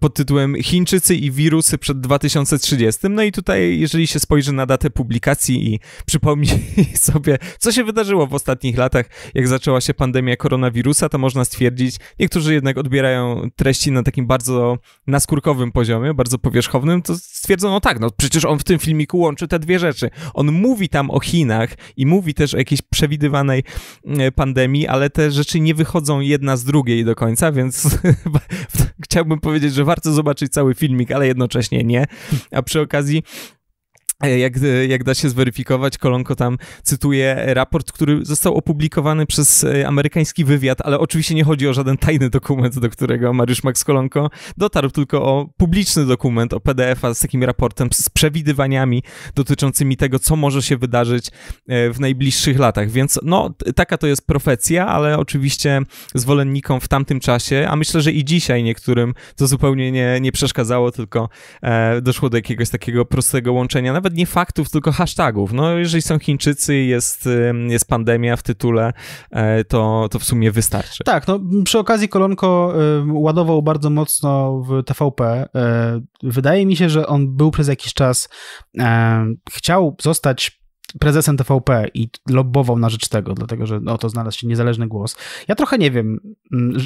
pod tytułem Chińczycy i wirusy przed 2030. No i tutaj, jeżeli się spojrzy na datę publikacji i przypomni sobie, co się wydarzyło w ostatnich latach, jak zaczęła się pandemia koronawirusa, to można stwierdzić, niektórzy jednak odbierają treści na takim bardzo naskórkowym poziomie, bardzo powierzchownym, to stwierdzono no tak, no przecież on w tym filmiku łączy te dwie rzeczy. On mówi tam o Chinach i mówi też o jakiejś przewidywanej e, pandemii, ale te rzeczy nie wychodzą jedna z drugiej do końca, więc chciałbym powiedzieć, że warto zobaczyć cały filmik, ale jednocześnie nie. A przy okazji E, jak, e, jak da się zweryfikować, Kolonko tam cytuje raport, który został opublikowany przez e, amerykański wywiad, ale oczywiście nie chodzi o żaden tajny dokument, do którego Mariusz Max Kolonko dotarł, tylko o publiczny dokument, o PDF-a z takim raportem, z przewidywaniami dotyczącymi tego, co może się wydarzyć w najbliższych latach. Więc no, taka to jest profecja, ale oczywiście zwolennikom w tamtym czasie, a myślę, że i dzisiaj niektórym to zupełnie nie, nie przeszkadzało, tylko e, doszło do jakiegoś takiego prostego łączenia, nawet nawet nie faktów, tylko hashtagów. No, jeżeli są Chińczycy, jest, jest pandemia w tytule, e, to, to w sumie wystarczy. Tak, no przy okazji Kolonko ładował bardzo mocno w TVP. E, wydaje mi się, że on był przez jakiś czas, chciał zostać prezesem TVP i lobbował na rzecz tego, dlatego że no, to znalazł się niezależny głos. Ja trochę nie wiem, mm,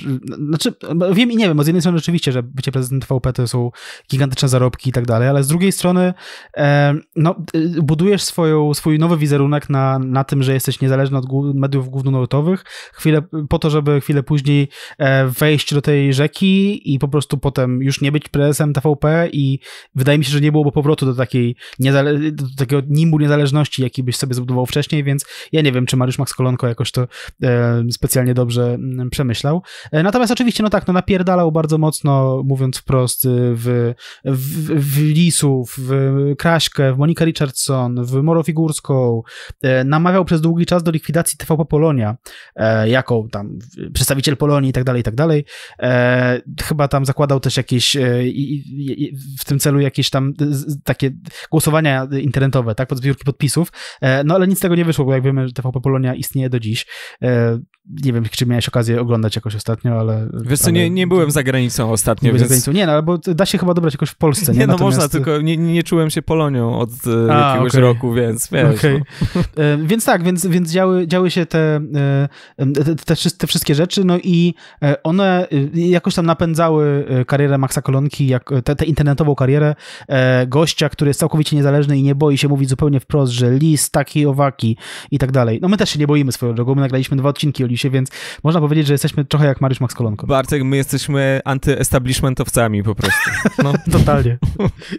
znaczy no, wiem i nie wiem, bo z jednej strony rzeczywiście, że bycie prezesem TVP to są gigantyczne zarobki i tak dalej, ale z drugiej strony e, no, y, budujesz swoją, swój nowy wizerunek na, na tym, że jesteś niezależny od mediów głównonarodowych. chwilę, po to, żeby chwilę później e, wejść do tej rzeki i po prostu potem już nie być prezesem TVP i wydaje mi się, że nie byłoby powrotu do takiej do takiego nimbu niezależności, jak jaki byś sobie zbudował wcześniej, więc ja nie wiem, czy Mariusz Max Kolonko jakoś to e, specjalnie dobrze mm, przemyślał. E, natomiast oczywiście, no tak, no napierdalał bardzo mocno, mówiąc wprost, e, w, w, w Lisu, w Kraśkę, w Monikę Richardson, w Morofigurską, E, namawiał przez długi czas do likwidacji TVP Polonia, e, jako tam przedstawiciel Polonii i tak dalej, i tak dalej. E, chyba tam zakładał też jakieś i, i, w tym celu jakieś tam takie głosowania internetowe, tak, pod zbiórki podpisów, E, no ale nic z tego nie wyszło, bo jak wiemy, TVP Polonia istnieje do dziś. E, nie wiem, czy miałeś okazję oglądać jakoś ostatnio, ale... Wiesz co, ale... nie, nie byłem za granicą ostatnio, nie więc... Za granicą. Nie, no albo da się chyba dobrać jakoś w Polsce, nie? Nie, no Natomiast... można, tylko nie, nie czułem się Polonią od e, A, jakiegoś okay. roku, więc wiesz. Okay. No. Więc tak, więc, więc działy, działy się te, te, te, te wszystkie rzeczy, no i one jakoś tam napędzały karierę Maxa Kolonki, jak, tę internetową karierę gościa, który jest całkowicie niezależny i nie boi się mówić zupełnie wprost, że Lis, taki, owaki i tak dalej. No my też się nie boimy swojego drogą, my nagraliśmy dwa odcinki o Lisie, więc można powiedzieć, że jesteśmy trochę jak Mariusz Max Kolonko. Bartek, my jesteśmy antyestablishmentowcami po prostu. No. Totalnie.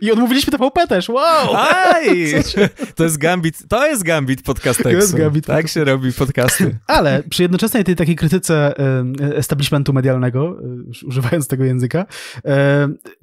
I odmówiliśmy TVP też, wow! To jest gambit, to jest gambit podcast To jest gambit. Tak się robi podcasty. Ale przy jednoczesnej tej takiej krytyce establishmentu medialnego, używając tego języka,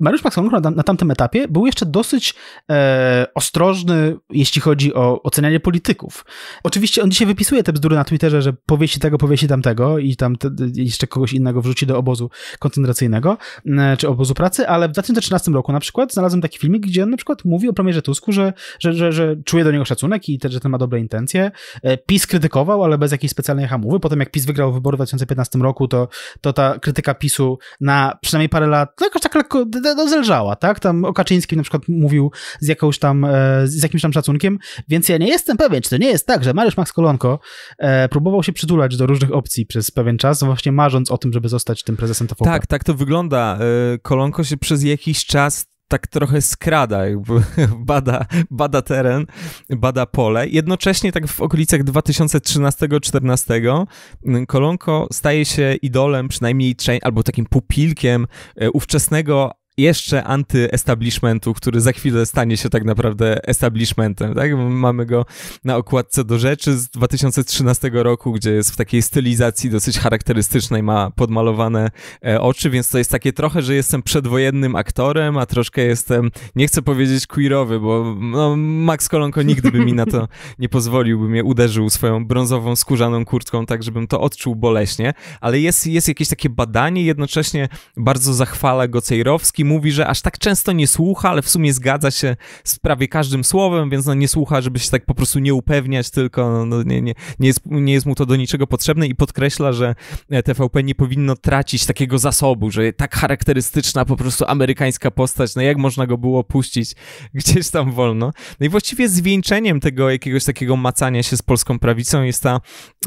Mariusz Max Kolonko na, tamtym etapie był jeszcze dosyć e, ostrożny, jeśli chodzi o, o ocenianie polityków. Oczywiście on dzisiaj wypisuje te bzdury na Twitterze, że powiesi tego, powiesi tamtego i tam te, jeszcze kogoś innego wrzuci do obozu koncentracyjnego e, czy obozu pracy, ale w 2013 roku na przykład znalazłem taki filmik, gdzie on na przykład mówi o premierze Tusku, że, że, że, że czuje do niego szacunek i te, że ten ma dobre intencje. E, PiS krytykował, ale bez jakiejś specjalnej hamowy. Potem jak PiS wygrał wybory w 2015 roku, to, to ta krytyka PiSu na przynajmniej parę lat no, jakoś tak lekko no, zelżała, tak? Tam o Kaczyńskim na przykład mówił z jakąś tam, e, z jakimś tam szacunkiem, więc ja nie jestem pewien, czy to nie jest tak, że Mariusz Max Kolonko e, próbował się przytulać do różnych opcji przez pewien czas, właśnie marząc o tym, żeby zostać tym prezesem TVP. Tak, tak to wygląda. E, Kolonko się przez jakiś czas tak trochę skrada, jakby bada, bada teren, bada pole. Jednocześnie tak w okolicach 2013-2014 mm, Kolonko staje się idolem, przynajmniej albo takim pupilkiem e, ówczesnego jeszcze antyestablishmentu, który za chwilę stanie się tak naprawdę establishmentem, tak? Mamy go na okładce do rzeczy z 2013 roku, gdzie jest w takiej stylizacji dosyć charakterystycznej, ma podmalowane e, oczy, więc to jest takie trochę, że jestem przedwojennym aktorem, a troszkę jestem, nie chcę powiedzieć queerowy, bo no, Max Kolonko nigdy by mi na to nie pozwolił, by mnie uderzył swoją brązową, skórzaną kurtką, tak żebym to odczuł boleśnie, ale jest, jest jakieś takie badanie, jednocześnie bardzo zachwala go Cejrowski, mówi, że aż tak często nie słucha, ale w sumie zgadza się z prawie każdym słowem, więc no nie słucha, żeby się tak po prostu nie upewniać, tylko no, no nie, nie, nie, jest, nie jest mu to do niczego potrzebne i podkreśla, że e, TVP nie powinno tracić takiego zasobu, że tak charakterystyczna po prostu amerykańska postać, no jak można go było puścić gdzieś tam wolno. No i właściwie zwieńczeniem tego jakiegoś takiego macania się z polską prawicą jest ta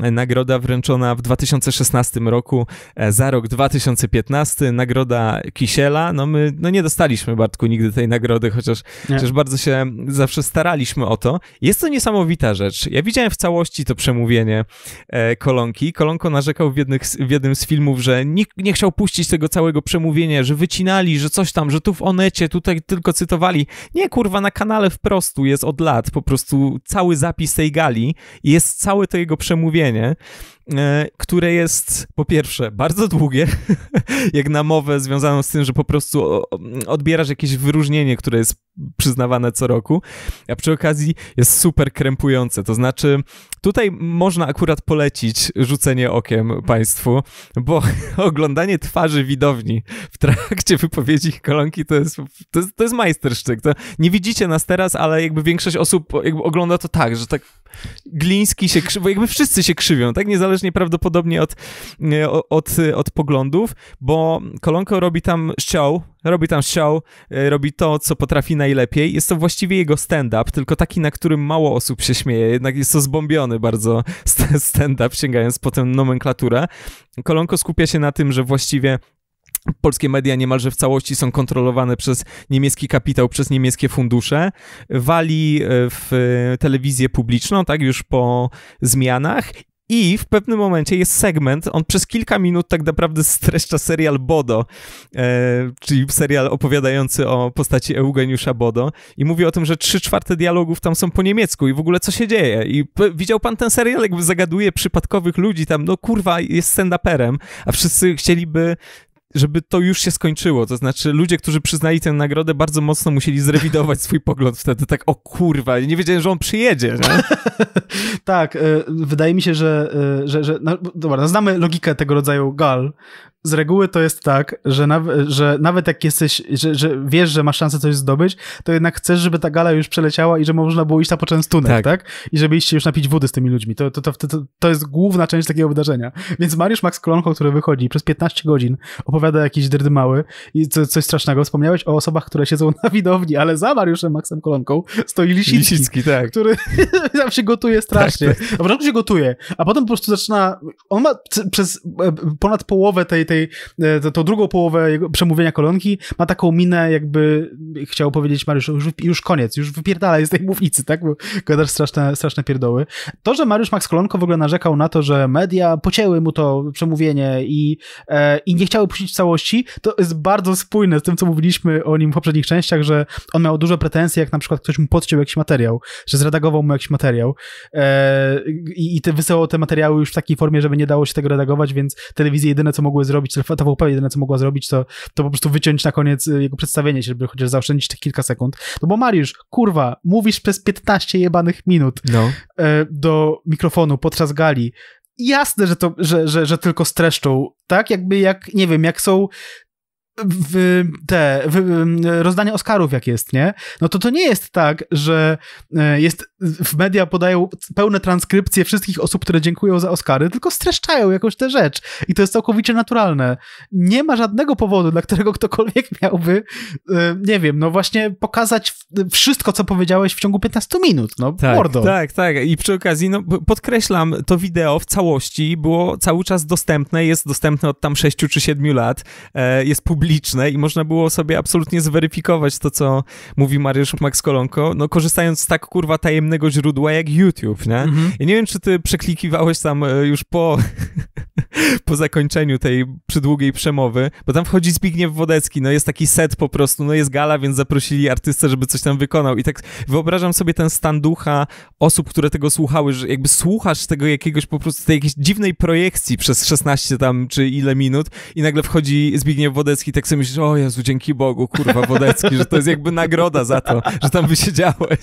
e, nagroda wręczona w 2016 roku e, za rok 2015, nagroda Kisiela. No my no nie dostaliśmy, Bartku, nigdy tej nagrody, chociaż, chociaż bardzo się zawsze staraliśmy o to. Jest to niesamowita rzecz. Ja widziałem w całości to przemówienie e, Kolonki. Kolonko narzekał w, jednych, w jednym z filmów, że nikt nie chciał puścić tego całego przemówienia, że wycinali, że coś tam, że tu w Onecie, tutaj tylko cytowali. Nie, kurwa, na kanale wprost jest od lat po prostu cały zapis tej gali i jest całe to jego przemówienie. E, które jest po pierwsze bardzo długie, jak na mowę związaną z tym, że po prostu odbierasz jakieś wyróżnienie, które jest przyznawane co roku, a przy okazji jest super krępujące. To znaczy, tutaj można akurat polecić rzucenie okiem Państwu, bo oglądanie twarzy widowni w trakcie wypowiedzi kolonki to jest, to jest, to jest majstersztyk. To nie widzicie nas teraz, ale jakby większość osób jakby ogląda to tak, że tak Gliński się krzywi, bo jakby wszyscy się krzywią, tak? Niezależnie prawdopodobnie od, od, od poglądów, bo Kolonko robi tam ściał, robi tam ściał, e, robi to, co potrafi najlepiej. Jest to właściwie jego stand-up, tylko taki, na którym mało osób się śmieje. Jednak jest to zbombiony bardzo stand-up, sięgając po tę nomenklaturę. Kolonko skupia się na tym, że właściwie polskie media niemalże w całości są kontrolowane przez niemiecki kapitał, przez niemieckie fundusze. Wali e, w e, telewizję publiczną, tak już po zmianach. I w pewnym momencie jest segment, on przez kilka minut tak naprawdę streszcza serial Bodo, e, czyli serial opowiadający o postaci Eugeniusza Bodo. I mówi o tym, że trzy czwarte dialogów tam są po niemiecku i w ogóle co się dzieje. I widział pan ten serial, jakby zagaduje przypadkowych ludzi tam, no kurwa, jest stand-uperem, a wszyscy chcieliby żeby to już się skończyło. To znaczy, ludzie, którzy przyznali tę nagrodę, bardzo mocno musieli zrewidować swój pogląd wtedy. Tak, o kurwa, nie wiedziałem, że on przyjedzie. tak, e, wydaje mi się, że, e, że, że no, dobra, no, znamy logikę tego rodzaju gal, z reguły to jest tak, że, naw że nawet jak jesteś, że, że, wiesz, że masz szansę coś zdobyć, to jednak chcesz, żeby ta gala już przeleciała i żeby można było iść na poczęstunek, tak? tak? I żeby iść się już napić wody z tymi ludźmi. To, to, to, to, to jest główna część takiego wydarzenia. Więc Mariusz Max Kolonko, który wychodzi przez 15 godzin, opowiada jakiś dyrdy mały i co, coś strasznego. Wspomniałeś o osobach, które siedzą na widowni, ale za Mariuszem Maxem Kolonką stoi Lisicki, Lisicki tak. który tam się gotuje strasznie. Tak, tak. początku się gotuje, a potem po prostu zaczyna, on ma przez e, ponad połowę tej, tej tej, e, tą drugą połowę jego przemówienia kolonki, ma taką minę, jakby chciał powiedzieć Mariusz, już, już koniec, już wypierdala jest tej mównicy, tak? Bo gadasz straszne, straszne pierdoły. To, że Mariusz Max Kolonko w ogóle narzekał na to, że media pocięły mu to przemówienie i, e, i nie chciały puścić w całości, to jest bardzo spójne z tym, co mówiliśmy o nim w poprzednich częściach, że on miał duże pretensje, jak na przykład ktoś mu podciął jakiś materiał, że zredagował mu jakiś materiał e, i, i te, wysyłał te materiały już w takiej formie, żeby nie dało się tego redagować, więc telewizje jedyne, co mogły zrobić, zrobić, co TVP jedyne co mogła zrobić, to, to po prostu wyciąć na koniec y, jego przedstawienie, żeby chociaż zaoszczędzić te kilka sekund. No bo Mariusz, kurwa, mówisz przez 15 jebanych minut no. E, do mikrofonu podczas gali, jasne, że, to, że, że, że tylko streszczą, tak? Jakby jak, nie wiem, jak są w te w rozdanie Oscarów, jak jest, nie? No to to nie jest tak, że e, jest, w media podają pełne transkrypcje wszystkich osób, które dziękują za Oscary, tylko streszczają jakąś tę rzecz. I to jest całkowicie naturalne. Nie ma żadnego powodu, dla którego ktokolwiek miałby, e, nie wiem, no właśnie pokazać wszystko, co powiedziałeś w ciągu 15 minut, no tak, mordo. Tak, tak. I przy okazji, no podkreślam, to wideo w całości było cały czas dostępne, jest dostępne od tam 6 czy 7 lat, e, jest publiczne publiczne i można było sobie absolutnie zweryfikować to, co mówi Mariusz Max Kolonko, no korzystając z tak kurwa tajemnego źródła jak YouTube, nie? Mhm. Ja nie wiem, czy ty przeklikiwałeś tam e, już po, po zakończeniu tej przydługiej przemowy, bo tam wchodzi Zbigniew Wodecki, no jest taki set po prostu, no jest gala, więc zaprosili artystę, żeby coś tam wykonał i tak wyobrażam sobie ten stan ducha osób, które tego słuchały, że jakby słuchasz tego jakiegoś po prostu, tej jakiejś dziwnej projekcji przez 16 tam czy ile minut i nagle wchodzi Zbigniew Wodecki tak sobie myślisz, o Jezu, dzięki Bogu, kurwa, Wodecki, że to jest jakby nagroda za to, że tam wysiedziałeś.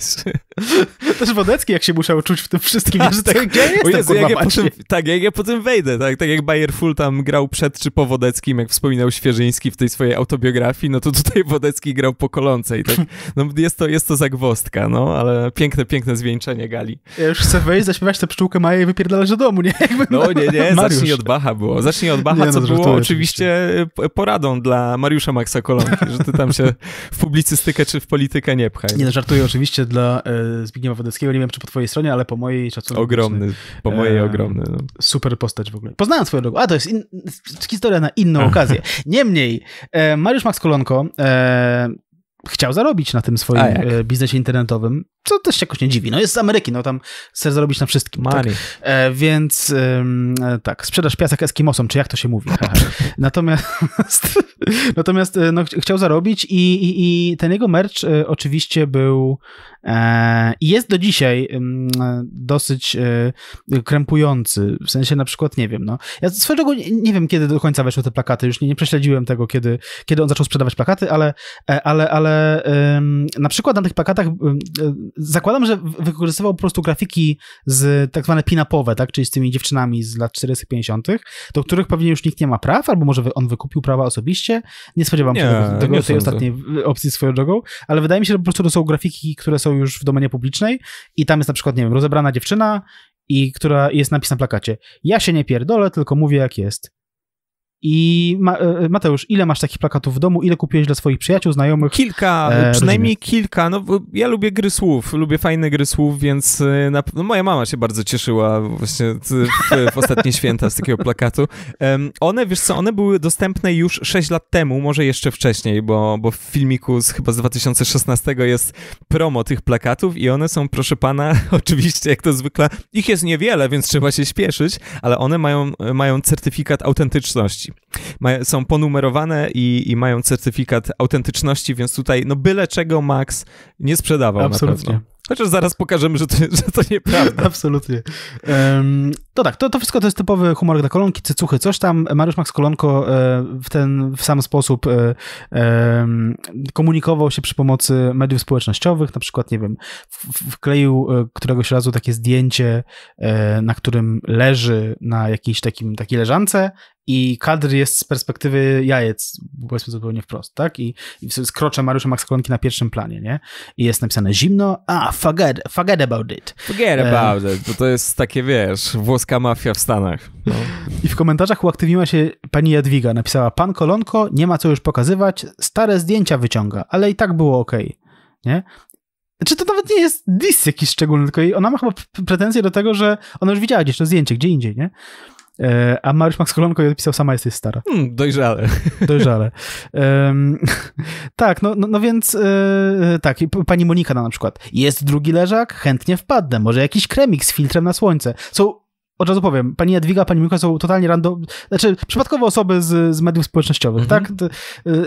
Też Wodecki jak się musiał czuć w tym wszystkim, tak, że tak, gdzie tak. ja jestem, Jezu, kurwa, jak ja potem, Tak, jak ja potem wejdę, tak, tak jak Bayer Full tam grał przed czy po Wodeckim, jak wspominał Świeżyński w tej swojej autobiografii, no to tutaj Wodecki grał po kolącej, tak, no jest to, jest to zagwostka, no, ale piękne, piękne zwieńczenie gali. Ja już chcę wejść, zaśpiewać tę pszczółkę Maję i wypierdalać do domu, nie? Jakby no nie, nie, Mariusz. zacznij od Bacha było, zacznij od Bacha, nie, co no, było oczywiście e, poradą dla Mariusza Maxa Kolonki, że ty tam się w publicystykę czy w politykę nie pchaj. Nie, no, żartuję oczywiście dla e, Zbigniewa Wodeckiego, nie wiem czy po twojej stronie, ale po mojej szacunku. Ogromny, po mojej e, ogromny. No. Super postać w ogóle. Poznałem swoją drogą, a to jest in, historia na inną okazję. Niemniej, e, Mariusz Max Kolonko, e, chciał zarobić na tym swoim e, biznesie internetowym, co też jakoś nie dziwi. No jest z Ameryki, no tam chce zarobić na wszystkim. Tak? E, więc e, tak, sprzedaż piasek Eskimosom, czy jak to się mówi. natomiast natomiast e, no, chciał zarobić i, i, i ten jego merch oczywiście był E, I jest do dzisiaj dosyć e, krępujący, w sensie na przykład, nie wiem, no, ja swoją drogą nie, nie wiem, kiedy do końca weszły te plakaty, już nie, nie prześledziłem tego, kiedy, kiedy on zaczął sprzedawać plakaty, ale, e, ale, ale na przykład na tych plakatach zakładam, że wykorzystywał po prostu grafiki z tak zwane pinapowe, tak, czyli z tymi dziewczynami z lat 40 50 do których pewnie już nikt nie ma praw, albo może on wykupił prawa osobiście, nie spodziewam się nie, tego, tego nie tej sądzę. ostatniej opcji swoją drogą, ale wydaje mi się, że po prostu to są grafiki, które są już w domenie publicznej i tam jest na przykład, nie wiem, rozebrana dziewczyna i która jest napis na plakacie. Ja się nie pierdolę, tylko mówię jak jest. I e, Mateusz, ile masz takich plakatów w domu? Ile kupiłeś dla swoich przyjaciół, znajomych? Kilka, e, e przynajmniej kilka. No, ja lubię gry słów, lubię fajne gry słów, więc e, na, no, moja mama się bardzo cieszyła właśnie w, w ostatnie święta z takiego plakatu. Um, one, wiesz co, one były dostępne już 6 lat temu, może jeszcze wcześniej, bo, bo w filmiku z, chyba z 2016 jest promo tych plakatów i one są, proszę pana, oczywiście jak to zwykle, ich jest niewiele, więc trzeba się śpieszyć, ale one mają, mają certyfikat autentyczności są ponumerowane i, i, mają certyfikat autentyczności, więc tutaj no byle czego Max nie sprzedawał Absolutnie. na pewno. Chociaż zaraz pokażemy, że to, że to nieprawda. Absolutnie. Um, to tak, to, to wszystko to jest typowy humor dla kolonki, cycuchy, coś tam. Mariusz Max Kolonko e, w ten w sam sposób e, komunikował się przy pomocy mediów społecznościowych, na przykład, nie wiem, wkleił e, któregoś razu takie zdjęcie, na którym leży na jakiejś takim, takiej leżance i kadr jest z perspektywy jajec, powiedzmy zupełnie wprost, tak? I, i skrocze Mariusza Max Kolonki na pierwszym planie, nie? I jest napisane zimno, a, forget, forget about it. Forget about it, bo to jest takie, wiesz, włos Irlandzka mafia w Stanach. No. I w komentarzach uaktywniła się pani Jadwiga. Napisała, pan Kolonko nie ma co już pokazywać, stare zdjęcia wyciąga, ale i tak było ok. Nie? Czy znaczy, to nawet nie jest dis jakiś szczególny, tylko ona ma chyba pretensje do tego, że ona już widziała gdzieś to zdjęcie, gdzie indziej, nie? E, a Mariusz Max Kolonko jej odpisał, sama jesteś stara. Hmm, dojrzale. Dojrzale. tak, no, no, no więc e, e, tak, pani Monika na, na przykład. Jest drugi leżak? Chętnie wpadnę. Może jakiś kremik z filtrem na słońce. Są od razu powiem, pani Jadwiga, pani Miłka są totalnie random, znaczy przypadkowo osoby z, z mediów społecznościowych, mm -hmm. tak?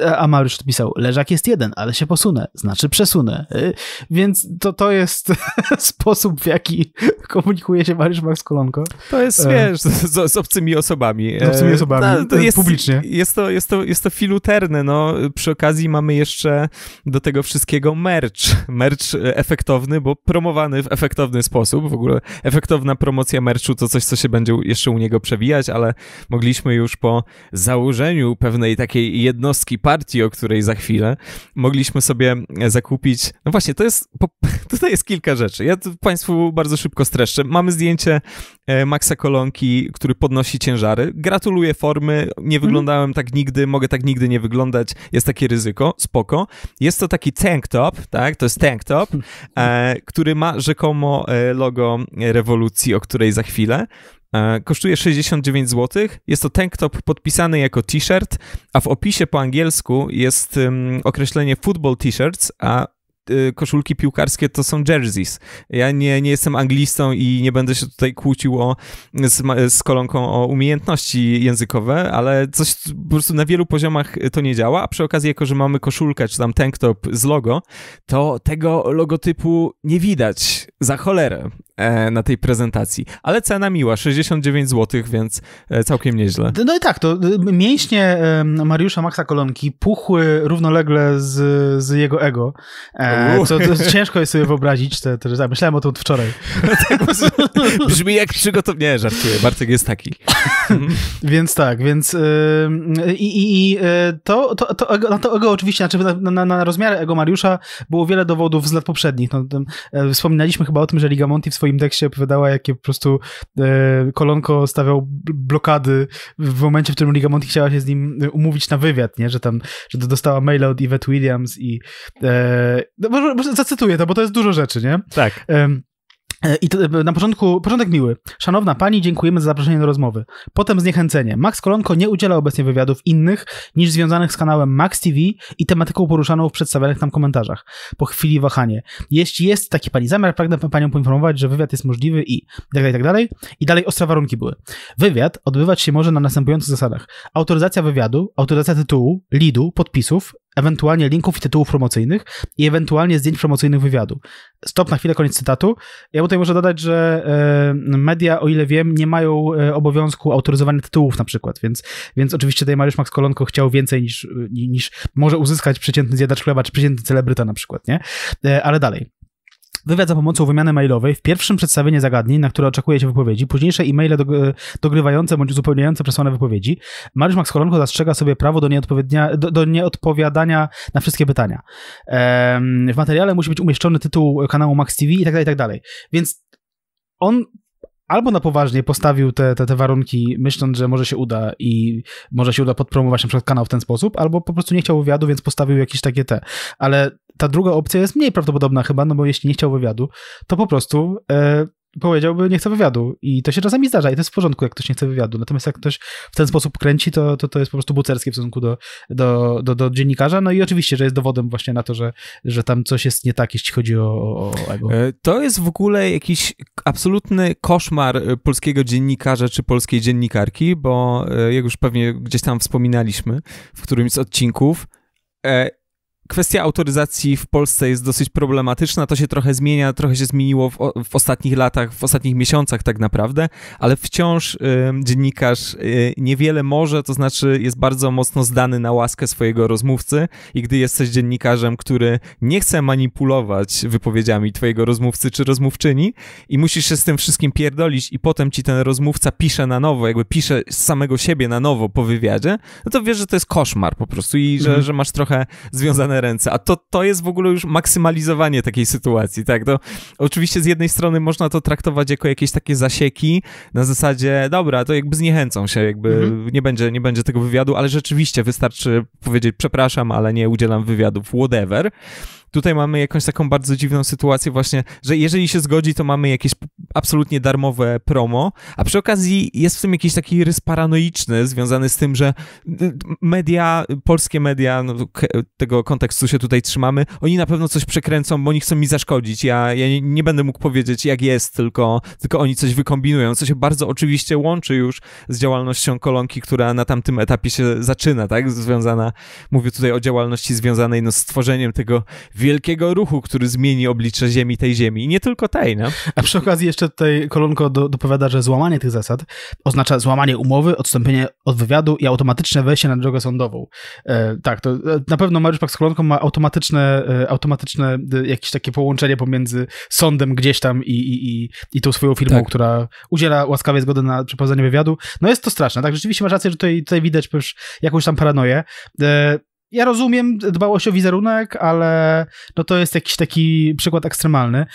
Y, a Mariusz pisał, leżak jest jeden, ale się posunę, znaczy przesunę. Y, więc to, to jest sposób, w jaki komunikuje się Mariusz Max Kolonko. To jest, e. wiesz, z, z obcymi osobami. Z obcymi e, osobami, to e, jest, publicznie. Jest to, jest, to, jest to filuterne, no. Przy okazji mamy jeszcze do tego wszystkiego merch. Merch efektowny, bo promowany w efektowny sposób. W ogóle efektowna promocja merchu to coś, co się będzie jeszcze u niego przewijać, ale mogliśmy już po założeniu pewnej takiej jednostki partii, o której za chwilę, mogliśmy sobie zakupić. No właśnie, to jest. Tutaj jest kilka rzeczy. Ja Państwu bardzo szybko streszczę. Mamy zdjęcie e, Maxa Kolonki, który podnosi ciężary. Gratuluję formy. Nie mhm. wyglądałem tak nigdy, mogę tak nigdy nie wyglądać. Jest takie ryzyko, spoko. Jest to taki tank top, tak? To jest tank top, e, który ma rzekomo e, logo rewolucji, o której za chwilę. E, kosztuje 69 zł. Jest to tank top podpisany jako t-shirt, a w opisie po angielsku jest um, określenie football t-shirts, a Y, koszulki piłkarskie to są jerseys. Ja nie, nie jestem anglistą i nie będę się tutaj kłócił o, z, z kolonką o umiejętności językowe, ale coś po prostu na wielu poziomach to nie działa, a przy okazji jako, że mamy koszulkę czy tam tank top z logo, to tego logotypu nie widać za cholerę e, na tej prezentacji. Ale cena miła, 69 zł, więc e, całkiem nieźle. No i tak, to y, mięśnie Mariusza Maxa Kolonki puchły równolegle z, z jego ego. E, co, to, ciężko jest sobie wyobrazić te, te rzeczy. Tak, myślałem o tym od wczoraj. brzmi jak przygotowanie. Nie, żartuję, Bartek jest taki. więc tak, więc i, y, to, to, to, ego, no to ego oczywiście, znaczy na, na, na rozmiary ego Mariusza było wiele dowodów z lat poprzednich. No, e, wspominaliśmy chyba o tym, że Liga Monti w swoim deksie opowiadała, jakie po prostu e, Kolonko stawiał blokady w momencie, w którym Liga Monti chciała się z nim e, umówić na wywiad, nie? że tam że dostała maila od Yvette Williams i e, zacytuję to, bo to jest dużo rzeczy, nie? Tak. E, i to, na początku, początek miły. Szanowna pani, dziękujemy za zaproszenie do rozmowy. Potem zniechęcenie. Max Kolonko nie udziela obecnie wywiadów innych niż związanych z kanałem Max TV i tematyką poruszaną w przedstawionych tam komentarzach. Po chwili wahanie. Jeśli jest taki pani zamiar, pragnę panią poinformować, że wywiad jest możliwy i tak dalej, tak dalej. I dalej ostre warunki były. Wywiad odbywać się może na następujących zasadach. Autoryzacja wywiadu, autoryzacja tytułu, lidu, podpisów, ewentualnie linków i tytułów promocyjnych i ewentualnie zdjęć promocyjnych wywiadu. Stop na chwilę, koniec cytatu. Ja tutaj muszę dodać, że e, media, o ile wiem, nie mają e, obowiązku autoryzowania tytułów na przykład, więc, więc oczywiście tutaj Mariusz Max Kolonko chciał więcej niż, niż może uzyskać przeciętny zjadacz chleba czy przeciętny celebryta na przykład, nie? E, ale dalej. Wywiad za pomocą wymiany mailowej, w pierwszym przedstawienie zagadnień, na które oczekuje się wypowiedzi, późniejsze e-maile e, dogrywające bądź uzupełniające przesłane wypowiedzi. Mariusz Max Kolonko zastrzega sobie prawo do, nieodpowiednia, do, do nieodpowiadania na wszystkie pytania. Ehm, w materiale musi być umieszczony tytuł kanału Max TV i tak dalej, i tak dalej. Więc on albo na poważnie postawił te, te, te warunki, myśląc, że może się uda i może się uda podpromować na przykład kanał w ten sposób, albo po prostu nie chciał wywiadu, więc postawił jakieś takie te. Ale ta druga opcja jest mniej prawdopodobna chyba, no bo jeśli nie chciał wywiadu, to po prostu e, powiedziałby nie chce wywiadu i to się czasami zdarza i to jest w porządku, jak ktoś nie chce wywiadu, natomiast jak ktoś w ten sposób kręci, to to, to jest po prostu bucerskie w stosunku do, do, do, do dziennikarza, no i oczywiście, że jest dowodem właśnie na to, że, że tam coś jest nie tak, jeśli chodzi o, o, o ego. E, to jest w ogóle jakiś absolutny koszmar e, polskiego dziennikarza czy polskiej dziennikarki, bo e, jak już pewnie gdzieś tam wspominaliśmy w którymś z odcinków, Kwestia autoryzacji w Polsce jest dosyć problematyczna. To się trochę zmienia, trochę się zmieniło w, w ostatnich latach, w ostatnich miesiącach, tak naprawdę, ale wciąż y, dziennikarz y, niewiele może, to znaczy jest bardzo mocno zdany na łaskę swojego rozmówcy. I gdy jesteś dziennikarzem, który nie chce manipulować wypowiedziami twojego rozmówcy czy rozmówczyni, i musisz się z tym wszystkim pierdolić, i potem ci ten rozmówca pisze na nowo, jakby pisze z samego siebie na nowo po wywiadzie, no to wiesz, że to jest koszmar po prostu i że, mm. że masz trochę związane własne ręce, a to, to jest w ogóle już maksymalizowanie takiej sytuacji, tak? To, oczywiście z jednej strony można to traktować jako jakieś takie zasieki na zasadzie, dobra, to jakby zniechęcą się, jakby mhm. nie, będzie, nie będzie tego wywiadu, ale rzeczywiście wystarczy powiedzieć, przepraszam, ale nie udzielam wywiadów, whatever tutaj mamy jakąś taką bardzo dziwną sytuację właśnie, że jeżeli się zgodzi, to mamy jakieś absolutnie darmowe promo, a przy okazji jest w tym jakiś taki rys paranoiczny związany z tym, że y, media, polskie media, no, tego kontekstu się tutaj trzymamy, oni na pewno coś przekręcą, bo oni chcą mi zaszkodzić. Ja, ja nie, nie będę mógł powiedzieć, jak jest, tylko, tylko oni coś wykombinują, co się bardzo oczywiście łączy już z działalnością kolonki, która na tamtym etapie się zaczyna, tak? Związana, mówię tutaj o działalności związanej no, z tworzeniem tego wielkiego ruchu, który zmieni oblicze Ziemi, tej Ziemi i nie tylko tej, no. A przy okazji jeszcze tutaj Kolonko do, dopowiada, że złamanie tych zasad oznacza złamanie umowy, odstąpienie od wywiadu i automatyczne wejście na drogę sądową. E, tak, to e, na pewno Mariusz Pak z Kolonką ma automatyczne, e, automatyczne e, jakieś takie połączenie pomiędzy sądem gdzieś tam i, i, i, i tą swoją firmą, tak. która udziela łaskawie zgody na przeprowadzenie wywiadu. No jest to straszne, tak, rzeczywiście masz rację, że tutaj, tutaj widać jakąś tam paranoję. E, ja rozumiem dbałość o wizerunek, ale no to jest jakiś taki przykład ekstremalny.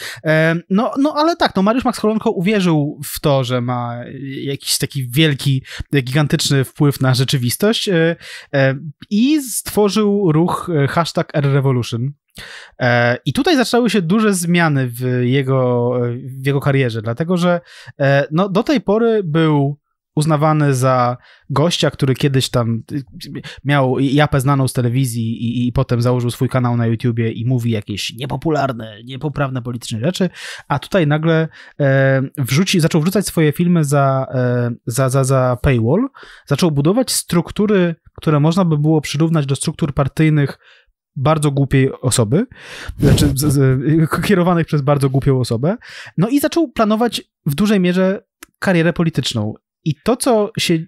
No, no ale tak, no Mariusz Max Kolonko uwierzył w to, że ma jakiś taki wielki, gigantyczny wpływ na rzeczywistość e, e, i stworzył ruch e, hashtag R-Revolution. I tutaj zaczęły się duże zmiany w jego, w jego karierze, dlatego że no, do tej pory był uznawany za gościa, który kiedyś tam y, miał japę znaną z telewizji i, i potem założył swój kanał na YouTubie i mówi jakieś niepopularne, niepoprawne polityczne rzeczy, a tutaj nagle e, wrzuci, zaczął wrzucać swoje filmy za, e, za, za, za paywall, zaczął budować struktury, które można by było przyrównać do struktur partyjnych bardzo głupiej osoby, znaczy z, z, kierowanych przez bardzo głupią osobę, no i zaczął planować w dużej mierze karierę polityczną. I to, co się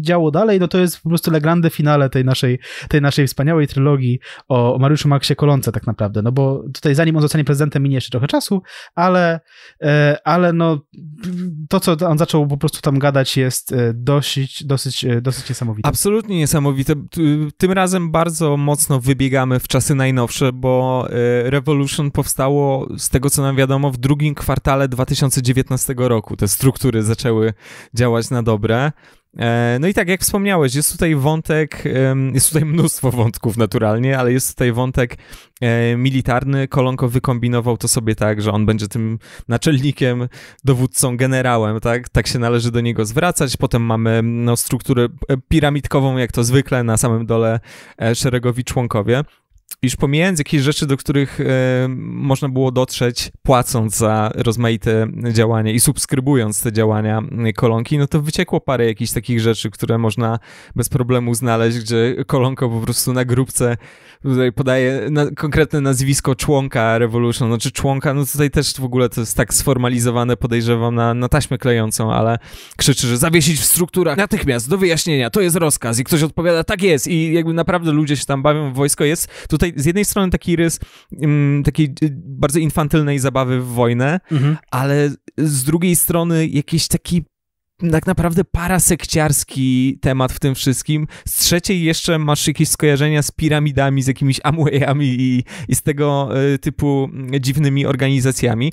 działo dalej, no to jest po prostu legrande finale tej naszej, tej naszej wspaniałej trylogii o Mariuszu Maxie Kolonce tak naprawdę, no bo tutaj zanim on zostanie prezydentem minie jeszcze trochę czasu, ale, e, ale no to, co on zaczął po prostu tam gadać jest e, dosyć, dosyć, e, dosyć niesamowite. Absolutnie niesamowite. Tym razem bardzo mocno wybiegamy w czasy najnowsze, bo Revolution powstało z tego, co nam wiadomo, w drugim kwartale 2019 roku. Te struktury zaczęły działać na dobre. E, no i tak, jak wspomniałeś, jest tutaj wątek, jest tutaj mnóstwo wątków naturalnie, ale jest tutaj wątek e, militarny. Kolonko wykombinował to sobie tak, że on będzie tym naczelnikiem, dowódcą, generałem, tak? Tak się należy do niego zwracać. Potem mamy no, strukturę e, piramidkową, jak to zwykle, na samym dole szeregowi członkowie już pomijając jakieś rzeczy, do których e, można było dotrzeć płacąc za rozmaite działania i subskrybując te działania kolonki, no to wyciekło parę jakichś takich rzeczy, które można bez problemu znaleźć, gdzie kolonko po prostu na grupce tutaj podaje na, konkretne nazwisko członka Revolution, znaczy czy członka, no tutaj też w ogóle to jest tak sformalizowane, podejrzewam, na, na taśmę klejącą, ale krzyczy, że zawiesić w strukturach natychmiast, do wyjaśnienia, to jest rozkaz i ktoś odpowiada, tak jest i jakby naprawdę ludzie się tam bawią, wojsko jest, to tutaj z jednej strony taki rys um, takiej y, bardzo infantylnej zabawy w wojnę, mhm. ale z drugiej strony jakiś taki tak naprawdę parasekciarski temat w tym wszystkim. Z trzeciej jeszcze masz jakieś skojarzenia z piramidami, z jakimiś Amwayami i, i z tego y, typu mm, dziwnymi organizacjami.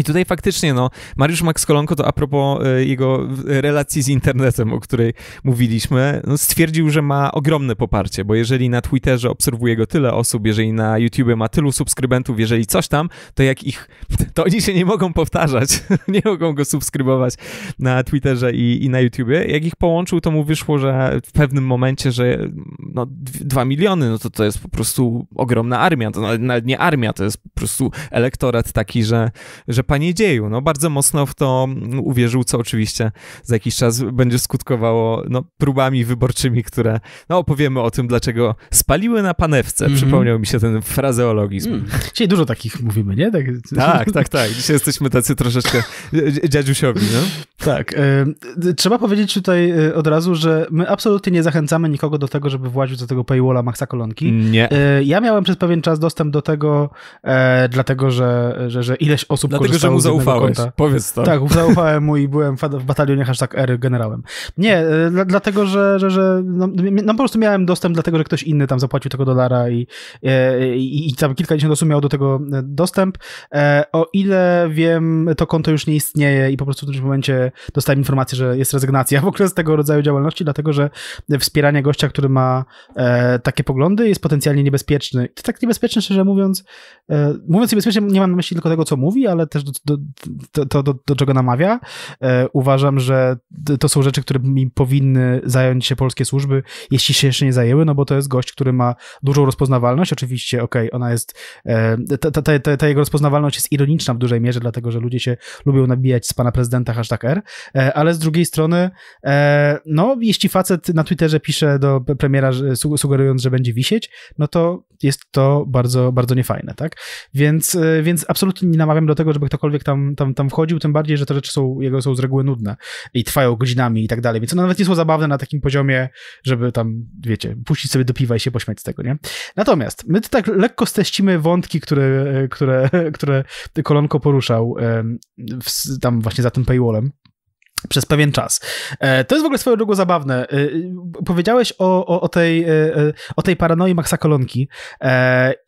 I tutaj faktycznie, no, Mariusz Max Kolonko, to a propos e, jego relacji z internetem, o której mówiliśmy, no, stwierdził, że ma ogromne poparcie, bo jeżeli na Twitterze obserwuje go tyle osób, jeżeli na YouTube ma tylu subskrybentów, jeżeli coś tam, to jak ich, to oni się nie mogą powtarzać, nie mogą go subskrybować na Twitterze i, i na YouTube. Jak ich połączył, to mu wyszło, że w pewnym momencie, że no, dwa miliony, no to to jest po prostu ogromna armia, to nawet nie armia, to jest po prostu elektorat taki, że, że paniedzieju. No, bardzo mocno w to mm, uwierzył, co oczywiście za jakiś czas będzie skutkowało no, próbami wyborczymi, które no, opowiemy o tym, dlaczego spaliły na panewce. Mm -hmm. Przypomniał mi się ten frazeologizm. Mm. Dzisiaj dużo takich mówimy, nie? Tak, tak, tak. tak. Dzisiaj jesteśmy tacy troszeczkę dziadziusiowi. No? Tak. Y trzeba powiedzieć tutaj e, od razu, że my absolutnie nie zachęcamy nikogo do tego, żeby właził do tego paywalla Maxa Kolonki. Nie. Y ja miałem przez pewien czas dostęp do tego, dlatego że, że, że ileś osób dlatego, że mu zaufałeś. Powiedz to. Tak, zaufałem mu i byłem w batalionie hashtag R generałem. Nie, e, dlatego, że, że, że no, no, po prostu miałem dostęp, dlatego, że ktoś inny tam zapłacił tego dolara i, e, i, i tam kilkadziesiąt osób miało do tego e, dostęp. O ile wiem, to konto już nie istnieje i po prostu w tym momencie dostałem informację, że jest rezygnacja w ogóle z tego rodzaju działalności, dlatego, że wspieranie gościa, który ma takie poglądy jest potencjalnie niebezpieczny. To tak niebezpieczne, szczerze mówiąc. Mówiąc niebezpiecznie, nie mam na myśli tylko tego, co mówi, ale też też do, do, to, do, do, czego namawia. E, uważam, że to są rzeczy, którymi powinny zająć się polskie służby, jeśli się jeszcze nie zajęły, no bo to jest gość, który ma dużą rozpoznawalność. Oczywiście, okej, okay, ona jest, e, ta, ta, ta, ta, jego rozpoznawalność jest ironiczna w dużej mierze, dlatego, że ludzie się lubią nabijać z pana prezydenta hashtag R, e, ale z drugiej strony, no, jeśli facet na Twitterze pisze do premiera, sugerując, że będzie wisieć, no to jest to bardzo, bardzo niefajne, tak? Więc, więc absolutnie nie namawiam do tego, żeby ktokolwiek tam, tam, tam wchodził, tym bardziej, że te rzeczy są, jego są z reguły nudne i trwają godzinami i tak dalej, więc one nawet nie są zabawne na takim poziomie, żeby tam, wiecie, puścić sobie do piwa i się pośmiać z tego, nie? Natomiast my tak lekko steścimy wątki, które, które, które Kolonko poruszał tam właśnie za tym paywallem przez pewien czas. E, to jest w ogóle swoją drogą zabawne. E, e, powiedziałeś o, o, o, tej, o tej paranoi Maxa Kolonki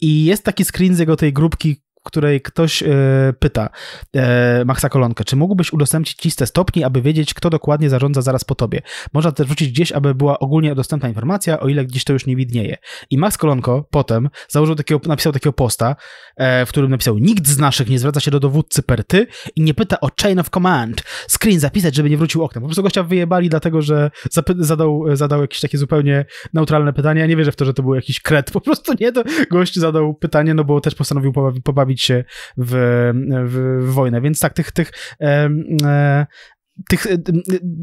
i jest taki screen z jego tej grupki której ktoś e, pyta e, Maxa Kolonkę, czy mógłbyś udostępnić listę stopni, aby wiedzieć, kto dokładnie zarządza zaraz po tobie. Można też wrzucić gdzieś, aby była ogólnie dostępna informacja, o ile gdzieś to już nie widnieje. I Max Kolonko potem założył takiego, napisał takiego posta, e, w którym napisał, nikt z naszych nie zwraca się do dowódcy perty i nie pyta o chain of command. Screen zapisać, żeby nie wrócił oknem. Po prostu gościa wyjebali dlatego, że zadał, zadał jakieś takie zupełnie neutralne pytanie. Ja nie wierzę w to, że to był jakiś kret. Po prostu nie, to gość zadał pytanie, no bo też postanowił pobawić bawić się w, w, w wojnę. Więc tak, tych, tych e, e, tych e, e,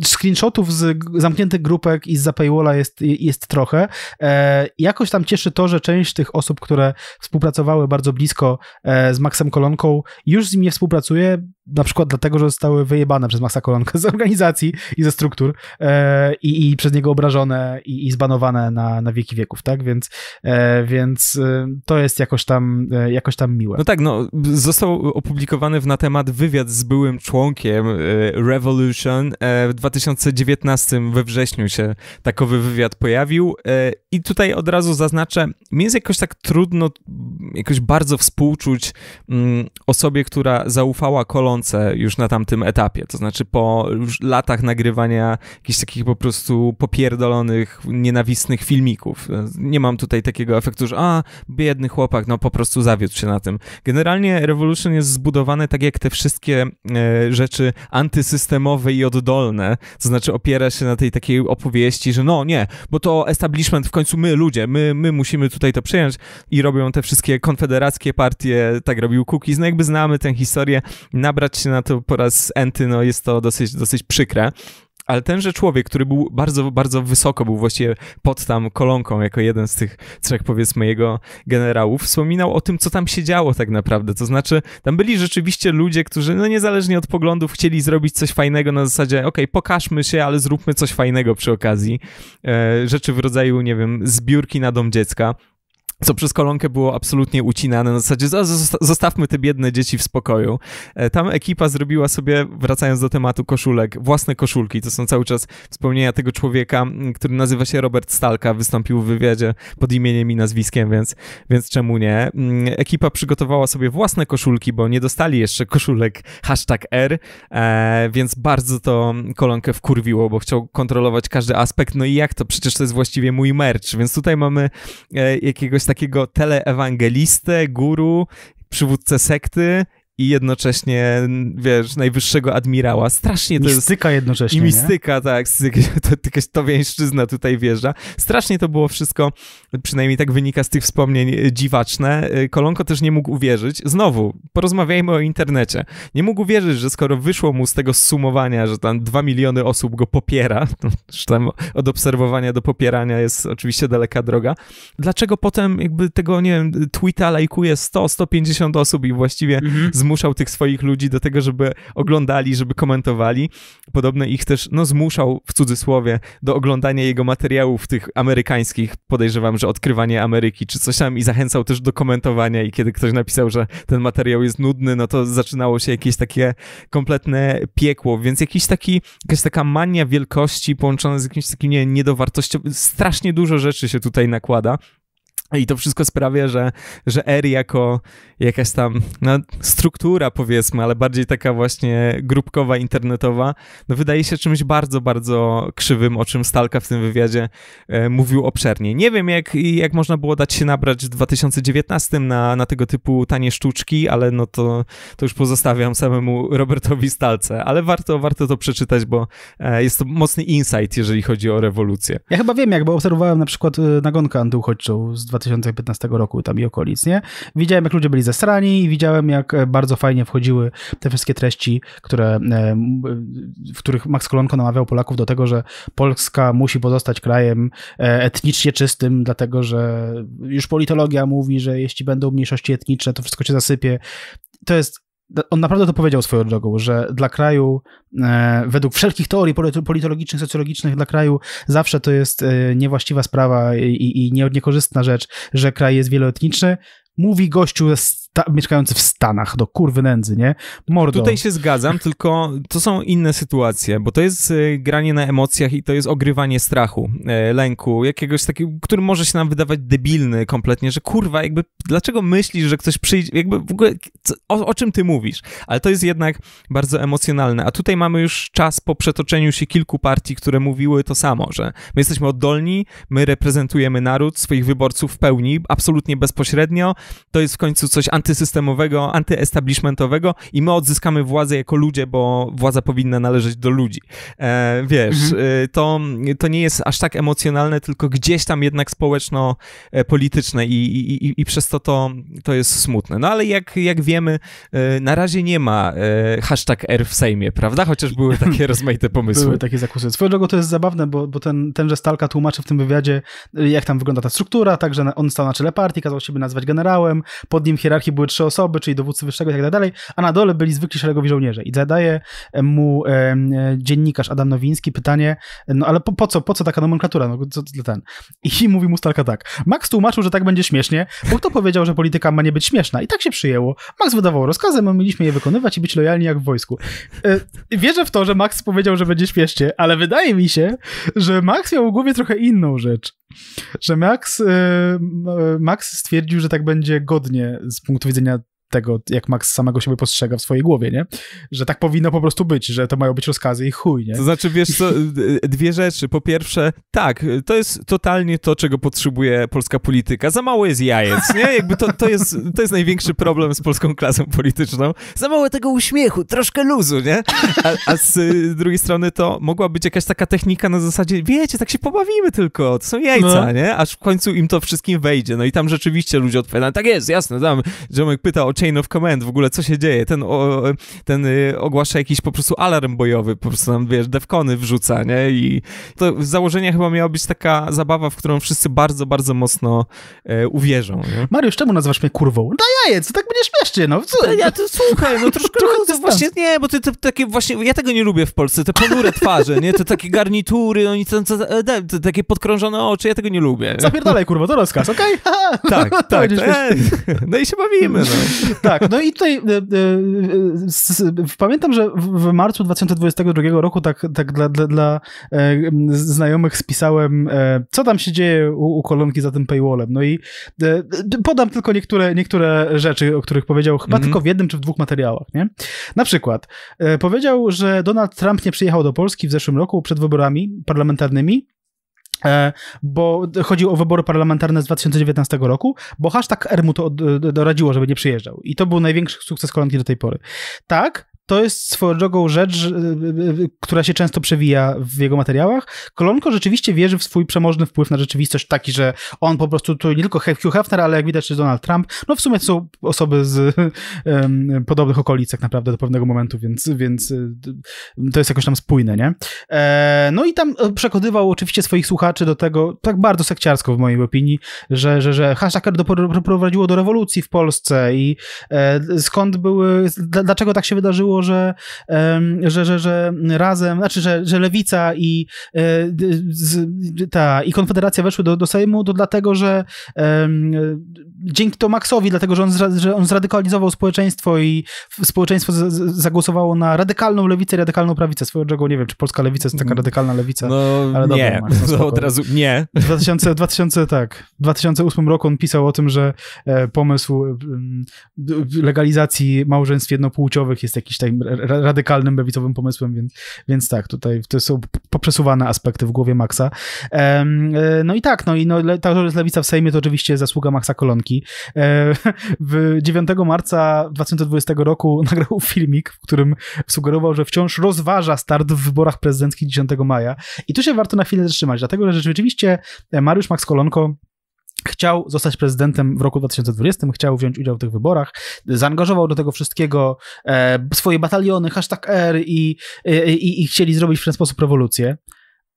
screenshotów z zamkniętych grupek i z Zapaywalla jest, jest trochę. E, jakoś tam cieszy to, że część tych osób, które współpracowały bardzo blisko e, z Maxem Kolonką, już z nim nie współpracuje, na przykład dlatego, że zostały wyjebane przez Maxa Kolankę z organizacji i ze struktur e, i, i, przez niego obrażone i, i zbanowane na, na wieki wieków, tak? Więc, e, więc e, to jest jakoś tam, e, jakoś tam miłe. No tak, no, został opublikowany w na temat wywiad z byłym członkiem e, Revolution. W 2019 we wrześniu się takowy wywiad pojawił i tutaj od razu zaznaczę, mi jest jakoś tak trudno jakoś bardzo współczuć mm, osobie, która zaufała Kolon męczące już na tamtym etapie. To znaczy po latach nagrywania jakichś takich po prostu popierdolonych, nienawistnych filmików. Nie mam tutaj takiego efektu, że a, biedny chłopak, no po prostu zawiódł się na tym. Generalnie Revolution jest zbudowane tak jak te wszystkie e, rzeczy antysystemowe i oddolne, to znaczy opiera się na tej takiej opowieści, że no nie, bo to establishment, w końcu my ludzie, my, my musimy tutaj to przejąć i robią te wszystkie konfederackie partie, tak robił Cookies, no jakby znamy tę historię, nabrać się na to po raz enty, no jest to dosyć, dosyć przykre ale tenże człowiek, który był bardzo, bardzo wysoko, był właściwie pod tam kolonką, jako jeden z tych trzech, powiedzmy, jego generałów, wspominał o tym, co tam się działo tak naprawdę. To znaczy, tam byli rzeczywiście ludzie, którzy, no niezależnie od poglądów, chcieli zrobić coś fajnego na zasadzie, ok, pokażmy się, ale zróbmy coś fajnego przy okazji. E, rzeczy w rodzaju, nie wiem, zbiórki na dom dziecka co przez kolonkę było absolutnie ucinane. Na zasadzie zostawmy te biedne dzieci w spokoju. E, tam ekipa zrobiła sobie, wracając do tematu koszulek, własne koszulki. To są cały czas wspomnienia tego człowieka, który nazywa się Robert Stalka, wystąpił w wywiadzie pod imieniem i nazwiskiem, więc, więc czemu nie. Ekipa przygotowała sobie własne koszulki, bo nie dostali jeszcze koszulek hashtag R, e, więc bardzo to kolonkę wkurwiło, bo chciał kontrolować każdy aspekt. No i jak to? Przecież to jest właściwie mój merch, więc tutaj mamy e, jakiegoś takiego teleewangelistę, guru, przywódcę sekty i jednocześnie, wiesz, najwyższego admirała. Strasznie to mistyka jest... Mistyka jednocześnie, I mistyka, nie? tak. To, to towiężczyzna tutaj wjeżdża. Strasznie to było wszystko, przynajmniej tak wynika z tych wspomnień, e, dziwaczne. E, Kolonko też nie mógł uwierzyć. Znowu, porozmawiajmy o internecie. Nie mógł uwierzyć, że skoro wyszło mu z tego sumowania, że tam dwa miliony osób go popiera, tam od obserwowania do popierania jest oczywiście daleka droga, dlaczego potem jakby tego, nie wiem, tweeta lajkuje 100-150 osób i właściwie mhm zmuszał tych swoich ludzi do tego, żeby oglądali, żeby komentowali. Podobno ich też, no, zmuszał w cudzysłowie do oglądania jego materiałów tych amerykańskich, podejrzewam, że odkrywanie Ameryki czy coś tam i zachęcał też do komentowania i kiedy ktoś napisał, że ten materiał jest nudny, no to zaczynało się jakieś takie kompletne piekło, więc jakiś taki, jakaś taka mania wielkości połączona z jakimś takim, nie wiem, strasznie dużo rzeczy się tutaj nakłada. I to wszystko sprawia, że, że R jako jakaś tam no, struktura, powiedzmy, ale bardziej taka właśnie grupkowa, internetowa, no wydaje się czymś bardzo, bardzo krzywym, o czym Stalka w tym wywiadzie e, mówił obszernie. Nie wiem, jak, jak można było dać się nabrać w 2019 na, na tego typu tanie sztuczki, ale no to, to już pozostawiam samemu Robertowi Stalce, ale warto, warto to przeczytać, bo e, jest to mocny insight, jeżeli chodzi o rewolucję. Ja chyba wiem, jak, bo obserwowałem na przykład e, nagonkę antyuchodźczą z 2019 2015 roku tam i okolic, nie? Widziałem, jak ludzie byli zesrani i widziałem, jak e, bardzo fajnie wchodziły te wszystkie treści, które, e, w których Max Kolonko namawiał Polaków do tego, że Polska musi pozostać krajem e, etnicznie czystym, dlatego że już politologia mówi, że jeśli będą mniejszości etniczne, to wszystko się zasypie. To jest on naprawdę to powiedział swoją drogą, że dla kraju, e, według wszelkich teorii politologicznych, socjologicznych, dla kraju zawsze to jest e, niewłaściwa sprawa i, i niekorzystna rzecz, że kraj jest wieloetniczny. Mówi gościu z mieszkający w Stanach, do kurwy nędzy, nie? Mordo. Tutaj się zgadzam, tylko to są inne sytuacje, bo to jest y, granie na emocjach i to jest ogrywanie strachu, e, lęku, jakiegoś takiego, który może się nam wydawać debilny kompletnie, że kurwa, jakby dlaczego myślisz, że ktoś przyjdzie, jakby w ogóle co, o, o czym ty mówisz? Ale to jest jednak bardzo emocjonalne, a tutaj mamy już czas po przetoczeniu się kilku partii, które mówiły to samo, że my jesteśmy oddolni, my reprezentujemy naród, swoich wyborców w pełni, absolutnie bezpośrednio, to jest w końcu coś anty antysystemowego, antyestablishmentowego i my odzyskamy władzę jako ludzie, bo władza powinna należeć do ludzi. E, wiesz, mhm. E, to, to nie jest aż tak emocjonalne, tylko gdzieś tam jednak społeczno-polityczne e, i, i, i, i przez to, to to jest smutne. No ale jak, jak wiemy, e, na razie nie ma hashtag R w Sejmie, prawda? Chociaż były takie rozmaite pomysły. Były takie zakusy. Swoją drogą to jest zabawne, bo, bo ten, tenże Stalka tłumaczy w tym wywiadzie, jak tam wygląda ta struktura, także on stał na czele partii, kazał się by nazwać generałem, pod nim hierarchii były trzy osoby, czyli dowódcy wyższego i tak dalej, a na dole byli zwykli szeregowi żołnierze. I zadaje e, mu e, e, dziennikarz Adam Nowiński pytanie, e, no ale po, po, co, po co taka nomenklatura, no co ten? I mówi mu Starka tak, Max tłumaczył, że tak będzie śmiesznie, bo kto powiedział, że polityka ma nie być śmieszna? I tak się przyjęło. Max wydawał rozkazy, my mieliśmy je wykonywać i być lojalni jak w wojsku. E, wierzę w to, że Max powiedział, że będzie śmiesznie, ale wydaje mi się, że Max miał w głowie trochę inną rzecz że Max, y, y, Max stwierdził, że tak będzie godnie z punktu widzenia tego, jak Max samego siebie postrzega w swojej głowie, nie? Że tak powinno po prostu być, że to mają być rozkazy i chuj, nie? To znaczy, wiesz co, dwie rzeczy. Po pierwsze, tak, to jest totalnie to, czego potrzebuje polska polityka. Za mało jest jajec, nie? Jakby to, to, jest, to jest największy problem z polską klasą polityczną. Za mało tego uśmiechu, troszkę luzu, nie? A, a z drugiej strony to mogła być jakaś taka technika na zasadzie, wiecie, tak się pobawimy tylko, to są jajca, no. nie? Aż w końcu im to wszystkim wejdzie. No i tam rzeczywiście ludzie odpowiadają, tak jest, jasne, tam Ziomek pytał o chain of command, w ogóle co się dzieje, ten, o, ten y, ogłasza jakiś po prostu alarm bojowy, po prostu nam, wiesz, defkony wrzuca, nie, i to założenie chyba miała być taka zabawa, w którą wszyscy bardzo, bardzo mocno e, uwierzą. Nie? Mariusz, czemu nazywasz mnie kurwą? Da no jajec, tak będziesz wreszcie, no. Co? Ja to słuchaj, no troszkę Trochę właśnie, nie, bo ty, te, takie właśnie, ja tego nie lubię w Polsce, te ponure twarze, nie, te takie garnitury, oni e, tam, takie podkrążone oczy, ja tego nie lubię. Zapierdalaj, kurwa, to rozkaz, okej? Okay? Tak, tak, no i się bawimy, no. Tak, no i tutaj e, e, pamiętam, że w marcu 2022 roku tak, tak dla, dla, dla znajomych spisałem, co tam się dzieje u, u kolonki za tym paywallem, no i podam tylko niektóre, niektóre rzeczy, o których powiem powiedział chyba mm -hmm. tylko w jednym czy w dwóch materiałach, nie? Na przykład e, powiedział, że Donald Trump nie przyjechał do Polski w zeszłym roku przed wyborami parlamentarnymi, e, bo chodziło o wybory parlamentarne z 2019 roku, bo hashtag R mu to e, doradziło, żeby nie przyjeżdżał. I to był największy sukces Kolanki do tej pory. Tak, to jest swoją drogą rzecz, e, e, e, która się często przewija w jego materiałach. Kolonko rzeczywiście wierzy w swój przemożny wpływ na rzeczywistość, taki, że on po prostu tu nie tylko Hugh Hefner, ale jak widać, jest Donald Trump. No w sumie to są osoby z um, podobnych okolic, tak naprawdę, do pewnego momentu, więc, więc to jest jakoś tam spójne, nie? E, no i tam przekonywał oczywiście swoich słuchaczy do tego, tak bardzo sekciarsko w mojej opinii, że, że, że hashtag doprowadziło do rewolucji w Polsce i e, skąd były, dlaczego tak się wydarzyło, było, że, że, że, że razem, znaczy, że, że Lewica i, e, ta, i Konfederacja weszły do, do Sejmu, to dlatego, że dzięki to Maxowi, dlatego że on, że on zradykalizował społeczeństwo i społeczeństwo z, z, zagłosowało na radykalną lewicę i radykalną prawicę. Swoją drogą nie wiem, czy polska lewica jest taka mm. radykalna lewica. No, ale dobra, nie, Max, no od razu nie. W 2000, 2000, tak, 2008 roku on pisał o tym, że e, pomysł e, legalizacji małżeństw jednopłciowych jest jakimś takim radykalnym lewicowym pomysłem, więc, więc tak, tutaj to są poprzesuwane aspekty w głowie Maxa. E, no i tak, no i no, ta, że jest lewica w Sejmie, to oczywiście zasługa Maxa Kolonki Polki. E, w 9 marca 2020 roku nagrał filmik, w którym sugerował, że wciąż rozważa start w wyborach prezydenckich 10 maja. I tu się warto na chwilę zatrzymać, dlatego że rzeczywiście e, Mariusz Max Kolonko chciał zostać prezydentem w roku 2020, chciał wziąć udział w tych wyborach, zaangażował do tego wszystkiego e, swoje bataliony, hashtag R i, i, i chcieli zrobić w ten sposób rewolucję,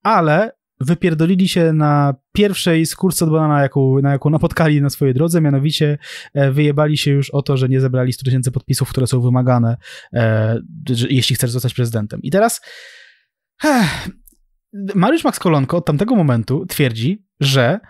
ale wypierdolili się na pierwszej skórce od banana, jaką, na jaką napotkali na swojej drodze, mianowicie e, wyjebali się już o to, że nie zebrali 100 tysięcy podpisów, które są wymagane, e, jeśli chcesz zostać prezydentem. I teraz heh, Mariusz Max Kolonko od tamtego momentu twierdzi, że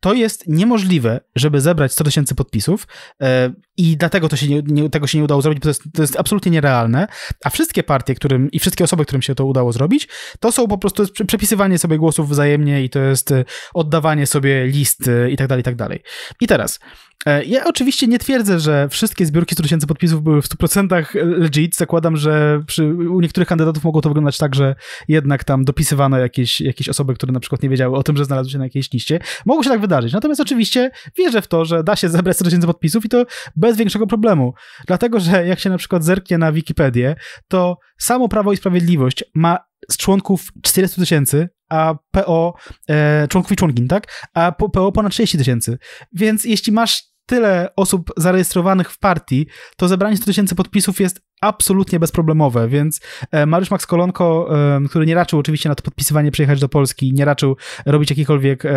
to jest niemożliwe, żeby zebrać 100 tysięcy podpisów. E, i dlatego to się nie, nie, tego się nie udało zrobić, bo to jest, to jest, absolutnie nierealne. A wszystkie partie, którym i wszystkie osoby, którym się to udało zrobić, to są po prostu przepisywanie sobie głosów wzajemnie i to jest y, oddawanie sobie list y, i tak dalej, i tak dalej. I teraz, e, ja oczywiście nie twierdzę, że wszystkie zbiórki 100 tysięcy podpisów były w 100% e, legit. Zakładam, że przy, u niektórych kandydatów mogło to wyglądać tak, że jednak tam dopisywano jakieś, jakieś osoby, które na przykład nie wiedziały o tym, że znalazły się na jakiejś liście. Mogło się tak wydarzyć. Natomiast oczywiście wierzę w to, że da się zebrać 100 tysięcy podpisów i to bez bez większego problemu. Dlatego, że jak się na przykład zerknie na Wikipedię, to samo Prawo i Sprawiedliwość ma z członków 400 tysięcy, a PO, e, członków i członkin, tak? A PO ponad 30 tysięcy. Więc jeśli masz tyle osób zarejestrowanych w partii, to zebranie 100 tysięcy podpisów jest absolutnie bezproblemowe, więc e, Mariusz Max Kolonko, e, który nie raczył oczywiście na to podpisywanie przyjechać do Polski, nie raczył robić jakiejkolwiek, e,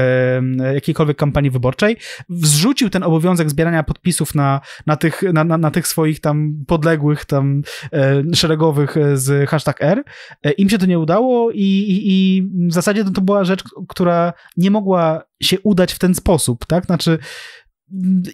jakiejkolwiek kampanii wyborczej, zrzucił ten obowiązek zbierania podpisów na, na, tych, na, na, na tych swoich tam podległych, tam szeregowych z hashtag R. Im się to nie udało i, i, i w zasadzie to, była rzecz, która nie mogła się udać w ten sposób, tak? Znaczy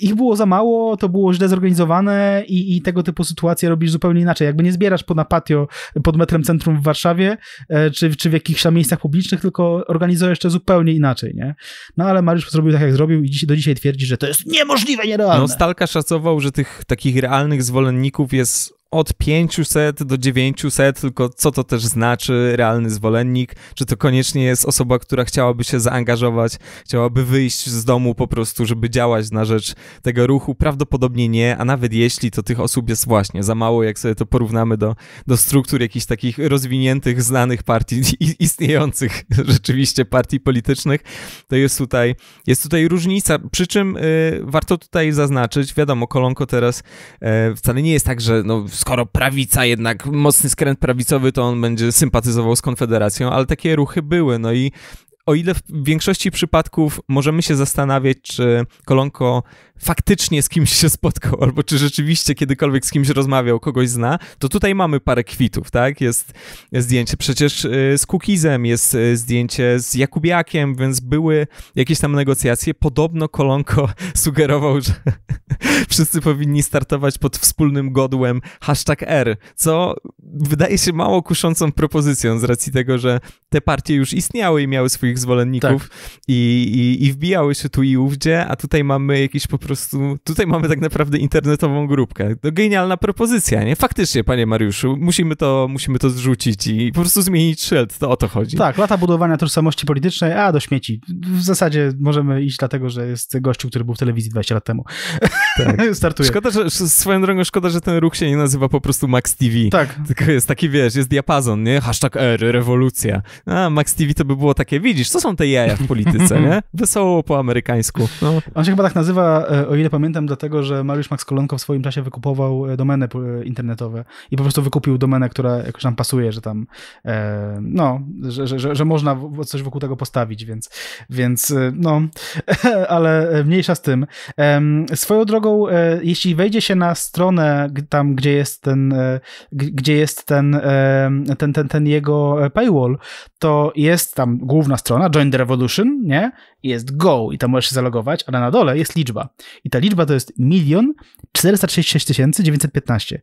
ich było za mało, to było źle zorganizowane i, i, tego typu sytuacje robisz zupełnie inaczej. Jakby nie zbierasz po na patio pod metrem centrum w Warszawie, e, czy, czy w jakichś tam miejscach publicznych, tylko organizujesz to zupełnie inaczej, nie? No ale Mariusz zrobił tak, jak zrobił i dziś, do dzisiaj twierdzi, że to jest niemożliwe, nierealne. No Stalka szacował, że tych takich realnych zwolenników jest od 500 do 900, tylko co to też znaczy realny zwolennik? Czy to koniecznie jest osoba, która chciałaby się zaangażować, chciałaby wyjść z domu po prostu, żeby działać na rzecz tego ruchu? Prawdopodobnie nie, a nawet jeśli, to tych osób jest właśnie za mało, jak sobie to porównamy do, do struktur jakichś takich rozwiniętych, znanych partii, istniejących rzeczywiście partii politycznych, to jest tutaj, jest tutaj różnica. Przy czym y, warto tutaj zaznaczyć, wiadomo, Kolonko teraz y, wcale nie jest tak, że no, skoro prawica jednak, mocny skręt prawicowy, to on będzie sympatyzował z Konfederacją, ale takie ruchy były, no i o ile w większości przypadków możemy się zastanawiać, czy kolonko faktycznie z kimś się spotkał, albo czy rzeczywiście kiedykolwiek z kimś rozmawiał, kogoś zna, to tutaj mamy parę kwitów, tak? Jest zdjęcie przecież y, z Kukizem, jest y, zdjęcie z Jakubiakiem, więc były jakieś tam negocjacje. Podobno Kolonko sugerował, że wszyscy powinni startować pod wspólnym godłem hashtag R, co wydaje się mało kuszącą propozycją z racji tego, że te partie już istniały i miały swoich zwolenników tak. i, i, i wbijały się tu i ówdzie, a tutaj mamy jakiś po prostu prostu tutaj mamy tak naprawdę internetową grupkę. To genialna propozycja, nie? Faktycznie, panie Mariuszu, musimy to, musimy to zrzucić i po prostu zmienić szyld, to o to chodzi. Tak, lata budowania tożsamości politycznej, a do śmieci. W zasadzie możemy iść dlatego, że jest gościu, który był w telewizji 20 lat temu. Tak. Startuje. Szkoda, że, swoją drogą szkoda, że ten ruch się nie nazywa po prostu Max TV. Tak. Tylko jest taki, wiesz, jest diapazon, nie? Hashtag R, rewolucja. A, Max TV to by było takie, widzisz, co są te jaja w polityce, nie? Wesoło po amerykańsku. No. On się chyba tak nazywa e, o ile pamiętam, dlatego, że Mariusz Max Kolonko w swoim czasie wykupował e, domeny e, internetowe i po prostu wykupił domenę, która jakoś nam pasuje, że tam e, no, że, że, że, że można coś wokół tego postawić, więc, więc no, ale mniejsza z tym. Swoją drogą, jeśli wejdzie się na stronę tam, gdzie jest ten, gdzie jest ten, ten, ten, ten jego paywall, to jest tam główna strona, Join the Revolution, nie? Jest Go i tam możesz się zalogować, ale na dole jest liczba. I ta liczba to jest 1 436 915.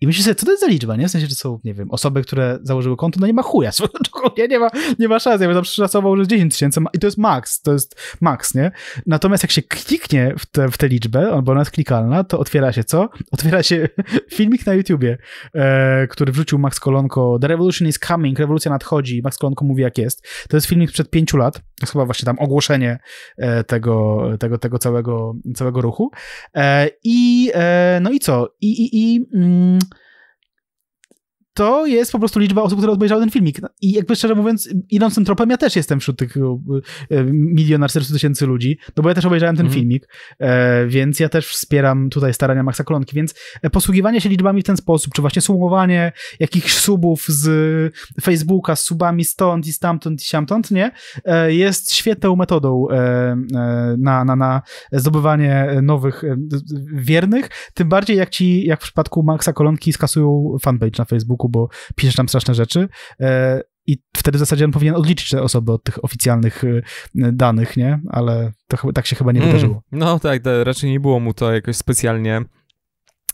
I myślę sobie, co to jest za liczba, nie? W sensie, że są, nie wiem, osoby, które założyły konto, no nie ma chuja, nie, nie, ma, nie ma szans, ja bym tam przeszacował, że 10 tysięcy i to jest maks, to jest maks, nie? Natomiast jak się kliknie w, te, w tę liczbę, bo ona jest klikalna, to otwiera się co? Otwiera się filmik na YouTubie, e, który wrzucił Max Kolonko, The Revolution is coming, rewolucja nadchodzi, Max Kolonko mówi jak jest. To jest filmik sprzed pięciu lat, to jest chyba właśnie tam ogłoszenie e, tego, tego, tego całego, całego ruchu. E, I, e, no i co? I, i, i mm, to jest po prostu liczba osób, które obejrzały ten filmik. No, I jakby szczerze mówiąc, idąc tym tropem, ja też jestem wśród tych e, e, miliona 400 tysięcy ludzi, no bo ja też obejrzałem ten mm. filmik, e, więc ja też wspieram tutaj starania Maxa Kolonki, więc posługiwanie się liczbami w ten sposób, czy właśnie sumowanie jakichś subów z Facebooka, z subami stąd i stamtąd i siamtąd, nie? Jest świetną metodą na, na, na zdobywanie nowych wiernych, tym bardziej jak ci, jak w przypadku Maxa Kolonki skasują fanpage na Facebooku, roku, bo piszesz tam straszne rzeczy. E, I wtedy w zasadzie on powinien odliczyć te osoby od tych oficjalnych y, danych, nie? Ale to chyba, tak się chyba nie mm, wydarzyło. No tak, raczej nie było mu to jakoś specjalnie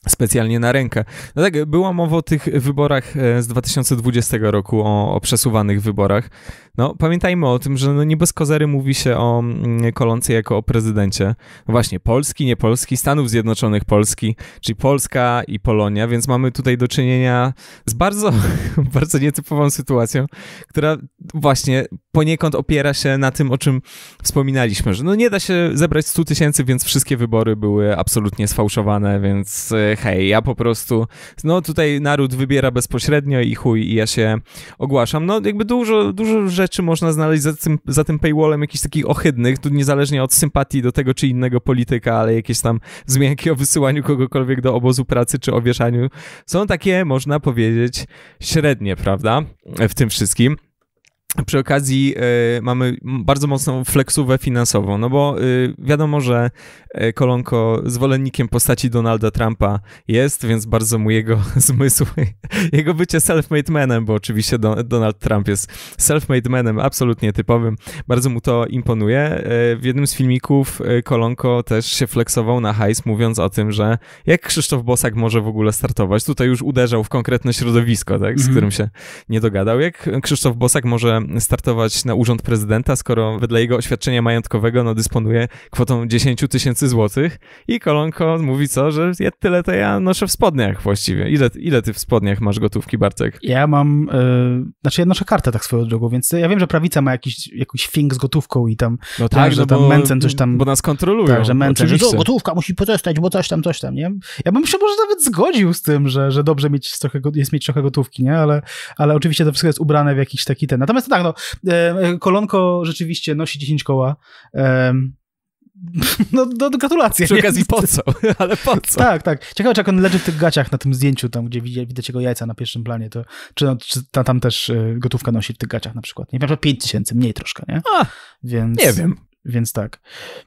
specjalnie na rękę. No tak, była mowa o tych wyborach e, z 2020 roku, o, o przesuwanych wyborach. No, pamiętajmy o tym, że no nie bez kozery mówi się o mm, Kolonce jako o prezydencie. No właśnie Polski, nie Polski, Stanów Zjednoczonych Polski, czyli Polska i Polonia, więc mamy tutaj do czynienia z bardzo, bardzo nietypową sytuacją, która właśnie poniekąd opiera się na tym, o czym wspominaliśmy, że no nie da się zebrać 100 tysięcy, więc wszystkie wybory były absolutnie sfałszowane, więc e, hej, ja po prostu, no tutaj naród wybiera bezpośrednio i chuj, i ja się ogłaszam. No jakby dużo, dużo rzeczy rzeczy można znaleźć za tym, za tym paywallem jakichś takich ohydnych, tu niezależnie od sympatii do tego czy innego polityka, ale jakieś tam zmianki o wysyłaniu kogokolwiek do obozu pracy czy o wieszaniu. Są takie, można powiedzieć, średnie, prawda, w tym wszystkim przy okazji y, mamy bardzo mocną flexówę finansową, no bo y, wiadomo, że e, Kolonko zwolennikiem postaci Donalda Trumpa jest, więc bardzo mu jego zmysł, jego bycie self-made manem, bo oczywiście Don, Donald Trump jest self-made manem absolutnie typowym, bardzo mu to imponuje. Y, w jednym z filmików Kolonko też się flexował na hajs, mówiąc o tym, że jak Krzysztof Bosak może w ogóle startować, tutaj już uderzał w konkretne środowisko, tak, z mm -hmm. którym się nie dogadał, jak Krzysztof Bosak może startować na urząd prezydenta, skoro wedle jego oświadczenia majątkowego no, dysponuje kwotą 10 tysięcy złotych i Kolonko mówi co, że tyle to ja noszę w spodniach właściwie. Ile, ile ty w spodniach masz gotówki, Bartek? Ja mam, yy, znaczy ja noszę kartę tak swoją drogą, więc ja wiem, że prawica ma jakiś, jakiś fink z gotówką i tam, no tak, że no tam bo, coś tam... Bo nas kontrolują. Tak, że Mencen, że gotówka musi pozostać, bo coś tam, coś tam, nie? Ja bym się może nawet zgodził z tym, że, że dobrze mieć trochę, jest mieć trochę gotówki, nie? Ale, ale oczywiście to wszystko jest ubrane w jakiś taki ten. Natomiast tak, no, e, e, kolonko rzeczywiście nosi 10 koła. E, no, do, gratulacje. Przy okazji po co, ale po co? Tak, tak. Ciekawe, czy jak on leży w tych gaciach na tym zdjęciu, tam gdzie widać jego jajca na pierwszym planie, to czy, no, czy ta, tam też gotówka nosi w tych gaciach na przykład. Nie wiem, 5 tysięcy, mniej troszkę, nie? A, Więc... Nie wiem. Więc tak.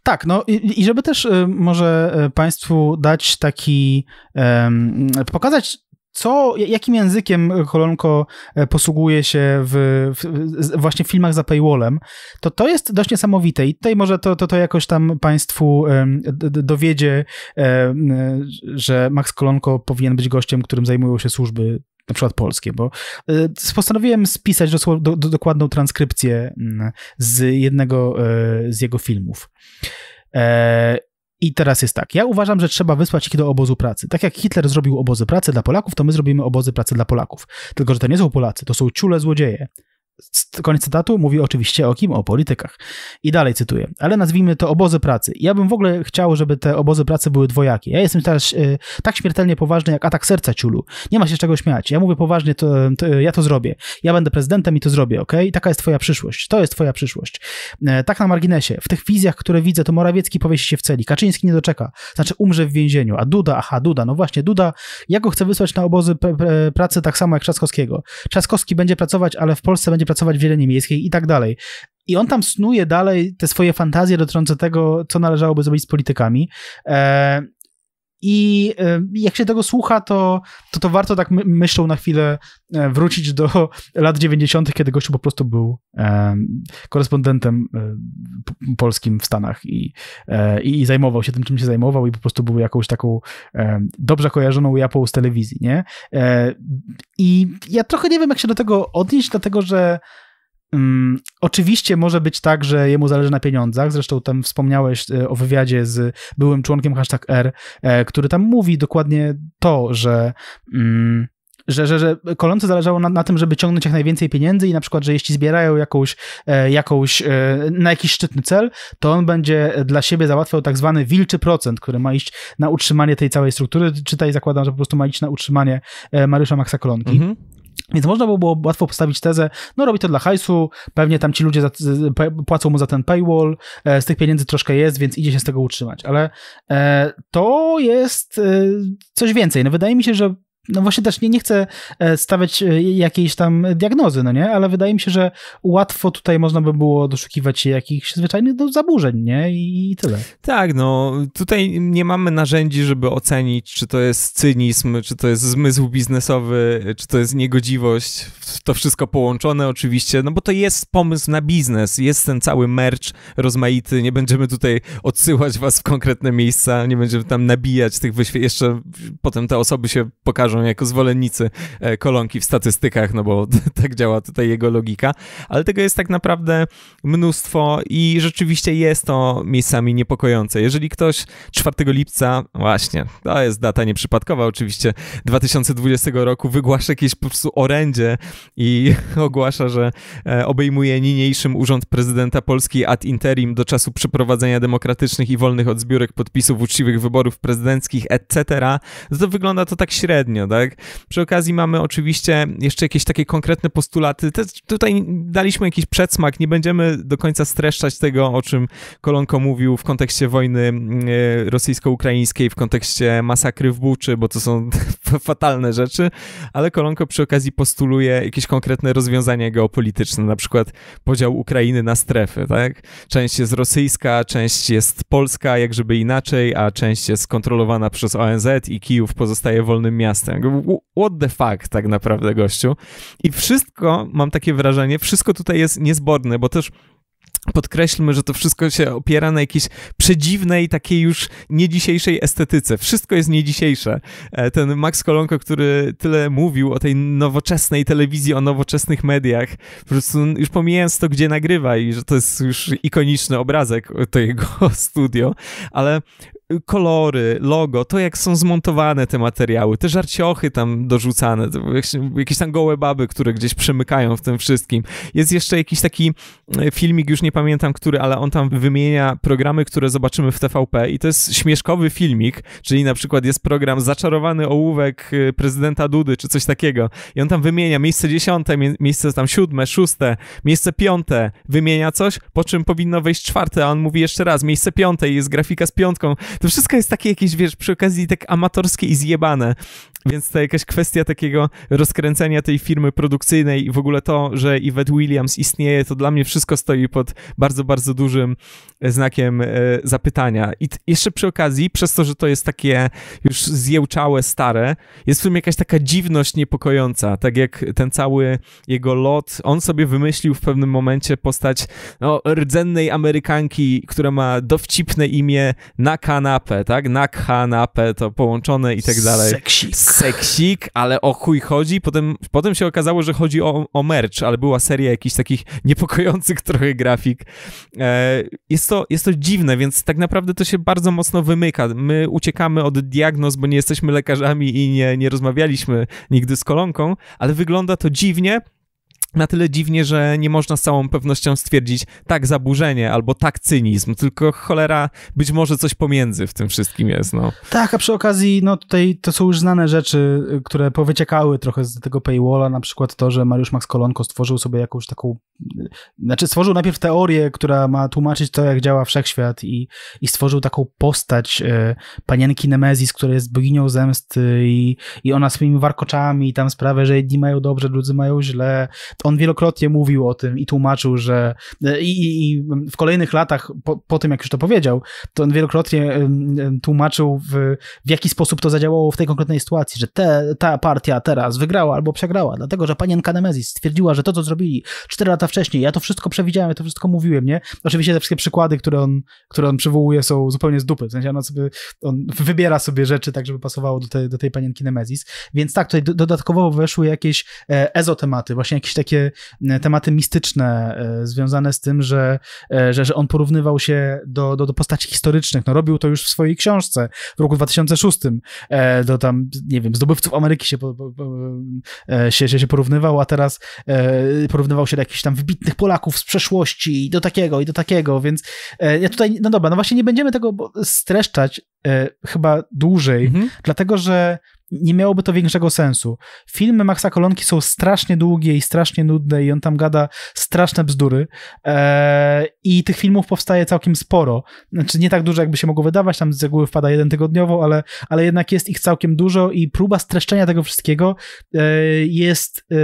Tak, no i, i żeby też y, może Państwu dać taki, y, pokazać co, jakim językiem e, Kolonko e, posługuje się w, w właśnie w filmach za paywallem, to to jest dość niesamowite i tutaj może to, to, to jakoś tam Państwu dowiedzie, e, że Max Kolonko powinien być gościem, którym zajmują się służby na przykład polskie, bo postanowiłem spisać do, do, do, dokładną transkrypcję mm, z jednego z jego filmów. I teraz jest tak. Ja uważam, że trzeba wysłać ich do obozu pracy. Tak jak Hitler zrobił obozy pracy dla Polaków, to my zrobimy obozy pracy dla Polaków. Tylko, że to nie są Polacy, to są czule złodzieje. Koniec cytatu, mówi oczywiście o kim? O politykach. I dalej cytuję, ale nazwijmy to obozy pracy. Ja bym w ogóle chciał, żeby te obozy pracy były dwojakie. Ja jestem teraz y, tak śmiertelnie poważny jak atak serca ciulu. Nie ma się czego śmiać. Ja mówię poważnie, to, to, ja to zrobię. Ja będę prezydentem i to zrobię, ok? taka jest twoja przyszłość. To jest twoja przyszłość. E, tak na marginesie. W tych wizjach, które widzę, to Morawiecki powiesi się w celi. Kaczyński nie doczeka. Znaczy umrze w więzieniu. A Duda, aha, Duda. No właśnie, Duda, ja go chcę wysłać na obozy pracy tak samo jak Trzaskowskiego. Trzaskowski będzie pracować, ale w Polsce będzie będzie pracować w Zieleni Miejskiej i tak dalej. I on tam snuje dalej te swoje fantazje dotyczące tego, co należałoby zrobić z politykami. E, i y, jak się tego słucha, to, to, to warto tak my, myślą na chwilę e, wrócić do lat 90., kiedy gościu po prostu był um, korespondentem um, polskim w Stanach i, um, i zajmował się tym, czym się zajmował, i po prostu był jakąś taką dobrze kojarzoną japą z telewizji, nie? I ja trochę nie wiem, jak się do tego odnieść, dlatego że Um, oczywiście może być tak, że jemu zależy na pieniądzach. Zresztą tam wspomniałeś e, o wywiadzie z byłym członkiem hashtag R, e, który tam mówi dokładnie to, że. Um, że, że, że kolonce zależało na, na, tym, żeby ciągnąć jak najwięcej pieniędzy i na przykład, że jeśli zbierają jakąś, e, jakąś e, na jakiś szczytny cel, to on będzie dla siebie załatwiał tak zwany wilczy procent, który ma iść na utrzymanie tej całej struktury. Czytaj, zakładam, że po prostu ma iść na utrzymanie e, Mariusza Maxa Kolonki. Mhm. Więc można by było łatwo postawić tezę, no robi to dla hajsu, pewnie tam ci ludzie za, płacą mu za ten paywall, e, z tych pieniędzy troszkę jest, więc idzie się z tego utrzymać. Ale e, to jest e, coś więcej. No wydaje mi się, że no właśnie też nie, nie chcę e, stawiać e, jakiejś tam diagnozy, no nie, ale wydaje mi się, że łatwo tutaj można by było doszukiwać się jakichś zwyczajnych no, zaburzeń, nie, i tyle. Tak, no tutaj nie mamy narzędzi, żeby ocenić, czy to jest cynizm, czy to jest zmysł biznesowy, czy to jest niegodziwość, to wszystko połączone oczywiście, no bo to jest pomysł na biznes, jest ten cały merch rozmaity, nie będziemy tutaj odsyłać was w konkretne miejsca, nie będziemy tam nabijać tych wyświetleń, jeszcze potem te osoby się pokażą pokażą jako zwolennicy e, kolonki w statystykach, no bo tak działa tutaj jego logika, ale tego jest tak naprawdę mnóstwo i rzeczywiście jest to miejscami niepokojące. Jeżeli ktoś 4 lipca, właśnie, to jest data nieprzypadkowa oczywiście, 2020 roku wygłasza jakieś po prostu orędzie i ogłasza, że e, obejmuje niniejszym Urząd Prezydenta Polski ad interim do czasu przeprowadzenia demokratycznych i wolnych od zbiórek podpisów uczciwych wyborów prezydenckich, etc., to wygląda to tak średnio tak? Przy okazji mamy oczywiście jeszcze jakieś takie konkretne postulaty. Te, tutaj daliśmy jakiś przedsmak, nie będziemy do końca streszczać tego, o czym Kolonko mówił w kontekście wojny mm, e, rosyjsko-ukraińskiej, w kontekście masakry w Buczy, bo to są fatalne rzeczy, ale Kolonko przy okazji postuluje jakieś konkretne rozwiązania geopolityczne, na przykład podział Ukrainy na strefy, tak? Część jest rosyjska, część jest polska, jak żeby inaczej, a część jest kontrolowana przez ONZ i Kijów pozostaje wolnym miastem. What the fuck tak naprawdę, gościu? I wszystko, mam takie wrażenie, wszystko tutaj jest niezborne, bo też Podkreślmy, że to wszystko się opiera na jakiejś przedziwnej, takiej już niedzisiejszej estetyce. Wszystko jest niedzisiejsze. E, ten Max Kolonko, który tyle mówił o tej nowoczesnej telewizji, o nowoczesnych mediach, po prostu już pomijając to, gdzie nagrywa i że to jest już ikoniczny obrazek, e, to jego studio, ale kolory, logo, to jak są zmontowane te materiały, te żarciochy tam dorzucane, jakieś tam gołe baby, które gdzieś przemykają w tym wszystkim. Jest jeszcze jakiś taki e, filmik, już nie pamiętam który, ale on tam wymienia programy, które zobaczymy w TVP i to jest śmieszkowy filmik, czyli na przykład jest program Zaczarowany ołówek e, prezydenta Dudy, czy coś takiego i on tam wymienia miejsce dziesiąte, miejsce tam siódme, szóste, miejsce piąte, wymienia coś, po czym powinno wejść czwarte, a on mówi jeszcze raz, miejsce piąte i jest grafika z piątką to wszystko jest takie jakieś, wiesz, przy okazji tak amatorskie i zjebane. Więc ta jakaś kwestia takiego rozkręcenia tej firmy produkcyjnej i w ogóle to, że Yvette Williams istnieje, to dla mnie wszystko stoi pod bardzo, bardzo dużym e, znakiem e, zapytania. I jeszcze przy okazji, przez to, że to jest takie już zjełczałe, stare, jest w tym jakaś taka dziwność niepokojąca, tak jak ten cały jego lot. On sobie wymyślił w pewnym momencie postać no, rdzennej Amerykanki, która ma dowcipne imię na kanapę, tak? Na kanapę to połączone i tak dalej. Seksik seksik, ale o chuj chodzi. Potem, potem się okazało, że chodzi o, o merch, ale była seria jakichś takich niepokojących trochę grafik. E, jest, to, jest to dziwne, więc tak naprawdę to się bardzo mocno wymyka. My uciekamy od diagnoz, bo nie jesteśmy lekarzami i nie, nie rozmawialiśmy nigdy z kolonką, ale wygląda to dziwnie, na tyle dziwnie, że nie można z całą pewnością stwierdzić tak zaburzenie albo tak cynizm, tylko cholera być może coś pomiędzy w tym wszystkim jest. No. Tak, a przy okazji no tutaj to są już znane rzeczy, y, które powyciekały trochę z tego paywalla, na przykład to, że Mariusz Max Kolonko stworzył sobie jakąś taką, y, znaczy stworzył najpierw teorię, która ma tłumaczyć to, jak działa wszechświat i, i stworzył taką postać e, panienki Nemezis, która jest boginią zemsty i, i ona swoimi warkoczami i tam sprawia, że jedni mają dobrze, drudzy mają źle on wielokrotnie mówił o tym i tłumaczył, że i, i w kolejnych latach, po, po, tym jak już to powiedział, to on wielokrotnie tłumaczył, w, w jaki sposób to zadziałało w tej konkretnej sytuacji, że te, ta partia teraz wygrała albo przegrała, dlatego że panienka Nemezis stwierdziła, że to, co zrobili 4 lata wcześniej, ja to wszystko przewidziałem, ja to wszystko mówiłem, nie? Oczywiście te wszystkie przykłady, które on, które on przywołuje, są zupełnie z dupy. W sensie on, sobie, on wybiera sobie rzeczy tak, żeby pasowało do, te, do tej panienki Nemezis. Więc tak, tutaj dodatkowo weszły jakieś e, ezotematy, właśnie jakieś takie takie e, tematy mistyczne e, związane z tym, że, e, że, że on porównywał się do, do, do postaci historycznych. No, robił to już w swojej książce w roku 2006 do tam, nie wiem, zdobywców Ameryki się, się, się, się porównywał, a teraz porównywał się do jakichś tam wybitnych Polaków z przeszłości i do takiego, i do takiego, więc ja tutaj, no dobra, no właśnie nie będziemy tego streszczać chyba dłużej, mhm. dlatego że nie miałoby to większego sensu. Filmy Maxa Kolonki są strasznie długie i strasznie nudne i on tam gada straszne bzdury eee, i tych filmów powstaje całkiem sporo. Znaczy nie tak dużo, jakby się mogło wydawać, tam z reguły wpada jeden tygodniowo, ale, ale jednak jest ich całkiem dużo i próba streszczenia tego wszystkiego eee, jest... Eee,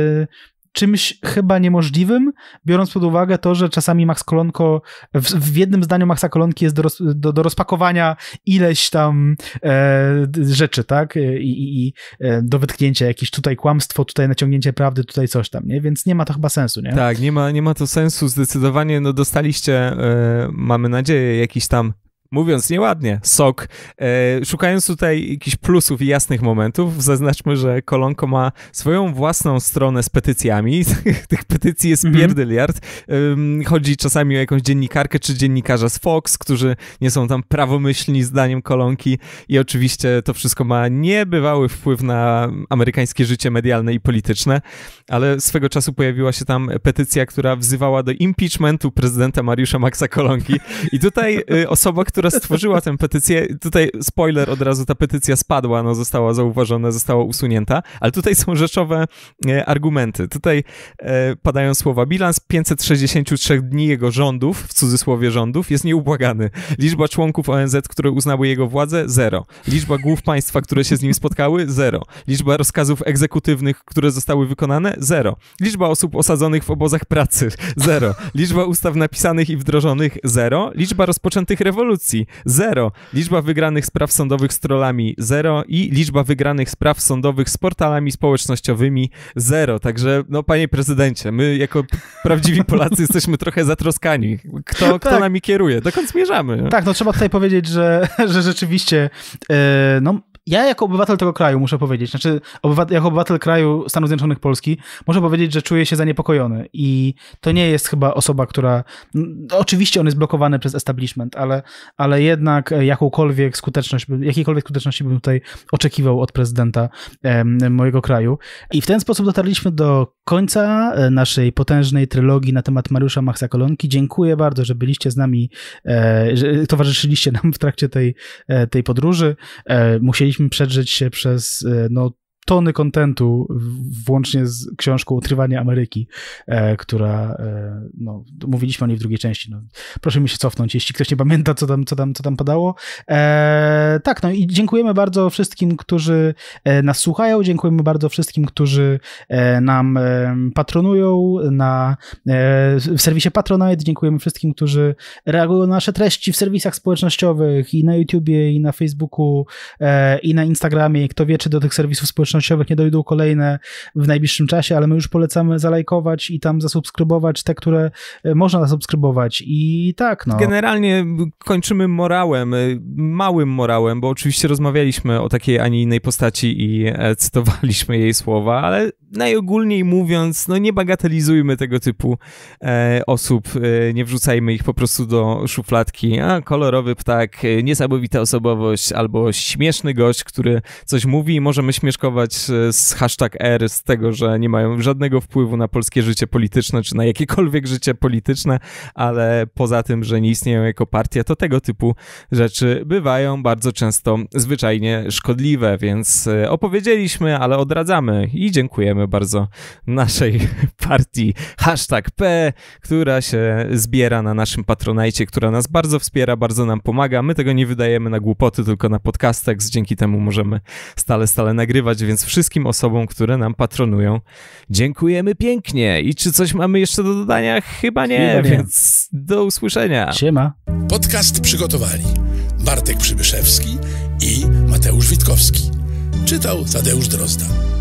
czymś chyba niemożliwym, biorąc pod uwagę to, że czasami Max Kolonko, w, w jednym zdaniu Maxa Kolonki jest do, roz, do, do rozpakowania ileś tam e, rzeczy, tak? E, I, i e, do wytknięcia jakieś tutaj kłamstwo, tutaj naciągnięcie prawdy, tutaj coś tam, nie? Więc nie ma to chyba sensu, nie? Tak, nie ma, nie ma to sensu. Zdecydowanie no, dostaliście, e, mamy nadzieję, jakiś tam mówiąc nieładnie, sok. E, szukając tutaj jakichś plusów i jasnych momentów, zaznaczmy, że Kolonko ma swoją własną stronę z petycjami. Tych petycji jest mm -hmm. pierdyliard. E, chodzi czasami o jakąś dziennikarkę czy dziennikarza z Fox, którzy nie są tam prawomyślni zdaniem Kolonki i oczywiście to wszystko ma niebywały wpływ na amerykańskie życie medialne i polityczne, ale swego czasu pojawiła się tam petycja, która wzywała do impeachmentu prezydenta Mariusza Maxa Kolonki i tutaj e, osoba, która która stworzyła tę petycję, tutaj spoiler od razu, ta petycja spadła, no została zauważona, została usunięta, ale tutaj są rzeczowe e, argumenty. Tutaj e, padają słowa bilans 563 dni jego rządów, w cudzysłowie rządów, jest nieubłagany. Liczba członków ONZ, które uznały jego władzę, zero. Liczba głów państwa, które się z nim spotkały, zero. Liczba rozkazów egzekutywnych, które zostały wykonane, zero. Liczba osób osadzonych w obozach pracy, zero. Liczba ustaw napisanych i wdrożonych, zero. Liczba rozpoczętych rewolucji, zero, 0, liczba wygranych spraw sądowych z trollami 0 i liczba wygranych spraw sądowych z portalami społecznościowymi 0. Także, no panie prezydencie, my jako prawdziwi Polacy jesteśmy trochę zatroskani. Kto, kto tak. nami kieruje? Dokąd zmierzamy? Tak, no trzeba tutaj powiedzieć, że, że rzeczywiście, yy, no ja jako obywatel tego kraju muszę powiedzieć, znaczy obywat, jako obywatel kraju Stanów Zjednoczonych Polski, muszę powiedzieć, że czuję się zaniepokojony i to nie jest chyba osoba, która, no, oczywiście on jest blokowany przez establishment, ale, ale jednak jakąkolwiek skuteczność, jakiejkolwiek skuteczności bym tutaj oczekiwał od prezydenta em, mojego kraju. I w ten sposób dotarliśmy do końca e, naszej potężnej trylogii na temat Mariusza Maxa Kolonki. Dziękuję bardzo, że byliście z nami, e, że towarzyszyliście nam w trakcie tej, e, tej podróży. E, musieliśmy musieliśmy przedrzeć się przez e, no, tony kontentu, włącznie z książką Odkrywanie Ameryki, e, która, e, no, mówiliśmy o niej w drugiej części. No. Proszę mi się cofnąć, jeśli ktoś nie pamięta, co tam, co tam, co tam padało. E, tak, no i dziękujemy bardzo wszystkim, którzy e, nas słuchają, dziękujemy bardzo wszystkim, którzy e, nam e, patronują na, w serwisie Patronite, dziękujemy wszystkim, którzy reagują na nasze treści w serwisach społecznościowych i na YouTubie, i na Facebooku, i na Instagramie. Kto wie, czy do tych serwisów społecznościowych społecznościowych nie dojdą kolejne w najbliższym czasie, ale my już polecamy zalajkować i tam zasubskrybować te, które e, można zasubskrybować. I tak, no. Generalnie kończymy morałem, e, małym morałem, bo oczywiście rozmawialiśmy o takiej, a nie innej postaci i e, cytowaliśmy jej słowa, ale najogólniej mówiąc, no nie bagatelizujmy tego typu e, osób, e, nie wrzucajmy ich po prostu do szufladki. A kolorowy ptak, niesamowita osobowość albo śmieszny gość, który coś mówi i możemy śmieszkować E, z hashtag R, z tego, że nie mają żadnego wpływu na polskie życie polityczne, czy na jakiekolwiek życie polityczne, ale poza tym, że nie istnieją jako partia, to tego typu rzeczy bywają bardzo często zwyczajnie szkodliwe, więc e, opowiedzieliśmy, ale odradzamy i dziękujemy bardzo naszej partii hashtag P, która się zbiera na naszym patronajcie, która nas bardzo wspiera, bardzo nam pomaga. My tego nie wydajemy na głupoty, tylko na podcastach, dzięki temu możemy stale, stale nagrywać, więc więc wszystkim osobom, które nam patronują, dziękujemy pięknie. I czy coś mamy jeszcze do dodania? Chyba nie, Chyba nie. więc do usłyszenia. Siema. Podcast przygotowali Bartek Przybyszewski i Mateusz Witkowski. Czytał Tadeusz Drozda.